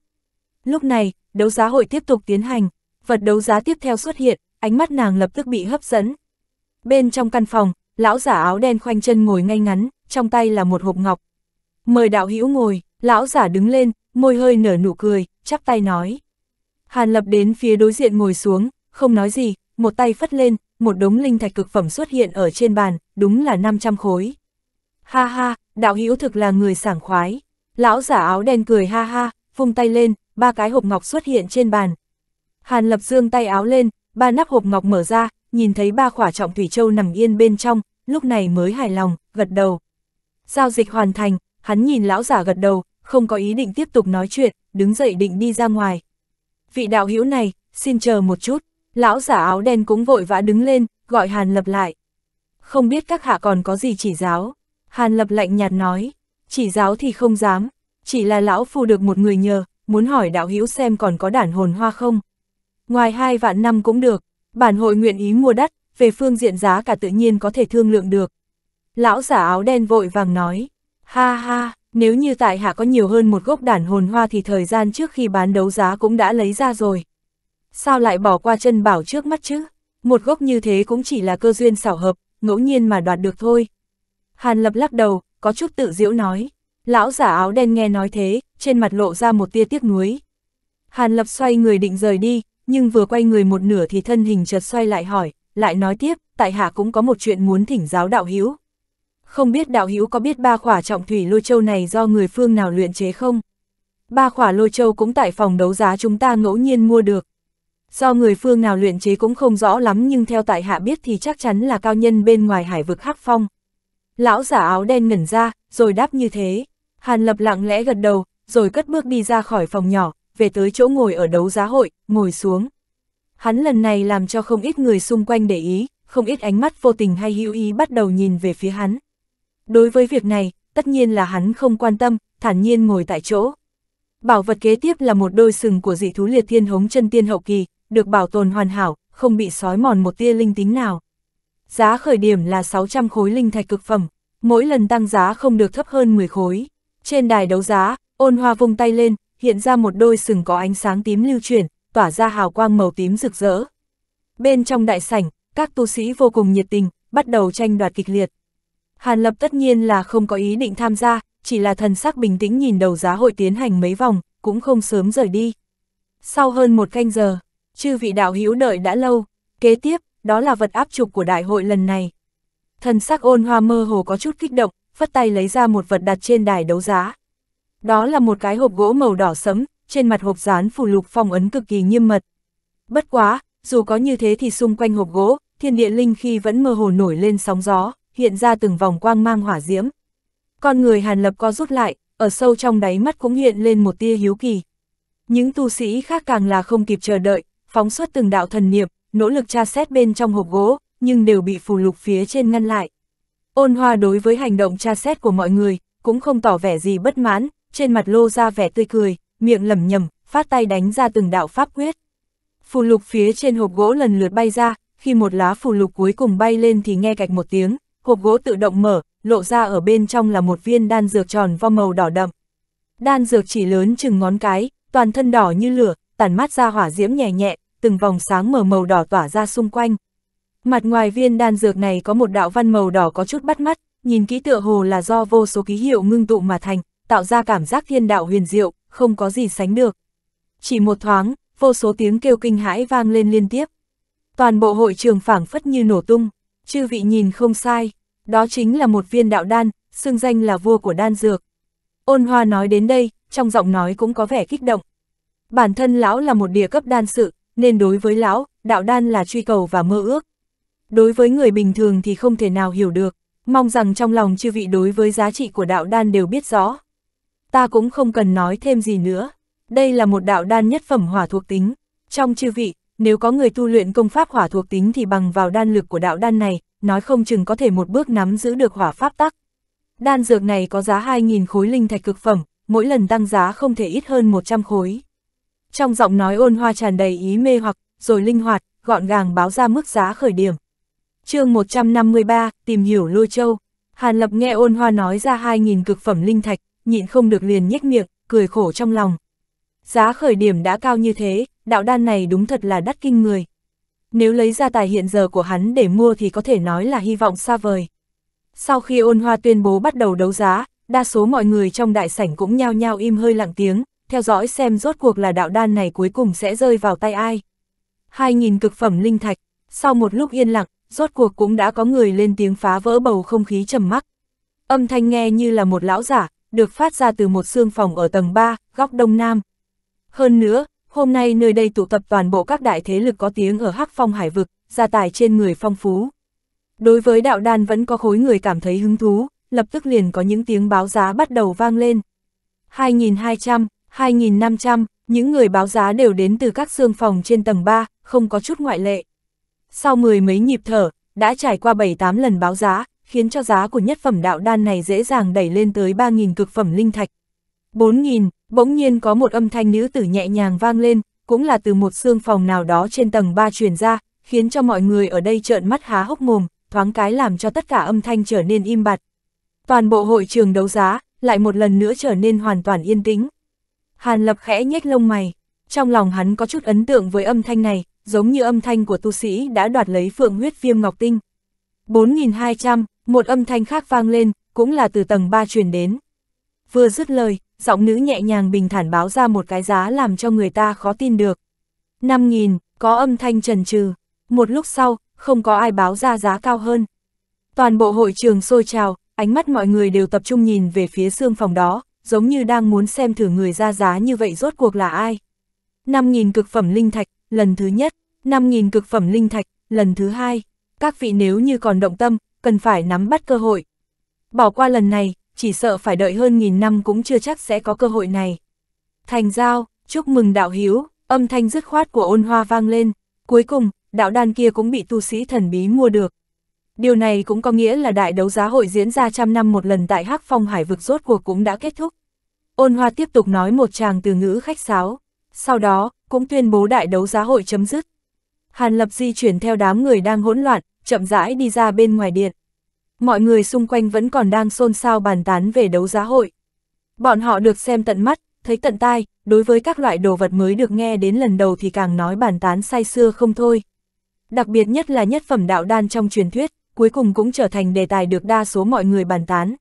Lúc này, đấu giá hội tiếp tục tiến hành, vật đấu giá tiếp theo xuất hiện, ánh mắt nàng lập tức bị hấp dẫn. Bên trong căn phòng, lão giả áo đen khoanh chân ngồi ngay ngắn, trong tay là một hộp ngọc. Mời đạo hữu ngồi, lão giả đứng lên, môi hơi nở nụ cười, chắp tay nói. Hàn lập đến phía đối diện ngồi xuống, không nói gì, một tay phất lên, một đống linh thạch cực phẩm xuất hiện ở trên bàn, đúng là 500 khối. Ha ha, đạo hữu thực là người sảng khoái. Lão giả áo đen cười ha ha, vung tay lên, ba cái hộp ngọc xuất hiện trên bàn. Hàn lập dương tay áo lên, ba nắp hộp ngọc mở ra, nhìn thấy ba khỏa trọng thủy châu nằm yên bên trong, lúc này mới hài lòng, gật đầu. Giao dịch hoàn thành, hắn nhìn lão giả gật đầu, không có ý định tiếp tục nói chuyện, đứng dậy định đi ra ngoài. Vị đạo hữu này, xin chờ một chút, lão giả áo đen cũng vội vã đứng lên, gọi Hàn Lập lại. Không biết các hạ còn có gì chỉ giáo. Hàn Lập lạnh nhạt nói, chỉ giáo thì không dám, chỉ là lão phù được một người nhờ, muốn hỏi đạo hữu xem còn có đản hồn hoa không. Ngoài hai vạn năm cũng được, bản hội nguyện ý mua đắt, về phương diện giá cả tự nhiên có thể thương lượng được. Lão giả áo đen vội vàng nói, ha ha, nếu như tại hạ có nhiều hơn một gốc đản hồn hoa thì thời gian trước khi bán đấu giá cũng đã lấy ra rồi. Sao lại bỏ qua chân bảo trước mắt chứ? Một gốc như thế cũng chỉ là cơ duyên xảo hợp, ngẫu nhiên mà đoạt được thôi. Hàn Lập lắc đầu, có chút tự diễu nói. Lão giả áo đen nghe nói thế, trên mặt lộ ra một tia tiếc nuối. Hàn Lập xoay người định rời đi, nhưng vừa quay người một nửa thì thân hình chợt xoay lại hỏi, lại nói tiếp, tại hạ cũng có một chuyện muốn thỉnh giáo đạo hữu. Không biết đạo hữu có biết ba khỏa trọng thủy lôi châu này do người phương nào luyện chế không? Ba khỏa lôi châu cũng tại phòng đấu giá chúng ta ngẫu nhiên mua được. Do người phương nào luyện chế cũng không rõ lắm nhưng theo tại hạ biết thì chắc chắn là cao nhân bên ngoài hải vực Hắc Phong, Lão giả áo đen ngẩn ra, rồi đáp như thế. Hàn Lập lặng lẽ gật đầu, rồi cất bước đi ra khỏi phòng nhỏ, về tới chỗ ngồi ở đấu giá hội, ngồi xuống. Hắn lần này làm cho không ít người xung quanh để ý, không ít ánh mắt vô tình hay hữu ý bắt đầu nhìn về phía hắn. Đối với việc này, tất nhiên là hắn không quan tâm, thản nhiên ngồi tại chỗ. Bảo vật kế tiếp là một đôi sừng của dị thú liệt thiên hống chân tiên hậu kỳ, được bảo tồn hoàn hảo, không bị sói mòn một tia linh tính nào giá khởi điểm là 600 khối linh thạch cực phẩm, mỗi lần tăng giá không được thấp hơn 10 khối. Trên đài đấu giá, ôn hoa vung tay lên, hiện ra một đôi sừng có ánh sáng tím lưu chuyển, tỏa ra hào quang màu tím rực rỡ. Bên trong đại sảnh, các tu sĩ vô cùng nhiệt tình, bắt đầu tranh đoạt kịch liệt. Hàn Lập tất nhiên là không có ý định tham gia, chỉ là thần sắc bình tĩnh nhìn đầu giá hội tiến hành mấy vòng, cũng không sớm rời đi. Sau hơn một canh giờ, chư vị đạo hữu đợi đã lâu, kế tiếp, đó là vật áp trục của đại hội lần này. Thần sắc ôn hoa mơ hồ có chút kích động, phất tay lấy ra một vật đặt trên đài đấu giá. Đó là một cái hộp gỗ màu đỏ sẫm, trên mặt hộp dán phủ lục phong ấn cực kỳ nghiêm mật. Bất quá, dù có như thế thì xung quanh hộp gỗ, thiên địa linh khi vẫn mơ hồ nổi lên sóng gió, hiện ra từng vòng quang mang hỏa diễm. Con người Hàn Lập co rút lại, ở sâu trong đáy mắt cũng hiện lên một tia hiếu kỳ. Những tu sĩ khác càng là không kịp chờ đợi, phóng xuất từng đạo thần niệm, nỗ lực tra xét bên trong hộp gỗ, nhưng đều bị phù lục phía trên ngăn lại. Ôn hoa đối với hành động tra xét của mọi người, cũng không tỏ vẻ gì bất mãn, trên mặt lô ra vẻ tươi cười, miệng lẩm nhẩm, phát tay đánh ra từng đạo pháp quyết. Phù lục phía trên hộp gỗ lần lượt bay ra, khi một lá phù lục cuối cùng bay lên thì nghe cạch một tiếng, hộp gỗ tự động mở, lộ ra ở bên trong là một viên đan dược tròn vo màu đỏ đậm. Đan dược chỉ lớn chừng ngón cái, toàn thân đỏ như lửa, tản mát ra hỏa diễm nhẹ nhẹ, từng vòng sáng mờ màu đỏ tỏa ra xung quanh. Mặt ngoài viên đan dược này có một đạo văn màu đỏ có chút bắt mắt, nhìn kỹ tựa hồ là do vô số ký hiệu ngưng tụ mà thành, tạo ra cảm giác thiên đạo huyền diệu, không có gì sánh được. Chỉ một thoáng, vô số tiếng kêu kinh hãi vang lên liên tiếp. Toàn bộ hội trường phảng phất như nổ tung, chư vị nhìn không sai, đó chính là một viên đạo đan, xưng danh là vua của đan dược. Ôn hoa nói đến đây, trong giọng nói cũng có vẻ kích động. Bản thân lão là một địa cấp đan sự, nên đối với lão, đạo đan là truy cầu và mơ ước. Đối với người bình thường thì không thể nào hiểu được, mong rằng trong lòng chư vị đối với giá trị của đạo đan đều biết rõ. Ta cũng không cần nói thêm gì nữa, đây là một đạo đan nhất phẩm hỏa thuộc tính. Trong chư vị, nếu có người tu luyện công pháp hỏa thuộc tính thì bằng vào đan lực của đạo đan này, nói không chừng có thể một bước nắm giữ được hỏa pháp tắc. Đan dược này có giá 2.000 khối linh thạch cực phẩm, mỗi lần tăng giá không thể ít hơn 100 khối. Trong giọng nói ôn hoa tràn đầy ý mê hoặc, rồi linh hoạt, gọn gàng báo ra mức giá khởi điểm. chương 153, tìm hiểu lôi châu. Hàn Lập nghe ôn hoa nói ra 2.000 cực phẩm linh thạch, nhịn không được liền nhếch miệng, cười khổ trong lòng. Giá khởi điểm đã cao như thế, đạo đan này đúng thật là đắt kinh người. Nếu lấy ra tài hiện giờ của hắn để mua thì có thể nói là hy vọng xa vời. Sau khi ôn hoa tuyên bố bắt đầu đấu giá, đa số mọi người trong đại sảnh cũng nhao nhao im hơi lặng tiếng, theo dõi xem rốt cuộc là đạo đan này cuối cùng sẽ rơi vào tay ai. hai nghìn cực phẩm linh thạch, sau một lúc yên lặng, rốt cuộc cũng đã có người lên tiếng phá vỡ bầu không khí trầm mắc. Âm thanh nghe như là một lão giả, được phát ra từ một xương phòng ở tầng 3, góc đông nam. Hơn nữa, hôm nay nơi đây tụ tập toàn bộ các đại thế lực có tiếng ở Hắc Phong Hải Vực, gia tài trên người phong phú. Đối với đạo đan vẫn có khối người cảm thấy hứng thú, lập tức liền có những tiếng báo giá bắt đầu vang lên. 2.200, 2.500, những người báo giá đều đến từ các xương phòng trên tầng 3, không có chút ngoại lệ. Sau mười mấy nhịp thở, đã trải qua 7-8 lần báo giá, khiến cho giá của nhất phẩm đạo đan này dễ dàng đẩy lên tới 3.000 cực phẩm linh thạch. 4.000, bỗng nhiên có một âm thanh nữ tử nhẹ nhàng vang lên, cũng là từ một xương phòng nào đó trên tầng 3 truyền ra, khiến cho mọi người ở đây trợn mắt há hốc mồm, thoáng cái làm cho tất cả âm thanh trở nên im bặt. Toàn bộ hội trường đấu giá, lại một lần nữa trở nên hoàn toàn yên tĩnh. Hàn Lập khẽ nhếch lông mày, trong lòng hắn có chút ấn tượng với âm thanh này, giống như âm thanh của tu sĩ đã đoạt lấy phượng huyết viêm ngọc tinh. 4.200, một âm thanh khác vang lên, cũng là từ tầng 3 truyền đến. Vừa dứt lời, giọng nữ nhẹ nhàng bình thản báo ra một cái giá làm cho người ta khó tin được. 5.000, có âm thanh trần trừ. Một lúc sau, không có ai báo ra giá cao hơn. Toàn bộ hội trường sôi trào, ánh mắt mọi người đều tập trung nhìn về phía xương phòng đó, giống như đang muốn xem thử người ra giá như vậy rốt cuộc là ai. 5.000 cực phẩm linh thạch, lần thứ nhất, 5.000 cực phẩm linh thạch, lần thứ hai. Các vị nếu như còn động tâm, cần phải nắm bắt cơ hội. Bỏ qua lần này, chỉ sợ phải đợi hơn nghìn năm cũng chưa chắc sẽ có cơ hội này. Thành giao, chúc mừng đạo hiếu, âm thanh dứt khoát của ôn hoa vang lên. Cuối cùng, đạo đan kia cũng bị tu sĩ thần bí mua được, Điều này cũng có nghĩa là đại đấu giá hội diễn ra trăm năm một lần tại Hắc Phong Hải vực rốt cuộc cũng đã kết thúc. Ôn Hoa tiếp tục nói một tràng từ ngữ khách sáo, sau đó cũng tuyên bố đại đấu giá hội chấm dứt. Hàn Lập di chuyển theo đám người đang hỗn loạn, chậm rãi đi ra bên ngoài điện. Mọi người xung quanh vẫn còn đang xôn xao bàn tán về đấu giá hội. Bọn họ được xem tận mắt, thấy tận tai, đối với các loại đồ vật mới được nghe đến lần đầu thì càng nói bàn tán say xưa không thôi. Đặc biệt nhất là nhất phẩm đạo đan trong truyền thuyết, cuối cùng cũng trở thành đề tài được đa số mọi người bàn tán.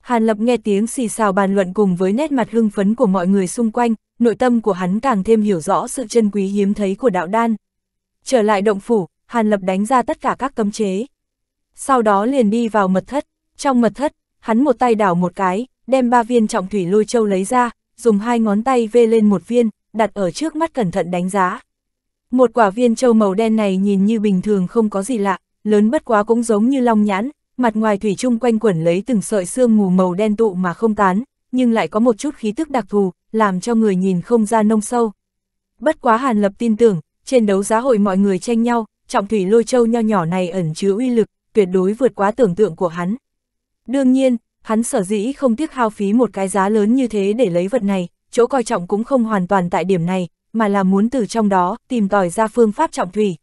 Hàn Lập nghe tiếng xì xào bàn luận cùng với nét mặt hưng phấn của mọi người xung quanh, nội tâm của hắn càng thêm hiểu rõ sự chân quý hiếm thấy của đạo đan. Trở lại động phủ, Hàn Lập đánh ra tất cả các cấm chế. Sau đó liền đi vào mật thất, trong mật thất, hắn một tay đảo một cái, đem ba viên trọng thủy lôi châu lấy ra, dùng hai ngón tay vê lên một viên, đặt ở trước mắt cẩn thận đánh giá. Một quả viên châu màu đen này nhìn như bình thường không có gì lạ, lớn bất quá cũng giống như long nhãn, mặt ngoài thủy chung quanh quẩn lấy từng sợi xương mù màu đen tụ mà không tán, nhưng lại có một chút khí tức đặc thù, làm cho người nhìn không ra nông sâu. Bất quá Hàn Lập tin tưởng, trên đấu giá hội mọi người tranh nhau, trọng thủy lôi châu nho nhỏ này ẩn chứa uy lực, tuyệt đối vượt quá tưởng tượng của hắn. Đương nhiên, hắn sở dĩ không tiếc hao phí một cái giá lớn như thế để lấy vật này, chỗ coi trọng cũng không hoàn toàn tại điểm này, mà là muốn từ trong đó tìm tòi ra phương pháp trọng thủy,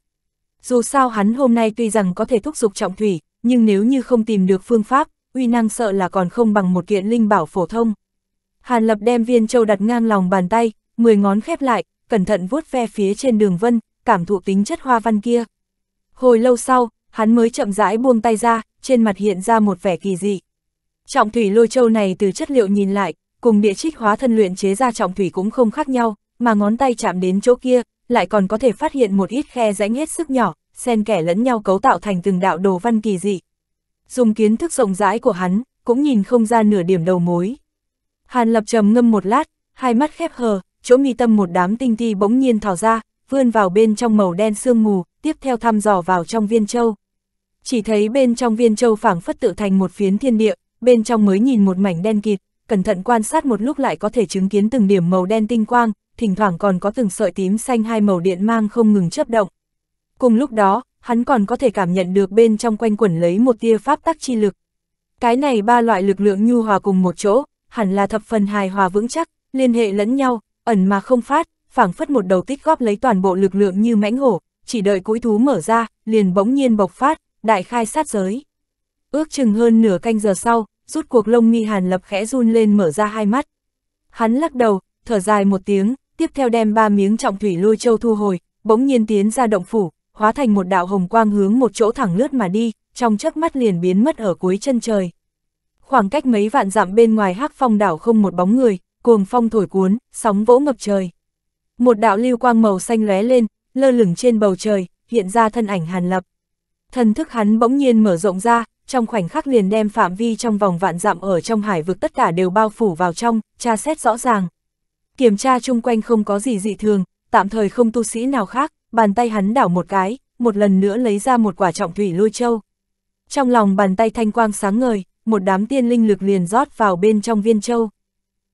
dù sao hắn hôm nay tuy rằng có thể thúc giục trọng thủy, nhưng nếu như không tìm được phương pháp, uy năng sợ là còn không bằng một kiện linh bảo phổ thông. Hàn Lập đem viên châu đặt ngang lòng bàn tay, mười ngón khép lại, cẩn thận vuốt ve phía trên đường vân, cảm thụ tính chất hoa văn kia. Hồi lâu sau, hắn mới chậm rãi buông tay ra, trên mặt hiện ra một vẻ kỳ dị. Trọng thủy lôi châu này từ chất liệu nhìn lại, cùng địa trích hóa thân luyện chế ra trọng thủy cũng không khác nhau, mà ngón tay chạm đến chỗ kia, lại còn có thể phát hiện một ít khe rãnh hết sức nhỏ, xen kẻ lẫn nhau cấu tạo thành từng đạo đồ văn kỳ dị. Dùng kiến thức rộng rãi của hắn, cũng nhìn không ra nửa điểm đầu mối. Hàn Lập trầm ngâm một lát, hai mắt khép hờ, chỗ mi tâm một đám tinh ti bỗng nhiên thò ra, vươn vào bên trong màu đen sương mù, tiếp theo thăm dò vào trong viên châu. Chỉ thấy bên trong viên châu phảng phất tự thành một phiến thiên địa, bên trong mới nhìn một mảnh đen kịt, cẩn thận quan sát một lúc lại có thể chứng kiến từng điểm màu đen tinh quang, thỉnh thoảng còn có từng sợi tím xanh hai màu điện mang không ngừng chấp động. Cùng lúc đó, hắn còn có thể cảm nhận được bên trong quanh quẩn lấy một tia pháp tắc chi lực. Cái này ba loại lực lượng nhu hòa cùng một chỗ, hẳn là thập phần hài hòa vững chắc, liên hệ lẫn nhau, ẩn mà không phát, phảng phất một đầu tích góp lấy toàn bộ lực lượng như mãnh hổ, chỉ đợi cũi thú mở ra, liền bỗng nhiên bộc phát, đại khai sát giới. Ước chừng hơn nửa canh giờ sau, rút cuộc lông mi hàn lập khẽ run lên mở ra hai mắt. Hắn lắc đầu, thở dài một tiếng, tiếp theo đem ba miếng trọng thủy lôi châu thu hồi, bỗng nhiên tiến ra động phủ, hóa thành một đạo hồng quang hướng một chỗ thẳng lướt mà đi, trong chớp mắt liền biến mất ở cuối chân trời. Khoảng cách mấy vạn dặm bên ngoài hắc phong đảo không một bóng người, cuồng phong thổi cuốn, sóng vỗ ngập trời. Một đạo lưu quang màu xanh lóe lên, lơ lửng trên bầu trời, hiện ra thân ảnh Hàn Lập. Thần thức hắn bỗng nhiên mở rộng ra, trong khoảnh khắc liền đem phạm vi trong vòng vạn dặm ở trong hải vực tất cả đều bao phủ vào trong, tra xét rõ ràng kiểm tra chung quanh không có gì dị thường, tạm thời không tu sĩ nào khác, bàn tay hắn đảo một cái, một lần nữa lấy ra một quả trọng thủy lôi châu. Trong lòng bàn tay thanh quang sáng ngời, một đám tiên linh lực liền rót vào bên trong viên châu.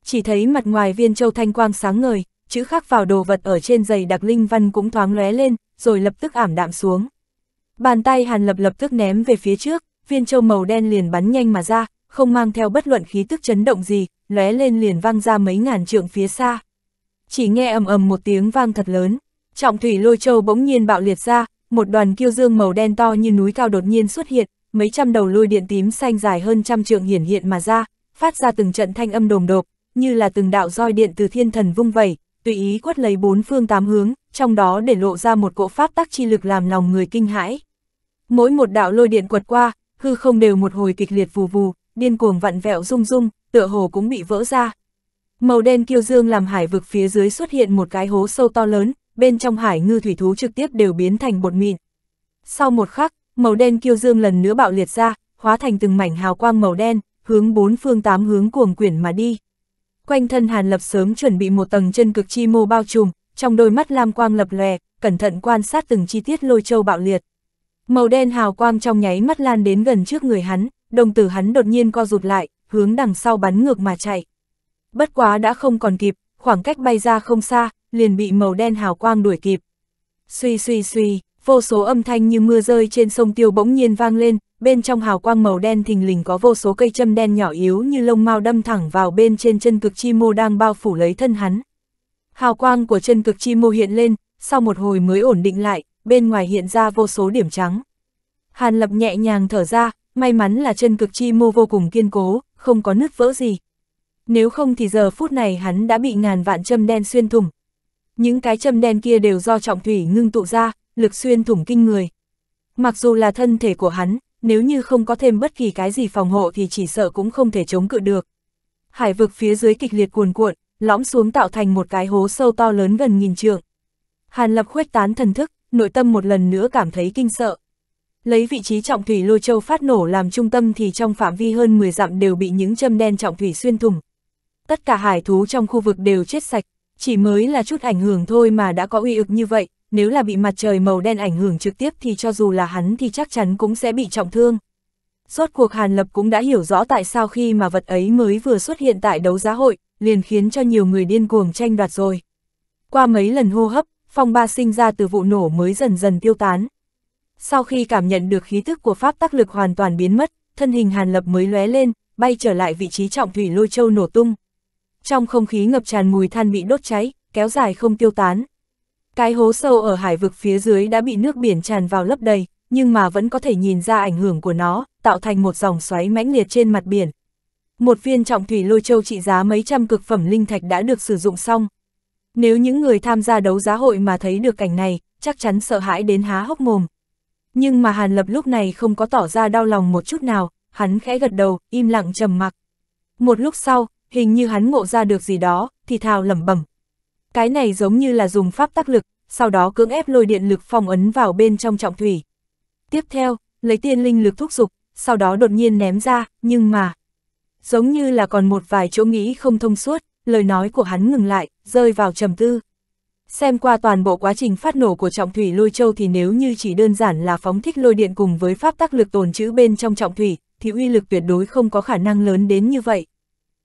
Chỉ thấy mặt ngoài viên châu thanh quang sáng ngời, chữ khắc vào đồ vật ở trên giày đặc linh văn cũng thoáng lóe lên, rồi lập tức ảm đạm xuống. Bàn tay Hàn Lập lập tức ném về phía trước, viên châu màu đen liền bắn nhanh mà ra, không mang theo bất luận khí tức chấn động gì, lóe lên liền văng ra mấy ngàn trượng phía xa. Chỉ nghe ầm ầm một tiếng vang thật lớn, trọng thủy lôi châu bỗng nhiên bạo liệt ra, một đoàn kiêu dương màu đen to như núi cao đột nhiên xuất hiện, mấy trăm đầu lôi điện tím xanh dài hơn trăm trượng hiển hiện mà ra, phát ra từng trận thanh âm đồm độp, như là từng đạo roi điện từ thiên thần vung vẩy, tùy ý quất lấy bốn phương tám hướng, trong đó để lộ ra một cỗ pháp tắc chi lực làm lòng người kinh hãi. Mỗi một đạo lôi điện quật qua, hư không đều một hồi kịch liệt vù vù, điên cuồng vặn vẹo rung rung, tựa hồ cũng bị vỡ ra. Màu đen kiêu dương làm hải vực phía dưới xuất hiện một cái hố sâu to lớn, bên trong hải ngư thủy thú trực tiếp đều biến thành bột mịn. Sau một khắc, màu đen kiêu dương lần nữa bạo liệt ra, hóa thành từng mảnh hào quang màu đen, hướng bốn phương tám hướng cuồng quyển mà đi. Quanh thân Hàn Lập sớm chuẩn bị một tầng chân cực chi mô bao trùm, trong đôi mắt lam quang lập lòe, cẩn thận quan sát từng chi tiết lôi châu bạo liệt. Màu đen hào quang trong nháy mắt lan đến gần trước người hắn, đồng tử hắn đột nhiên co rụt lại, hướng đằng sau bắn ngược mà chạy. Bất quá đã không còn kịp, khoảng cách bay ra không xa, liền bị màu đen hào quang đuổi kịp. Suy suy suy, vô số âm thanh như mưa rơi trên sông tiêu bỗng nhiên vang lên, bên trong hào quang màu đen thình lình có vô số cây châm đen nhỏ yếu như lông mao đâm thẳng vào bên trên chân cực chi mô đang bao phủ lấy thân hắn. Hào quang của chân cực chi mô hiện lên, sau một hồi mới ổn định lại, bên ngoài hiện ra vô số điểm trắng. Hàn lập nhẹ nhàng thở ra, may mắn là chân cực chi mô vô cùng kiên cố, không có nứt vỡ gì. Nếu không thì giờ phút này hắn đã bị ngàn vạn châm đen xuyên thủng. Những cái châm đen kia đều do trọng thủy ngưng tụ ra, lực xuyên thủng kinh người. Mặc dù là thân thể của hắn, nếu như không có thêm bất kỳ cái gì phòng hộ thì chỉ sợ cũng không thể chống cự được. Hải vực phía dưới kịch liệt cuồn cuộn, lõm xuống tạo thành một cái hố sâu to lớn gần nghìn trượng. Hàn Lập khuếch tán thần thức, nội tâm một lần nữa cảm thấy kinh sợ. Lấy vị trí trọng thủy lôi châu phát nổ làm trung tâm thì trong phạm vi hơn 10 dặm đều bị những châm đen trọng thủy xuyên thủng. Tất cả hải thú trong khu vực đều chết sạch, chỉ mới là chút ảnh hưởng thôi mà đã có uy ực như vậy, nếu là bị mặt trời màu đen ảnh hưởng trực tiếp thì cho dù là hắn thì chắc chắn cũng sẽ bị trọng thương. Rốt cuộc Hàn Lập cũng đã hiểu rõ tại sao khi mà vật ấy mới vừa xuất hiện tại đấu giá hội, liền khiến cho nhiều người điên cuồng tranh đoạt rồi. Qua mấy lần hô hấp, phong ba sinh ra từ vụ nổ mới dần dần tiêu tán, sau khi cảm nhận được khí tức của pháp tác lực hoàn toàn biến mất, thân hình Hàn Lập mới lóe lên, bay trở lại vị trí trọng thủy lôi châu nổ tung. Trong không khí ngập tràn mùi than bị đốt cháy, kéo dài không tiêu tán. Cái hố sâu ở hải vực phía dưới đã bị nước biển tràn vào lấp đầy, nhưng mà vẫn có thể nhìn ra ảnh hưởng của nó, tạo thành một dòng xoáy mãnh liệt trên mặt biển. Một viên trọng thủy lôi châu trị giá mấy trăm cực phẩm linh thạch đã được sử dụng xong. Nếu những người tham gia đấu giá hội mà thấy được cảnh này, chắc chắn sợ hãi đến há hốc mồm. Nhưng mà Hàn Lập lúc này không có tỏ ra đau lòng một chút nào, hắn khẽ gật đầu, im lặng trầm mặc. Một lúc sau, hình như hắn ngộ ra được gì đó, thì thào lẩm bẩm. Cái này giống như là dùng pháp tác lực, sau đó cưỡng ép lôi điện lực phong ấn vào bên trong trọng thủy. Tiếp theo, lấy tiên linh lực thúc dục, sau đó đột nhiên ném ra, nhưng mà... Giống như là còn một vài chỗ nghĩ không thông suốt, lời nói của hắn ngừng lại, rơi vào trầm tư. Xem qua toàn bộ quá trình phát nổ của trọng thủy lôi châu thì nếu như chỉ đơn giản là phóng thích lôi điện cùng với pháp tác lực tồn chữ bên trong trọng thủy, thì uy lực tuyệt đối không có khả năng lớn đến như vậy.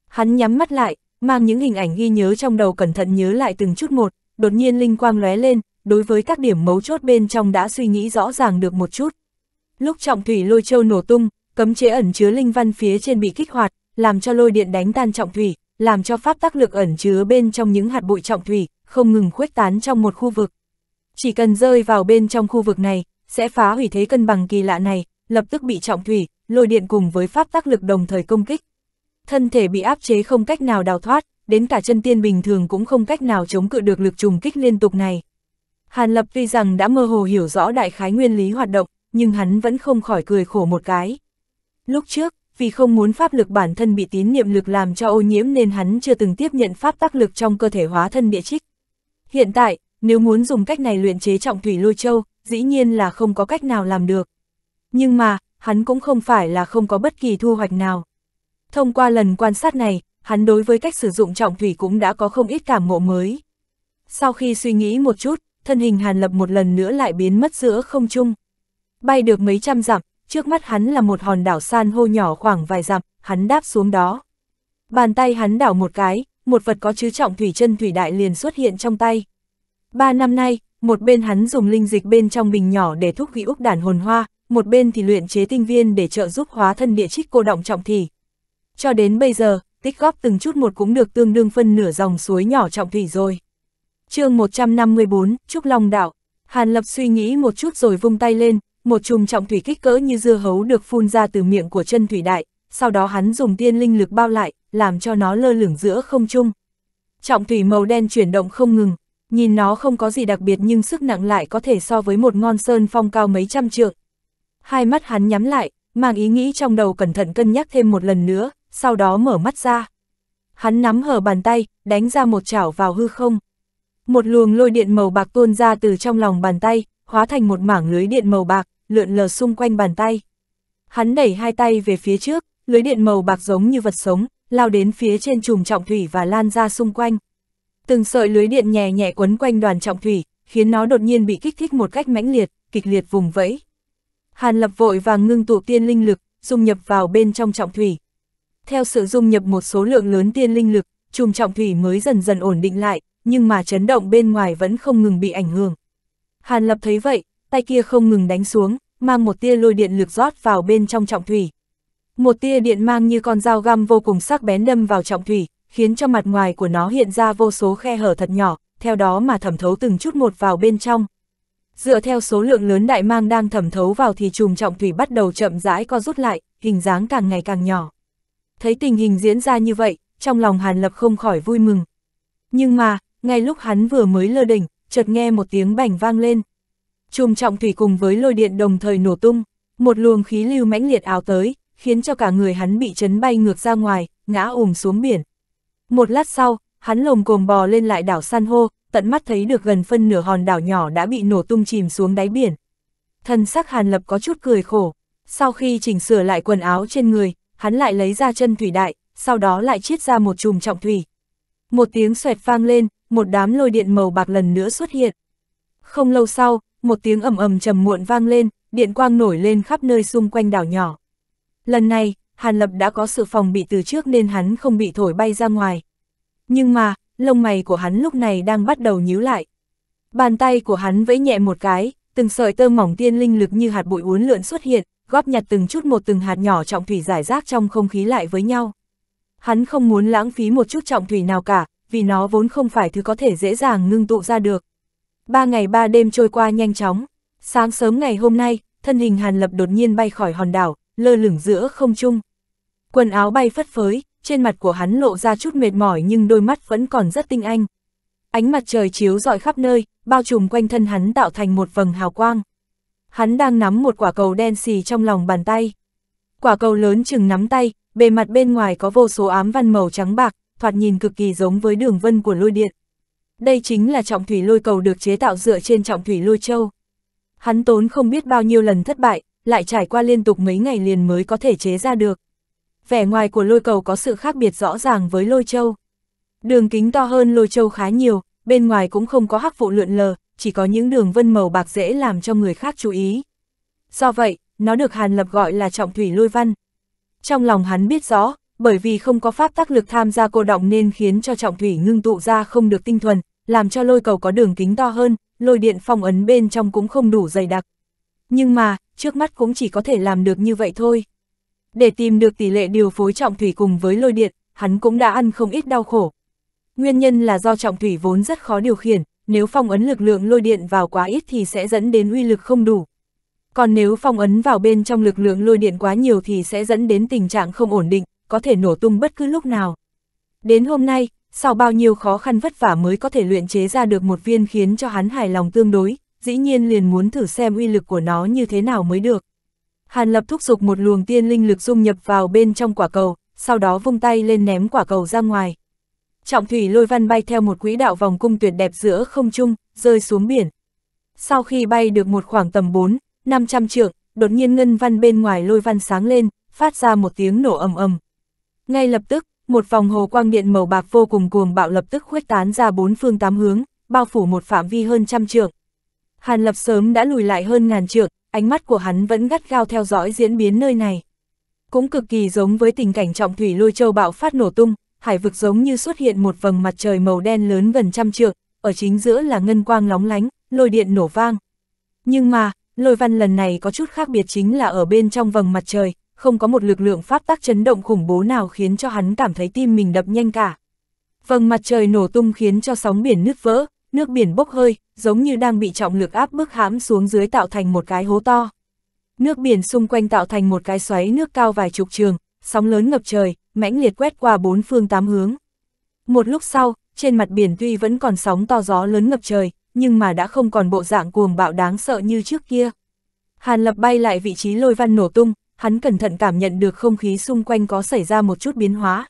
Hắn nhắm mắt lại, mang những hình ảnh ghi nhớ trong đầu cẩn thận nhớ lại từng chút một, đột nhiên linh quang lóe lên, đối với các điểm mấu chốt bên trong đã suy nghĩ rõ ràng được một chút. Lúc trọng thủy lôi châu nổ tung, cấm chế ẩn chứa linh văn phía trên bị kích hoạt, làm cho lôi điện đánh tan trọng thủy, làm cho pháp tác lực ẩn chứa bên trong những hạt bụi trọng thủy, không ngừng khuếch tán trong một khu vực. Chỉ cần rơi vào bên trong khu vực này, sẽ phá hủy thế cân bằng kỳ lạ này, lập tức bị trọng thủy, lôi điện cùng với pháp tác lực đồng thời công kích. Thân thể bị áp chế không cách nào đào thoát, đến cả chân tiên bình thường cũng không cách nào chống cự được lực trùng kích liên tục này. Hàn Lập vì rằng đã mơ hồ hiểu rõ đại khái nguyên lý hoạt động, nhưng hắn vẫn không khỏi cười khổ một cái. Lúc trước, vì không muốn pháp lực bản thân bị tín niệm lực làm cho ô nhiễm nên hắn chưa từng tiếp nhận pháp tác lực trong cơ thể hóa thân địa trích. Hiện tại, nếu muốn dùng cách này luyện chế trọng thủy lôi châu, dĩ nhiên là không có cách nào làm được. Nhưng mà, hắn cũng không phải là không có bất kỳ thu hoạch nào. Thông qua lần quan sát này, hắn đối với cách sử dụng trọng thủy cũng đã có không ít cảm ngộ mới. Sau khi suy nghĩ một chút, thân hình Hàn Lập một lần nữa lại biến mất giữa không trung. Bay được mấy trăm dặm, trước mắt hắn là một hòn đảo san hô nhỏ khoảng vài dặm, hắn đáp xuống đó. Bàn tay hắn đảo một cái, một vật có chứa trọng thủy chân thủy đại liền xuất hiện trong tay. Ba năm nay, một bên hắn dùng linh dịch bên trong bình nhỏ để thúc khí úc đản hồn hoa, một bên thì luyện chế tinh viên để trợ giúp hóa thân địa trích cô động trọng thủy. Cho đến bây giờ, tích góp từng chút một cũng được tương đương phân nửa dòng suối nhỏ trọng thủy rồi. chương 154, Trúc Long Đạo. Hàn Lập suy nghĩ một chút rồi vung tay lên, một chùm trọng thủy kích cỡ như dưa hấu được phun ra từ miệng của chân thủy đại, sau đó hắn dùng tiên linh lực bao lại, làm cho nó lơ lửng giữa không trung. Trọng thủy màu đen chuyển động không ngừng, nhìn nó không có gì đặc biệt nhưng sức nặng lại có thể so với một ngon sơn phong cao mấy trăm trượng. Hai mắt hắn nhắm lại, mang ý nghĩ trong đầu cẩn thận cân nhắc thêm một lần nữa, sau đó mở mắt ra. Hắn nắm hở bàn tay, đánh ra một chảo vào hư không. Một luồng lôi điện màu bạc tuôn ra từ trong lòng bàn tay, hóa thành một mảng lưới điện màu bạc, lượn lờ xung quanh bàn tay. Hắn đẩy hai tay về phía trước, lưới điện màu bạc giống như vật sống, lao đến phía trên chùm trọng thủy và lan ra xung quanh. Từng sợi lưới điện nhẹ nhẹ quấn quanh đoàn trọng thủy, khiến nó đột nhiên bị kích thích một cách mãnh liệt, kịch liệt vùng vẫy. Hàn lập vội vàng ngưng tụ tiên linh lực, dung nhập vào bên trong trọng thủy. Theo sự dung nhập một số lượng lớn tiên linh lực, chùm trọng thủy mới dần dần ổn định lại, nhưng mà chấn động bên ngoài vẫn không ngừng bị ảnh hưởng. Hàn lập thấy vậy, tay kia không ngừng đánh xuống, mang một tia lôi điện lực rót vào bên trong trọng thủy, một tia điện mang như con dao găm vô cùng sắc bén đâm vào trọng thủy, khiến cho mặt ngoài của nó hiện ra vô số khe hở thật nhỏ, theo đó mà thẩm thấu từng chút một vào bên trong. Dựa theo số lượng lớn đại mang đang thẩm thấu vào thì chùm trọng thủy bắt đầu chậm rãi co rút lại, hình dáng càng ngày càng nhỏ. Thấy tình hình diễn ra như vậy, trong lòng Hàn Lập không khỏi vui mừng. Nhưng mà, ngay lúc hắn vừa mới lơ đỉnh, chợt nghe một tiếng bành vang lên. Chùm trọng thủy cùng với lôi điện đồng thời nổ tung, một luồng khí lưu mãnh liệt áo tới, khiến cho cả người hắn bị chấn bay ngược ra ngoài, ngã ùm xuống biển. Một lát sau, hắn lồng cồm bò lên lại đảo san hô, tận mắt thấy được gần phân nửa hòn đảo nhỏ đã bị nổ tung chìm xuống đáy biển. Thân sắc Hàn Lập có chút cười khổ, sau khi chỉnh sửa lại quần áo trên người, hắn lại lấy ra chân thủy đại, sau đó lại chiết ra một chùm trọng thủy. Một tiếng xoẹt vang lên, một đám lôi điện màu bạc lần nữa xuất hiện. Không lâu sau, một tiếng ầm ầm trầm muộn vang lên, điện quang nổi lên khắp nơi xung quanh đảo nhỏ. Lần này, Hàn Lập đã có sự phòng bị từ trước nên hắn không bị thổi bay ra ngoài. Nhưng mà, lông mày của hắn lúc này đang bắt đầu nhíu lại. Bàn tay của hắn vẫy nhẹ một cái, từng sợi tơ mỏng tiên linh lực như hạt bụi uốn lượn xuất hiện, góp nhặt từng chút một từng hạt nhỏ trọng thủy giải rác trong không khí lại với nhau. Hắn không muốn lãng phí một chút trọng thủy nào cả, vì nó vốn không phải thứ có thể dễ dàng ngưng tụ ra được. Ba ngày ba đêm trôi qua nhanh chóng, sáng sớm ngày hôm nay, thân hình Hàn Lập đột nhiên bay khỏi hòn đảo, lơ lửng giữa không trung. Quần áo bay phất phới, trên mặt của hắn lộ ra chút mệt mỏi nhưng đôi mắt vẫn còn rất tinh anh. Ánh mặt trời chiếu rọi khắp nơi, bao trùm quanh thân hắn tạo thành một vầng hào quang. Hắn đang nắm một quả cầu đen xì trong lòng bàn tay. Quả cầu lớn chừng nắm tay, bề mặt bên ngoài có vô số ám văn màu trắng bạc, thoạt nhìn cực kỳ giống với đường vân của lôi điện. Đây chính là trọng thủy lôi cầu được chế tạo dựa trên trọng thủy lôi châu. Hắn tốn không biết bao nhiêu lần thất bại, lại trải qua liên tục mấy ngày liền mới có thể chế ra được. Vẻ ngoài của lôi cầu có sự khác biệt rõ ràng với lôi châu. Đường kính to hơn lôi châu khá nhiều, bên ngoài cũng không có hắc vụ lượn lờ, chỉ có những đường vân màu bạc dễ làm cho người khác chú ý. Do vậy, nó được Hàn Lập gọi là trọng thủy lôi văn. Trong lòng hắn biết rõ, bởi vì không có pháp tác lực tham gia cô động nên khiến cho trọng thủy ngưng tụ ra không được tinh thuần, làm cho lôi cầu có đường kính to hơn, lôi điện phong ấn bên trong cũng không đủ dày đặc. Nhưng mà, trước mắt cũng chỉ có thể làm được như vậy thôi. Để tìm được tỷ lệ điều phối trọng thủy cùng với lôi điện, hắn cũng đã ăn không ít đau khổ. Nguyên nhân là do trọng thủy vốn rất khó điều khiển, nếu phong ấn lực lượng lôi điện vào quá ít thì sẽ dẫn đến uy lực không đủ. Còn nếu phong ấn vào bên trong lực lượng lôi điện quá nhiều thì sẽ dẫn đến tình trạng không ổn định, có thể nổ tung bất cứ lúc nào. Đến hôm nay, sau bao nhiêu khó khăn vất vả mới có thể luyện chế ra được một viên khiến cho hắn hài lòng tương đối, dĩ nhiên liền muốn thử xem uy lực của nó như thế nào mới được. Hàn lập thúc giục một luồng tiên linh lực dung nhập vào bên trong quả cầu, sau đó vung tay lên ném quả cầu ra ngoài. Trọng thủy lôi văn bay theo một quỹ đạo vòng cung tuyệt đẹp giữa không trung, rơi xuống biển. Sau khi bay được một khoảng tầm 4, 500 trượng, đột nhiên ngân văn bên ngoài lôi văn sáng lên, phát ra một tiếng nổ ầm ầm. Ngay lập tức, một vòng hồ quang điện màu bạc vô cùng cuồng bạo lập tức khuếch tán ra bốn phương tám hướng, bao phủ một phạm vi hơn trăm trượng. Hàn Lập sớm đã lùi lại hơn ngàn trượng, ánh mắt của hắn vẫn gắt gao theo dõi diễn biến nơi này. Cũng cực kỳ giống với tình cảnh trọng thủy lôi châu bạo phát nổ tung, hải vực giống như xuất hiện một vầng mặt trời màu đen lớn gần trăm trượng, ở chính giữa là ngân quang lóng lánh, lôi điện nổ vang. Nhưng mà, lôi văn lần này có chút khác biệt chính là ở bên trong vầng mặt trời, không có một lực lượng pháp tác chấn động khủng bố nào khiến cho hắn cảm thấy tim mình đập nhanh cả. Vầng mặt trời nổ tung khiến cho sóng biển nứt vỡ, nước biển bốc hơi, giống như đang bị trọng lực áp bức hãm xuống dưới tạo thành một cái hố to. Nước biển xung quanh tạo thành một cái xoáy nước cao vài chục trường, sóng lớn ngập trời, mãnh liệt quét qua bốn phương tám hướng. Một lúc sau, trên mặt biển tuy vẫn còn sóng to gió lớn ngập trời, nhưng mà đã không còn bộ dạng cuồng bạo đáng sợ như trước kia. Hàn Lập bay lại vị trí lôi văn nổ tung, hắn cẩn thận cảm nhận được không khí xung quanh có xảy ra một chút biến hóa.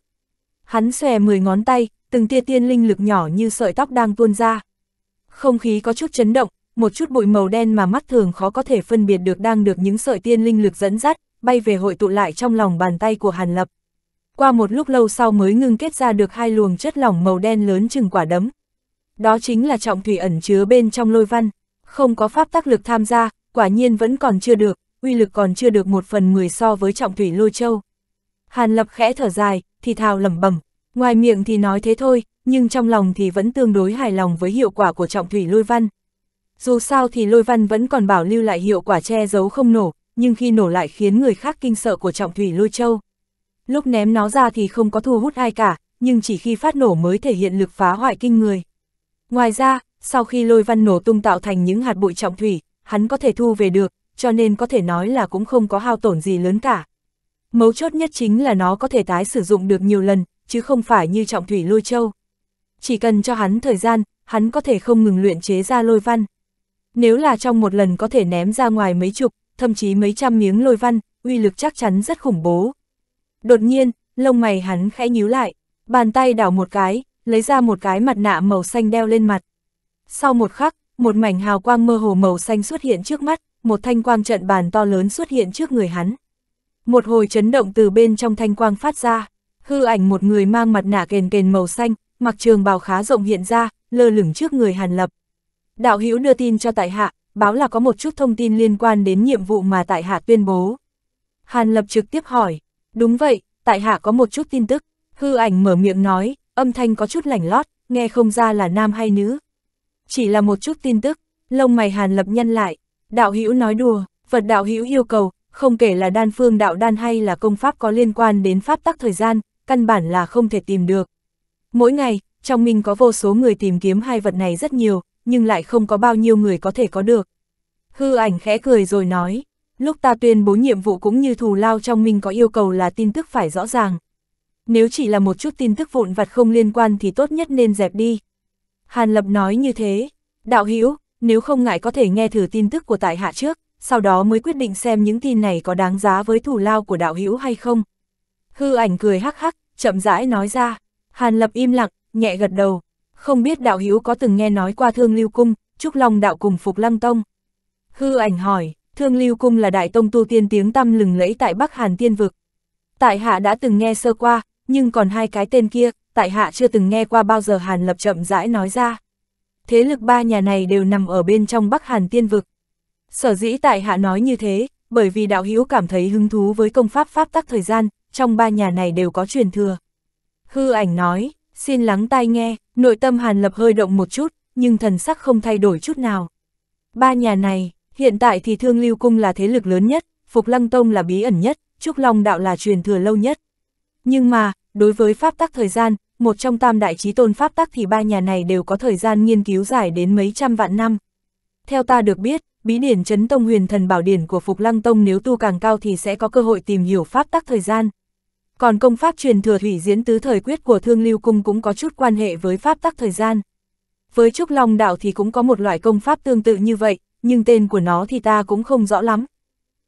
Hắn xòe 10 ngón tay, từng tia tiên linh lực nhỏ như sợi tóc đang tuôn ra. Không khí có chút chấn động, một chút bụi màu đen mà mắt thường khó có thể phân biệt được đang được những sợi tiên linh lực dẫn dắt, bay về hội tụ lại trong lòng bàn tay của Hàn Lập. Qua một lúc lâu sau mới ngưng kết ra được hai luồng chất lỏng màu đen lớn chừng quả đấm. Đó chính là trọng thủy ẩn chứa bên trong lôi văn, không có pháp tác lực tham gia, quả nhiên vẫn còn chưa được, uy lực còn chưa được một phần mười so với trọng thủy lôi châu. Hàn Lập khẽ thở dài, thì thào lẩm bẩm, Ngoài miệng thì nói thế thôi, nhưng trong lòng thì vẫn tương đối hài lòng với hiệu quả của trọng thủy lôi văn. Dù sao thì lôi văn vẫn còn bảo lưu lại hiệu quả che giấu không nổ, nhưng khi nổ lại khiến người khác kinh sợ của trọng thủy lôi châu. Lúc ném nó ra thì không có thu hút ai cả, nhưng chỉ khi phát nổ mới thể hiện lực phá hoại kinh người. Ngoài ra, sau khi lôi văn nổ tung tạo thành những hạt bụi trọng thủy, hắn có thể thu về được, cho nên có thể nói là cũng không có hao tổn gì lớn cả. Mấu chốt nhất chính là nó có thể tái sử dụng được nhiều lần, chứ không phải như trọng thủy lôi châu. Chỉ cần cho hắn thời gian, hắn có thể không ngừng luyện chế ra lôi văn. Nếu là trong một lần có thể ném ra ngoài mấy chục, thậm chí mấy trăm miếng lôi văn, uy lực chắc chắn rất khủng bố. Đột nhiên, lông mày hắn khẽ nhíu lại, bàn tay đảo một cái, lấy ra một cái mặt nạ màu xanh đeo lên mặt. Sau một khắc, một mảnh hào quang mơ hồ màu xanh xuất hiện trước mắt, một thanh quang trận bàn to lớn xuất hiện trước người hắn. Một hồi chấn động từ bên trong thanh quang phát ra. Hư ảnh một người mang mặt nạ kền kền màu xanh, mặc trường bào khá rộng hiện ra, lơ lửng trước người Hàn Lập. Đạo hữu đưa tin cho tại hạ, báo là có một chút thông tin liên quan đến nhiệm vụ mà tại hạ tuyên bố. Hàn Lập trực tiếp hỏi, đúng vậy, tại hạ có một chút tin tức, hư ảnh mở miệng nói, âm thanh có chút lảnh lót, nghe không ra là nam hay nữ. Chỉ là một chút tin tức, lông mày Hàn Lập nhăn lại, đạo hữu nói đùa, vật đạo hữu yêu cầu, không kể là đan phương đạo đan hay là công pháp có liên quan đến pháp tắc thời gian, căn bản là không thể tìm được. Mỗi ngày, trong mình có vô số người tìm kiếm hai vật này rất nhiều, nhưng lại không có bao nhiêu người có thể có được. Hư ảnh khẽ cười rồi nói, lúc ta tuyên bố nhiệm vụ cũng như thù lao trong mình có yêu cầu là tin tức phải rõ ràng. Nếu chỉ là một chút tin tức vụn vặt không liên quan thì tốt nhất nên dẹp đi. Hàn Lập nói như thế, đạo hữu nếu không ngại có thể nghe thử tin tức của tại hạ trước, sau đó mới quyết định xem những tin này có đáng giá với thù lao của đạo hữu hay không. Hư ảnh cười hắc hắc, chậm rãi nói ra, Hàn Lập im lặng, nhẹ gật đầu, không biết đạo hữu có từng nghe nói qua Thương Lưu Cung, chúc lòng đạo cùng Phục Lăng Tông. Hư ảnh hỏi, Thương Lưu Cung là đại tông tu tiên tiếng tăm lừng lẫy tại Bắc Hàn Tiên Vực. Tại hạ đã từng nghe sơ qua, nhưng còn hai cái tên kia, tại hạ chưa từng nghe qua bao giờ Hàn Lập chậm rãi nói ra. Thế lực ba nhà này đều nằm ở bên trong Bắc Hàn Tiên Vực. Sở dĩ tại hạ nói như thế, bởi vì đạo hữu cảm thấy hứng thú với công pháp pháp tắc thời gian, trong ba nhà này đều có truyền thừa. Hư ảnh nói, xin lắng tai nghe, nội tâm Hàn Lập hơi động một chút, nhưng thần sắc không thay đổi chút nào. Ba nhà này, hiện tại thì Thương Lưu Cung là thế lực lớn nhất, Phục Lăng Tông là bí ẩn nhất, Trúc Long Đạo là truyền thừa lâu nhất. Nhưng mà, đối với pháp tắc thời gian, một trong tam đại trí tôn pháp tắc thì ba nhà này đều có thời gian nghiên cứu dài đến mấy trăm vạn năm. Theo ta được biết, bí điển chấn tông huyền thần bảo điển của Phục Lăng Tông nếu tu càng cao thì sẽ có cơ hội tìm hiểu pháp tắc thời gian còn công pháp truyền thừa thủy diễn tứ thời quyết của Thương Lưu Cung cũng có chút quan hệ với pháp tắc thời gian. Với Trúc Long Đạo thì cũng có một loại công pháp tương tự như vậy, nhưng tên của nó thì ta cũng không rõ lắm.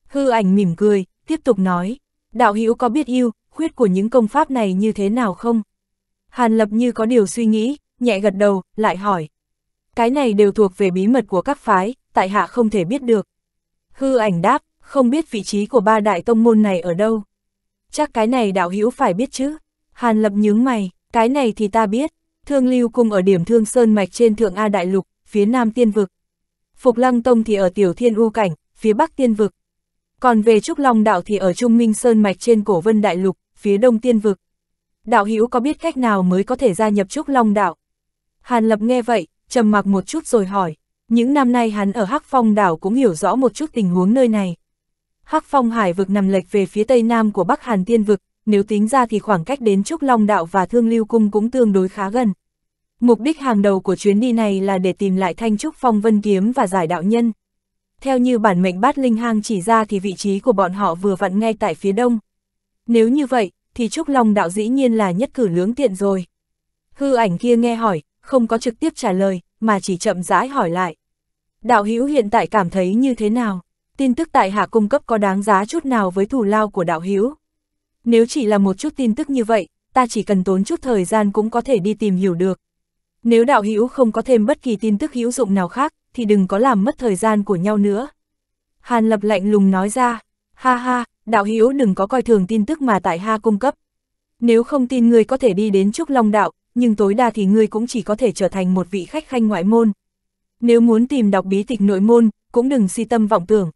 Hư ảnh mỉm cười, tiếp tục nói, đạo hữu có biết yêu, khuyết của những công pháp này như thế nào không? Hàn Lập như có điều suy nghĩ, nhẹ gật đầu, lại hỏi. Cái này đều thuộc về bí mật của các phái, tại hạ không thể biết được. Hư ảnh đáp, không biết vị trí của ba đại tông môn này ở đâu chắc cái này đạo hữu phải biết chứ. Hàn Lập nhướng mày, cái này thì ta biết, Thương Lưu Cung ở điểm Thương Sơn Mạch trên Thượng A Đại Lục, phía Nam Tiên Vực. Phục Lăng Tông thì ở Tiểu Thiên U Cảnh, phía Bắc Tiên Vực. Còn về Trúc Long Đạo thì ở Trung Minh Sơn Mạch trên Cổ Vân Đại Lục, phía Đông Tiên Vực. Đạo hữu có biết cách nào mới có thể gia nhập Trúc Long Đạo? Hàn Lập nghe vậy, trầm mặc một chút rồi hỏi. Những năm nay hắn ở Hắc Phong Đảo cũng hiểu rõ một chút tình huống nơi này. Hắc Phong Hải vực nằm lệch về phía tây nam của Bắc Hàn Tiên vực, nếu tính ra thì khoảng cách đến Trúc Long Đạo và Thương Lưu Cung cũng tương đối khá gần. Mục đích hàng đầu của chuyến đi này là để tìm lại Thanh Trúc Phong Vân Kiếm và giải đạo nhân. Theo như bản mệnh bát linh hang chỉ ra thì vị trí của bọn họ vừa vặn ngay tại phía đông. Nếu như vậy, thì Trúc Long Đạo dĩ nhiên là nhất cử lưỡng tiện rồi. Hư ảnh kia nghe hỏi, không có trực tiếp trả lời, mà chỉ chậm rãi hỏi lại. Đạo hữu hiện tại cảm thấy như thế nào? tin tức tại hạ cung cấp có đáng giá chút nào với thủ lao của đạo hữu Nếu chỉ là một chút tin tức như vậy, ta chỉ cần tốn chút thời gian cũng có thể đi tìm hiểu được. Nếu đạo hữu không có thêm bất kỳ tin tức hữu dụng nào khác, thì đừng có làm mất thời gian của nhau nữa. Hàn Lập lạnh lùng nói ra, ha ha, đạo hữu đừng có coi thường tin tức mà tại ha cung cấp. Nếu không tin ngươi có thể đi đến Trúc Long Đạo, nhưng tối đa thì ngươi cũng chỉ có thể trở thành một vị khách khanh ngoại môn. Nếu muốn tìm đọc bí tịch nội môn, cũng đừng si tâm vọng tưởng,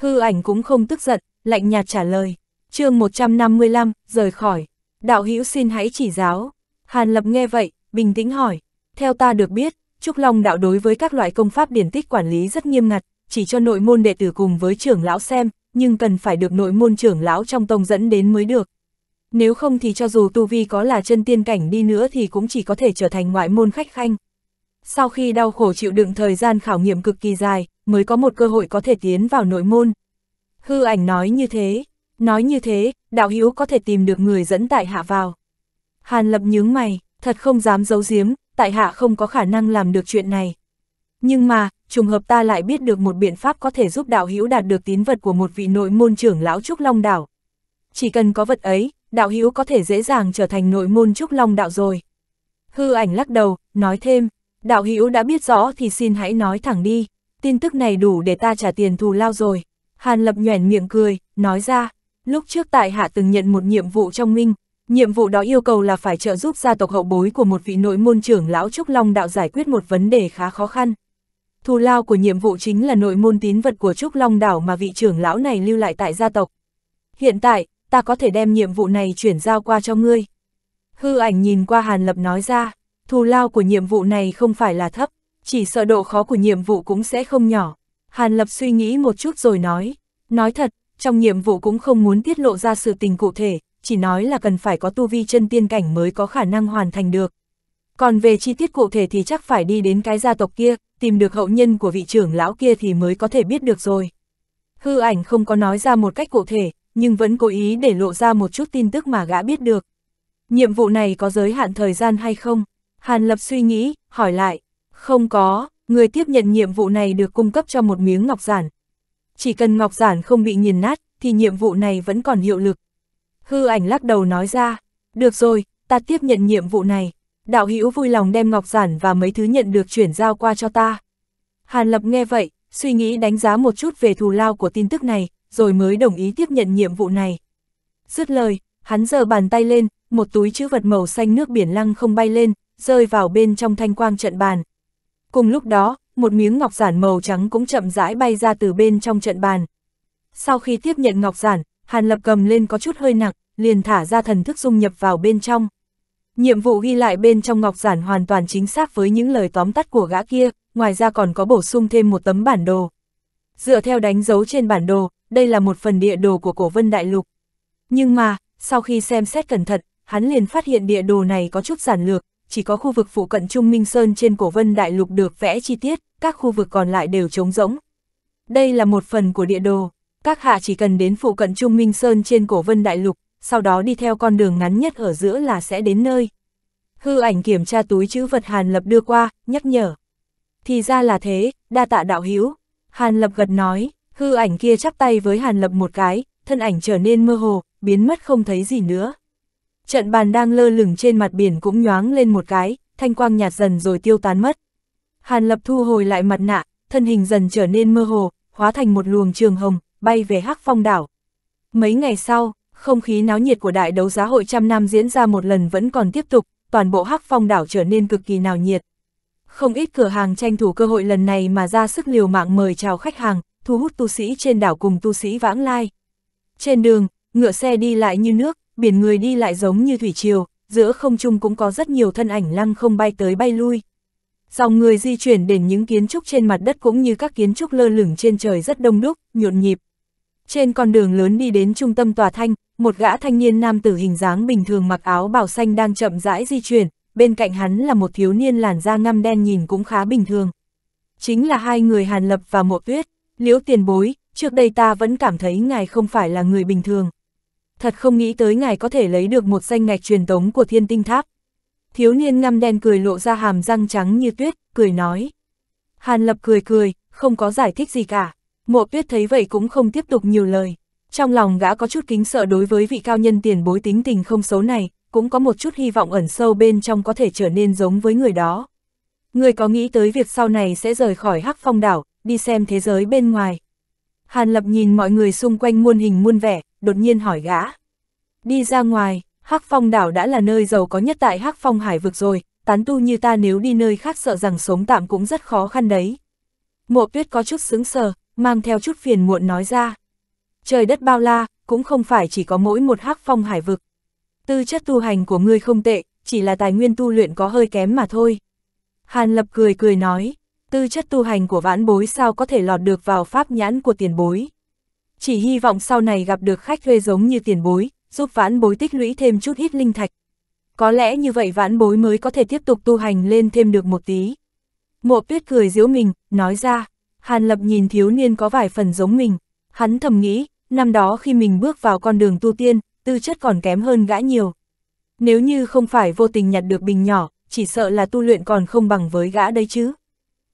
Hư ảnh cũng không tức giận, lạnh nhạt trả lời. chương 155, rời khỏi. Đạo hữu xin hãy chỉ giáo. Hàn Lập nghe vậy, bình tĩnh hỏi. Theo ta được biết, Trúc Long đạo đối với các loại công pháp điển tích quản lý rất nghiêm ngặt, chỉ cho nội môn đệ tử cùng với trưởng lão xem, nhưng cần phải được nội môn trưởng lão trong tông dẫn đến mới được. Nếu không thì cho dù Tu Vi có là chân tiên cảnh đi nữa thì cũng chỉ có thể trở thành ngoại môn khách khanh. Sau khi đau khổ chịu đựng thời gian khảo nghiệm cực kỳ dài, mới có một cơ hội có thể tiến vào nội môn. Hư ảnh nói như thế, nói như thế, đạo hữu có thể tìm được người dẫn tại hạ vào. Hàn lập nhướng mày, thật không dám giấu giếm, tại hạ không có khả năng làm được chuyện này. Nhưng mà, trùng hợp ta lại biết được một biện pháp có thể giúp đạo hữu đạt được tín vật của một vị nội môn trưởng lão Trúc Long Đảo. Chỉ cần có vật ấy, đạo hữu có thể dễ dàng trở thành nội môn Trúc Long Đạo rồi. Hư ảnh lắc đầu, nói thêm, đạo hữu đã biết rõ thì xin hãy nói thẳng đi tin tức này đủ để ta trả tiền thù lao rồi. Hàn Lập nhoẻn miệng cười, nói ra, lúc trước tại hạ từng nhận một nhiệm vụ trong minh, nhiệm vụ đó yêu cầu là phải trợ giúp gia tộc hậu bối của một vị nội môn trưởng lão Trúc Long đạo giải quyết một vấn đề khá khó khăn. Thù lao của nhiệm vụ chính là nội môn tín vật của Trúc Long đảo mà vị trưởng lão này lưu lại tại gia tộc. Hiện tại, ta có thể đem nhiệm vụ này chuyển giao qua cho ngươi. Hư ảnh nhìn qua Hàn Lập nói ra, thù lao của nhiệm vụ này không phải là thấp, chỉ sợ độ khó của nhiệm vụ cũng sẽ không nhỏ. Hàn Lập suy nghĩ một chút rồi nói, nói thật, trong nhiệm vụ cũng không muốn tiết lộ ra sự tình cụ thể, chỉ nói là cần phải có tu vi chân tiên cảnh mới có khả năng hoàn thành được. Còn về chi tiết cụ thể thì chắc phải đi đến cái gia tộc kia, tìm được hậu nhân của vị trưởng lão kia thì mới có thể biết được rồi. Hư ảnh không có nói ra một cách cụ thể, nhưng vẫn cố ý để lộ ra một chút tin tức mà gã biết được. Nhiệm vụ này có giới hạn thời gian hay không? Hàn Lập suy nghĩ, hỏi lại, không có, người tiếp nhận nhiệm vụ này được cung cấp cho một miếng ngọc giản. Chỉ cần ngọc giản không bị nghiền nát, thì nhiệm vụ này vẫn còn hiệu lực. Hư ảnh lắc đầu nói ra, được rồi, ta tiếp nhận nhiệm vụ này. Đạo hữu vui lòng đem ngọc giản và mấy thứ nhận được chuyển giao qua cho ta. Hàn Lập nghe vậy, suy nghĩ đánh giá một chút về thù lao của tin tức này, rồi mới đồng ý tiếp nhận nhiệm vụ này. Dứt lời, hắn giơ bàn tay lên, một túi chữ vật màu xanh nước biển lăng không bay lên, rơi vào bên trong thanh quang trận bàn, Cùng lúc đó, một miếng ngọc giản màu trắng cũng chậm rãi bay ra từ bên trong trận bàn. Sau khi tiếp nhận ngọc giản, Hàn Lập cầm lên có chút hơi nặng, liền thả ra thần thức dung nhập vào bên trong. Nhiệm vụ ghi lại bên trong ngọc giản hoàn toàn chính xác với những lời tóm tắt của gã kia, ngoài ra còn có bổ sung thêm một tấm bản đồ. Dựa theo đánh dấu trên bản đồ, đây là một phần địa đồ của cổ vân đại lục. Nhưng mà, sau khi xem xét cẩn thận, hắn liền phát hiện địa đồ này có chút giản lược, chỉ có khu vực phụ cận Trung Minh Sơn trên cổ vân đại lục được vẽ chi tiết, các khu vực còn lại đều trống rỗng. Đây là một phần của địa đồ, các hạ chỉ cần đến phụ cận Trung Minh Sơn trên cổ vân đại lục, sau đó đi theo con đường ngắn nhất ở giữa là sẽ đến nơi. Hư ảnh kiểm tra túi chữ vật Hàn Lập đưa qua, nhắc nhở. Thì ra là thế, đa tạ đạo hiếu. Hàn Lập gật nói, hư ảnh kia chắp tay với Hàn Lập một cái, thân ảnh trở nên mơ hồ, biến mất không thấy gì nữa trận bàn đang lơ lửng trên mặt biển cũng nhoáng lên một cái, thanh quang nhạt dần rồi tiêu tán mất. Hàn Lập thu hồi lại mặt nạ, thân hình dần trở nên mơ hồ, hóa thành một luồng trường hồng, bay về Hắc Phong đảo. Mấy ngày sau, không khí náo nhiệt của đại đấu giá hội trăm năm diễn ra một lần vẫn còn tiếp tục, toàn bộ Hắc Phong đảo trở nên cực kỳ náo nhiệt. Không ít cửa hàng tranh thủ cơ hội lần này mà ra sức liều mạng mời chào khách hàng, thu hút tu sĩ trên đảo cùng tu sĩ vãng lai. Trên đường, ngựa xe đi lại như nước, biển người đi lại giống như thủy triều, giữa không trung cũng có rất nhiều thân ảnh lăng không bay tới bay lui. Dòng người di chuyển đến những kiến trúc trên mặt đất cũng như các kiến trúc lơ lửng trên trời rất đông đúc, nhộn nhịp. Trên con đường lớn đi đến trung tâm tòa thanh, một gã thanh niên nam tử hình dáng bình thường mặc áo bào xanh đang chậm rãi di chuyển, bên cạnh hắn là một thiếu niên làn da ngăm đen nhìn cũng khá bình thường. Chính là hai người Hàn Lập và Mộ Tuyết, Liễu Tiền Bối, trước đây ta vẫn cảm thấy ngài không phải là người bình thường thật không nghĩ tới ngài có thể lấy được một danh ngạch truyền tống của thiên tinh tháp. Thiếu niên ngăm đen cười lộ ra hàm răng trắng như tuyết, cười nói. Hàn lập cười cười, không có giải thích gì cả. Mộ tuyết thấy vậy cũng không tiếp tục nhiều lời. Trong lòng gã có chút kính sợ đối với vị cao nhân tiền bối tính tình không xấu này, cũng có một chút hy vọng ẩn sâu bên trong có thể trở nên giống với người đó. Người có nghĩ tới việc sau này sẽ rời khỏi hắc phong đảo, đi xem thế giới bên ngoài. Hàn Lập nhìn mọi người xung quanh muôn hình muôn vẻ, đột nhiên hỏi gã. Đi ra ngoài, Hắc Phong đảo đã là nơi giàu có nhất tại Hắc Phong hải vực rồi, tán tu như ta nếu đi nơi khác sợ rằng sống tạm cũng rất khó khăn đấy. Mộ tuyết có chút sướng sờ, mang theo chút phiền muộn nói ra. Trời đất bao la, cũng không phải chỉ có mỗi một Hắc Phong hải vực. Tư chất tu hành của ngươi không tệ, chỉ là tài nguyên tu luyện có hơi kém mà thôi. Hàn Lập cười cười nói, tư chất tu hành của vãn bối sao có thể lọt được vào pháp nhãn của tiền bối chỉ hy vọng sau này gặp được khách thuê giống như tiền bối, giúp vãn bối tích lũy thêm chút ít linh thạch. Có lẽ như vậy vãn bối mới có thể tiếp tục tu hành lên thêm được một tí. Mộ tuyết cười giễu mình, nói ra, Hàn Lập nhìn thiếu niên có vài phần giống mình, hắn thầm nghĩ, năm đó khi mình bước vào con đường tu tiên, tư chất còn kém hơn gã nhiều. Nếu như không phải vô tình nhặt được bình nhỏ, chỉ sợ là tu luyện còn không bằng với gã đấy chứ.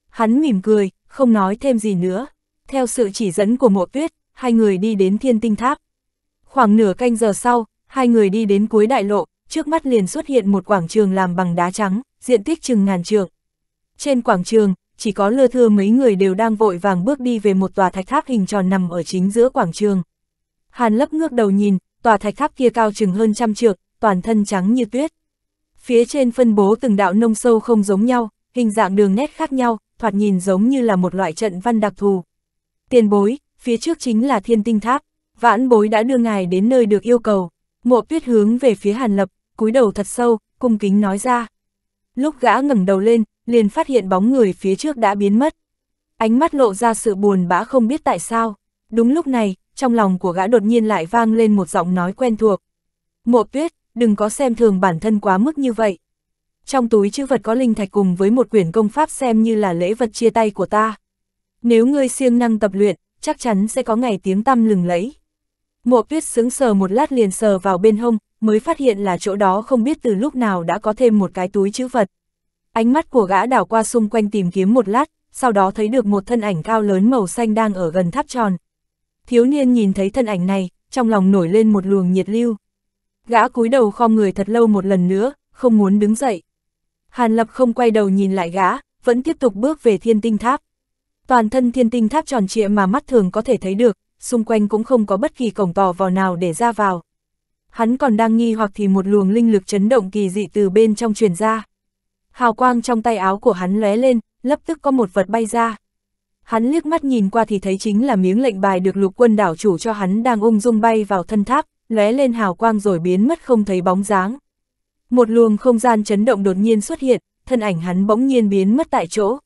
Hắn mỉm cười, không nói thêm gì nữa. Theo sự chỉ dẫn của mộ tuyết, hai người đi đến thiên tinh tháp. Khoảng nửa canh giờ sau, hai người đi đến cuối đại lộ, trước mắt liền xuất hiện một quảng trường làm bằng đá trắng, diện tích chừng ngàn trượng. Trên quảng trường, chỉ có lơ thưa mấy người đều đang vội vàng bước đi về một tòa thạch tháp hình tròn nằm ở chính giữa quảng trường. Hàn lấp ngước đầu nhìn, tòa thạch tháp kia cao chừng hơn trăm trượng, toàn thân trắng như tuyết. Phía trên phân bố từng đạo nông sâu không giống nhau, hình dạng đường nét khác nhau, thoạt nhìn giống như là một loại trận văn đặc thù. Tiền bối, phía trước chính là thiên tinh tháp, vãn bối đã đưa ngài đến nơi được yêu cầu. Mộ tuyết hướng về phía Hàn Lập, cúi đầu thật sâu, cung kính nói ra. Lúc gã ngẩng đầu lên, liền phát hiện bóng người phía trước đã biến mất. Ánh mắt lộ ra sự buồn bã không biết tại sao. Đúng lúc này, trong lòng của gã đột nhiên lại vang lên một giọng nói quen thuộc. Mộ tuyết, đừng có xem thường bản thân quá mức như vậy. Trong túi chữ vật có linh thạch cùng với một quyển công pháp xem như là lễ vật chia tay của ta. Nếu ngươi siêng năng tập luyện, chắc chắn sẽ có ngày tiếng tăm lừng lẫy. Mộ tuyết sững sờ một lát liền sờ vào bên hông, mới phát hiện là chỗ đó không biết từ lúc nào đã có thêm một cái túi chữ vật. Ánh mắt của gã đảo qua xung quanh tìm kiếm một lát, sau đó thấy được một thân ảnh cao lớn màu xanh đang ở gần tháp tròn. Thiếu niên nhìn thấy thân ảnh này, trong lòng nổi lên một luồng nhiệt lưu. Gã cúi đầu khom người thật lâu một lần nữa, không muốn đứng dậy. Hàn Lập không quay đầu nhìn lại gã, vẫn tiếp tục bước về thiên tinh tháp toàn thân thiên tinh tháp tròn trịa mà mắt thường có thể thấy được, xung quanh cũng không có bất kỳ cổng tỏ vò nào để ra vào. Hắn còn đang nghi hoặc thì một luồng linh lực chấn động kỳ dị từ bên trong truyền ra. Hào quang trong tay áo của hắn lóe lên, lập tức có một vật bay ra. Hắn liếc mắt nhìn qua thì thấy chính là miếng lệnh bài được lục quân đảo chủ cho hắn đang ung dung bay vào thân tháp, lóe lên hào quang rồi biến mất không thấy bóng dáng. Một luồng không gian chấn động đột nhiên xuất hiện, thân ảnh hắn bỗng nhiên biến mất tại chỗ.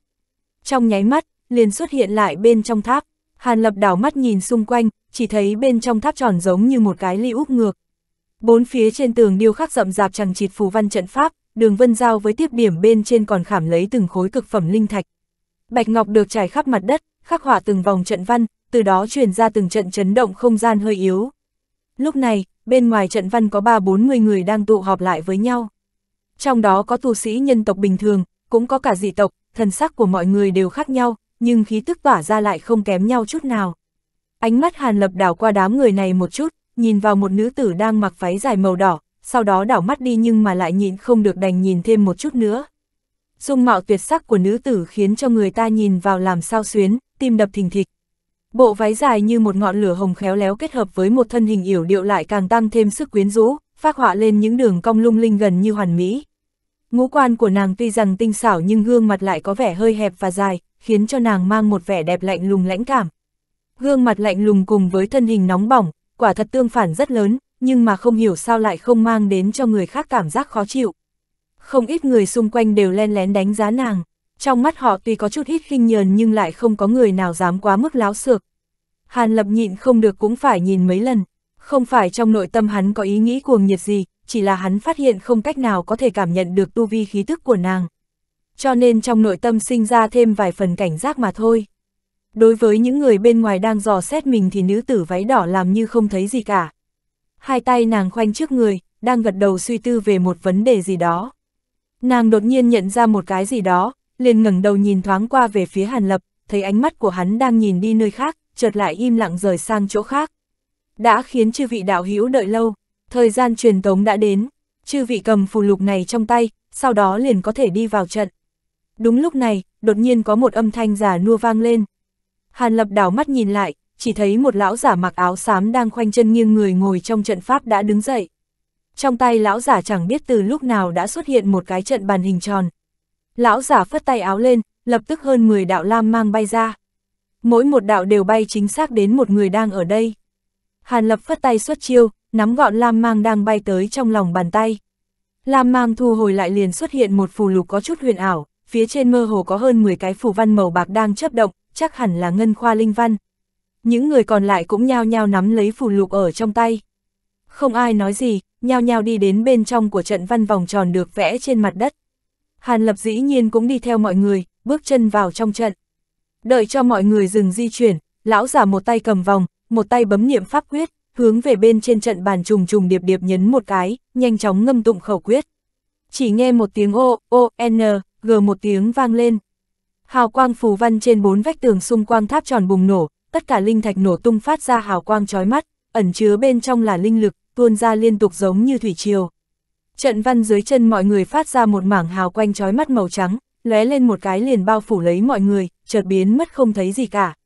Trong nháy mắt, liền xuất hiện lại bên trong tháp. Hàn Lập đảo mắt nhìn xung quanh, chỉ thấy bên trong tháp tròn giống như một cái ly úp ngược. Bốn phía trên tường điêu khắc rậm rạp chẳng chịt phù văn trận pháp, đường vân giao với tiếp điểm bên trên còn khảm lấy từng khối cực phẩm linh thạch. Bạch ngọc được trải khắp mặt đất, khắc họa từng vòng trận văn, từ đó truyền ra từng trận chấn động không gian hơi yếu. Lúc này, bên ngoài trận văn có ba bốn mươi người đang tụ họp lại với nhau. Trong đó có tu sĩ nhân tộc bình thường, cũng có cả dị tộc, thần sắc của mọi người đều khác nhau, nhưng khí tức tỏa ra lại không kém nhau chút nào. Ánh mắt Hàn Lập đảo qua đám người này một chút, nhìn vào một nữ tử đang mặc váy dài màu đỏ, sau đó đảo mắt đi nhưng mà lại nhịn không được đành nhìn thêm một chút nữa. Dung mạo tuyệt sắc của nữ tử khiến cho người ta nhìn vào làm sao xuyến, tim đập thình thịch. Bộ váy dài như một ngọn lửa hồng khéo léo kết hợp với một thân hình yểu điệu lại càng tăng thêm sức quyến rũ, phát họa lên những đường cong lung linh gần như hoàn mỹ. Ngũ quan của nàng tuy rằng tinh xảo nhưng gương mặt lại có vẻ hơi hẹp và dài, khiến cho nàng mang một vẻ đẹp lạnh lùng lãnh cảm. Gương mặt lạnh lùng cùng với thân hình nóng bỏng, quả thật tương phản rất lớn, nhưng mà không hiểu sao lại không mang đến cho người khác cảm giác khó chịu. Không ít người xung quanh đều len lén đánh giá nàng, trong mắt họ tuy có chút ít khinh nhờn nhưng lại không có người nào dám quá mức láo xược. Hàn lập nhịn không được cũng phải nhìn mấy lần, không phải trong nội tâm hắn có ý nghĩ cuồng nhiệt gì, chỉ là hắn phát hiện không cách nào có thể cảm nhận được tu vi khí tức của nàng cho nên trong nội tâm sinh ra thêm vài phần cảnh giác mà thôi. Đối với những người bên ngoài đang dò xét mình thì nữ tử váy đỏ làm như không thấy gì cả. Hai tay nàng khoanh trước người, đang gật đầu suy tư về một vấn đề gì đó. Nàng đột nhiên nhận ra một cái gì đó, liền ngẩng đầu nhìn thoáng qua về phía Hàn Lập, thấy ánh mắt của hắn đang nhìn đi nơi khác, chợt lại im lặng rời sang chỗ khác. Đã khiến chư vị đạo hữu đợi lâu, thời gian truyền tống đã đến, chư vị cầm phù lục này trong tay, sau đó liền có thể đi vào trận. Đúng lúc này, đột nhiên có một âm thanh giả nua vang lên. Hàn lập đảo mắt nhìn lại, chỉ thấy một lão giả mặc áo xám đang khoanh chân nghiêng người ngồi trong trận pháp đã đứng dậy. Trong tay lão giả chẳng biết từ lúc nào đã xuất hiện một cái trận bàn hình tròn. Lão giả phất tay áo lên, lập tức hơn 10 đạo lam mang bay ra. Mỗi một đạo đều bay chính xác đến một người đang ở đây. Hàn lập phất tay xuất chiêu, nắm gọn lam mang đang bay tới trong lòng bàn tay. Lam mang thu hồi lại liền xuất hiện một phù lục có chút huyền ảo phía trên mơ hồ có hơn 10 cái phù văn màu bạc đang chấp động, chắc hẳn là ngân khoa linh văn. Những người còn lại cũng nhao nhao nắm lấy phù lục ở trong tay. Không ai nói gì, nhao nhao đi đến bên trong của trận văn vòng tròn được vẽ trên mặt đất. Hàn Lập dĩ nhiên cũng đi theo mọi người, bước chân vào trong trận. Đợi cho mọi người dừng di chuyển, lão giả một tay cầm vòng, một tay bấm niệm pháp quyết, hướng về bên trên trận bàn trùng trùng điệp điệp nhấn một cái, nhanh chóng ngâm tụng khẩu quyết. Chỉ nghe một tiếng ô, ô, n, gờ một tiếng vang lên. Hào quang phù văn trên bốn vách tường xung quanh tháp tròn bùng nổ, tất cả linh thạch nổ tung phát ra hào quang chói mắt, ẩn chứa bên trong là linh lực, tuôn ra liên tục giống như thủy triều. Trận văn dưới chân mọi người phát ra một mảng hào quanh chói mắt màu trắng, lóe lên một cái liền bao phủ lấy mọi người, chợt biến mất không thấy gì cả.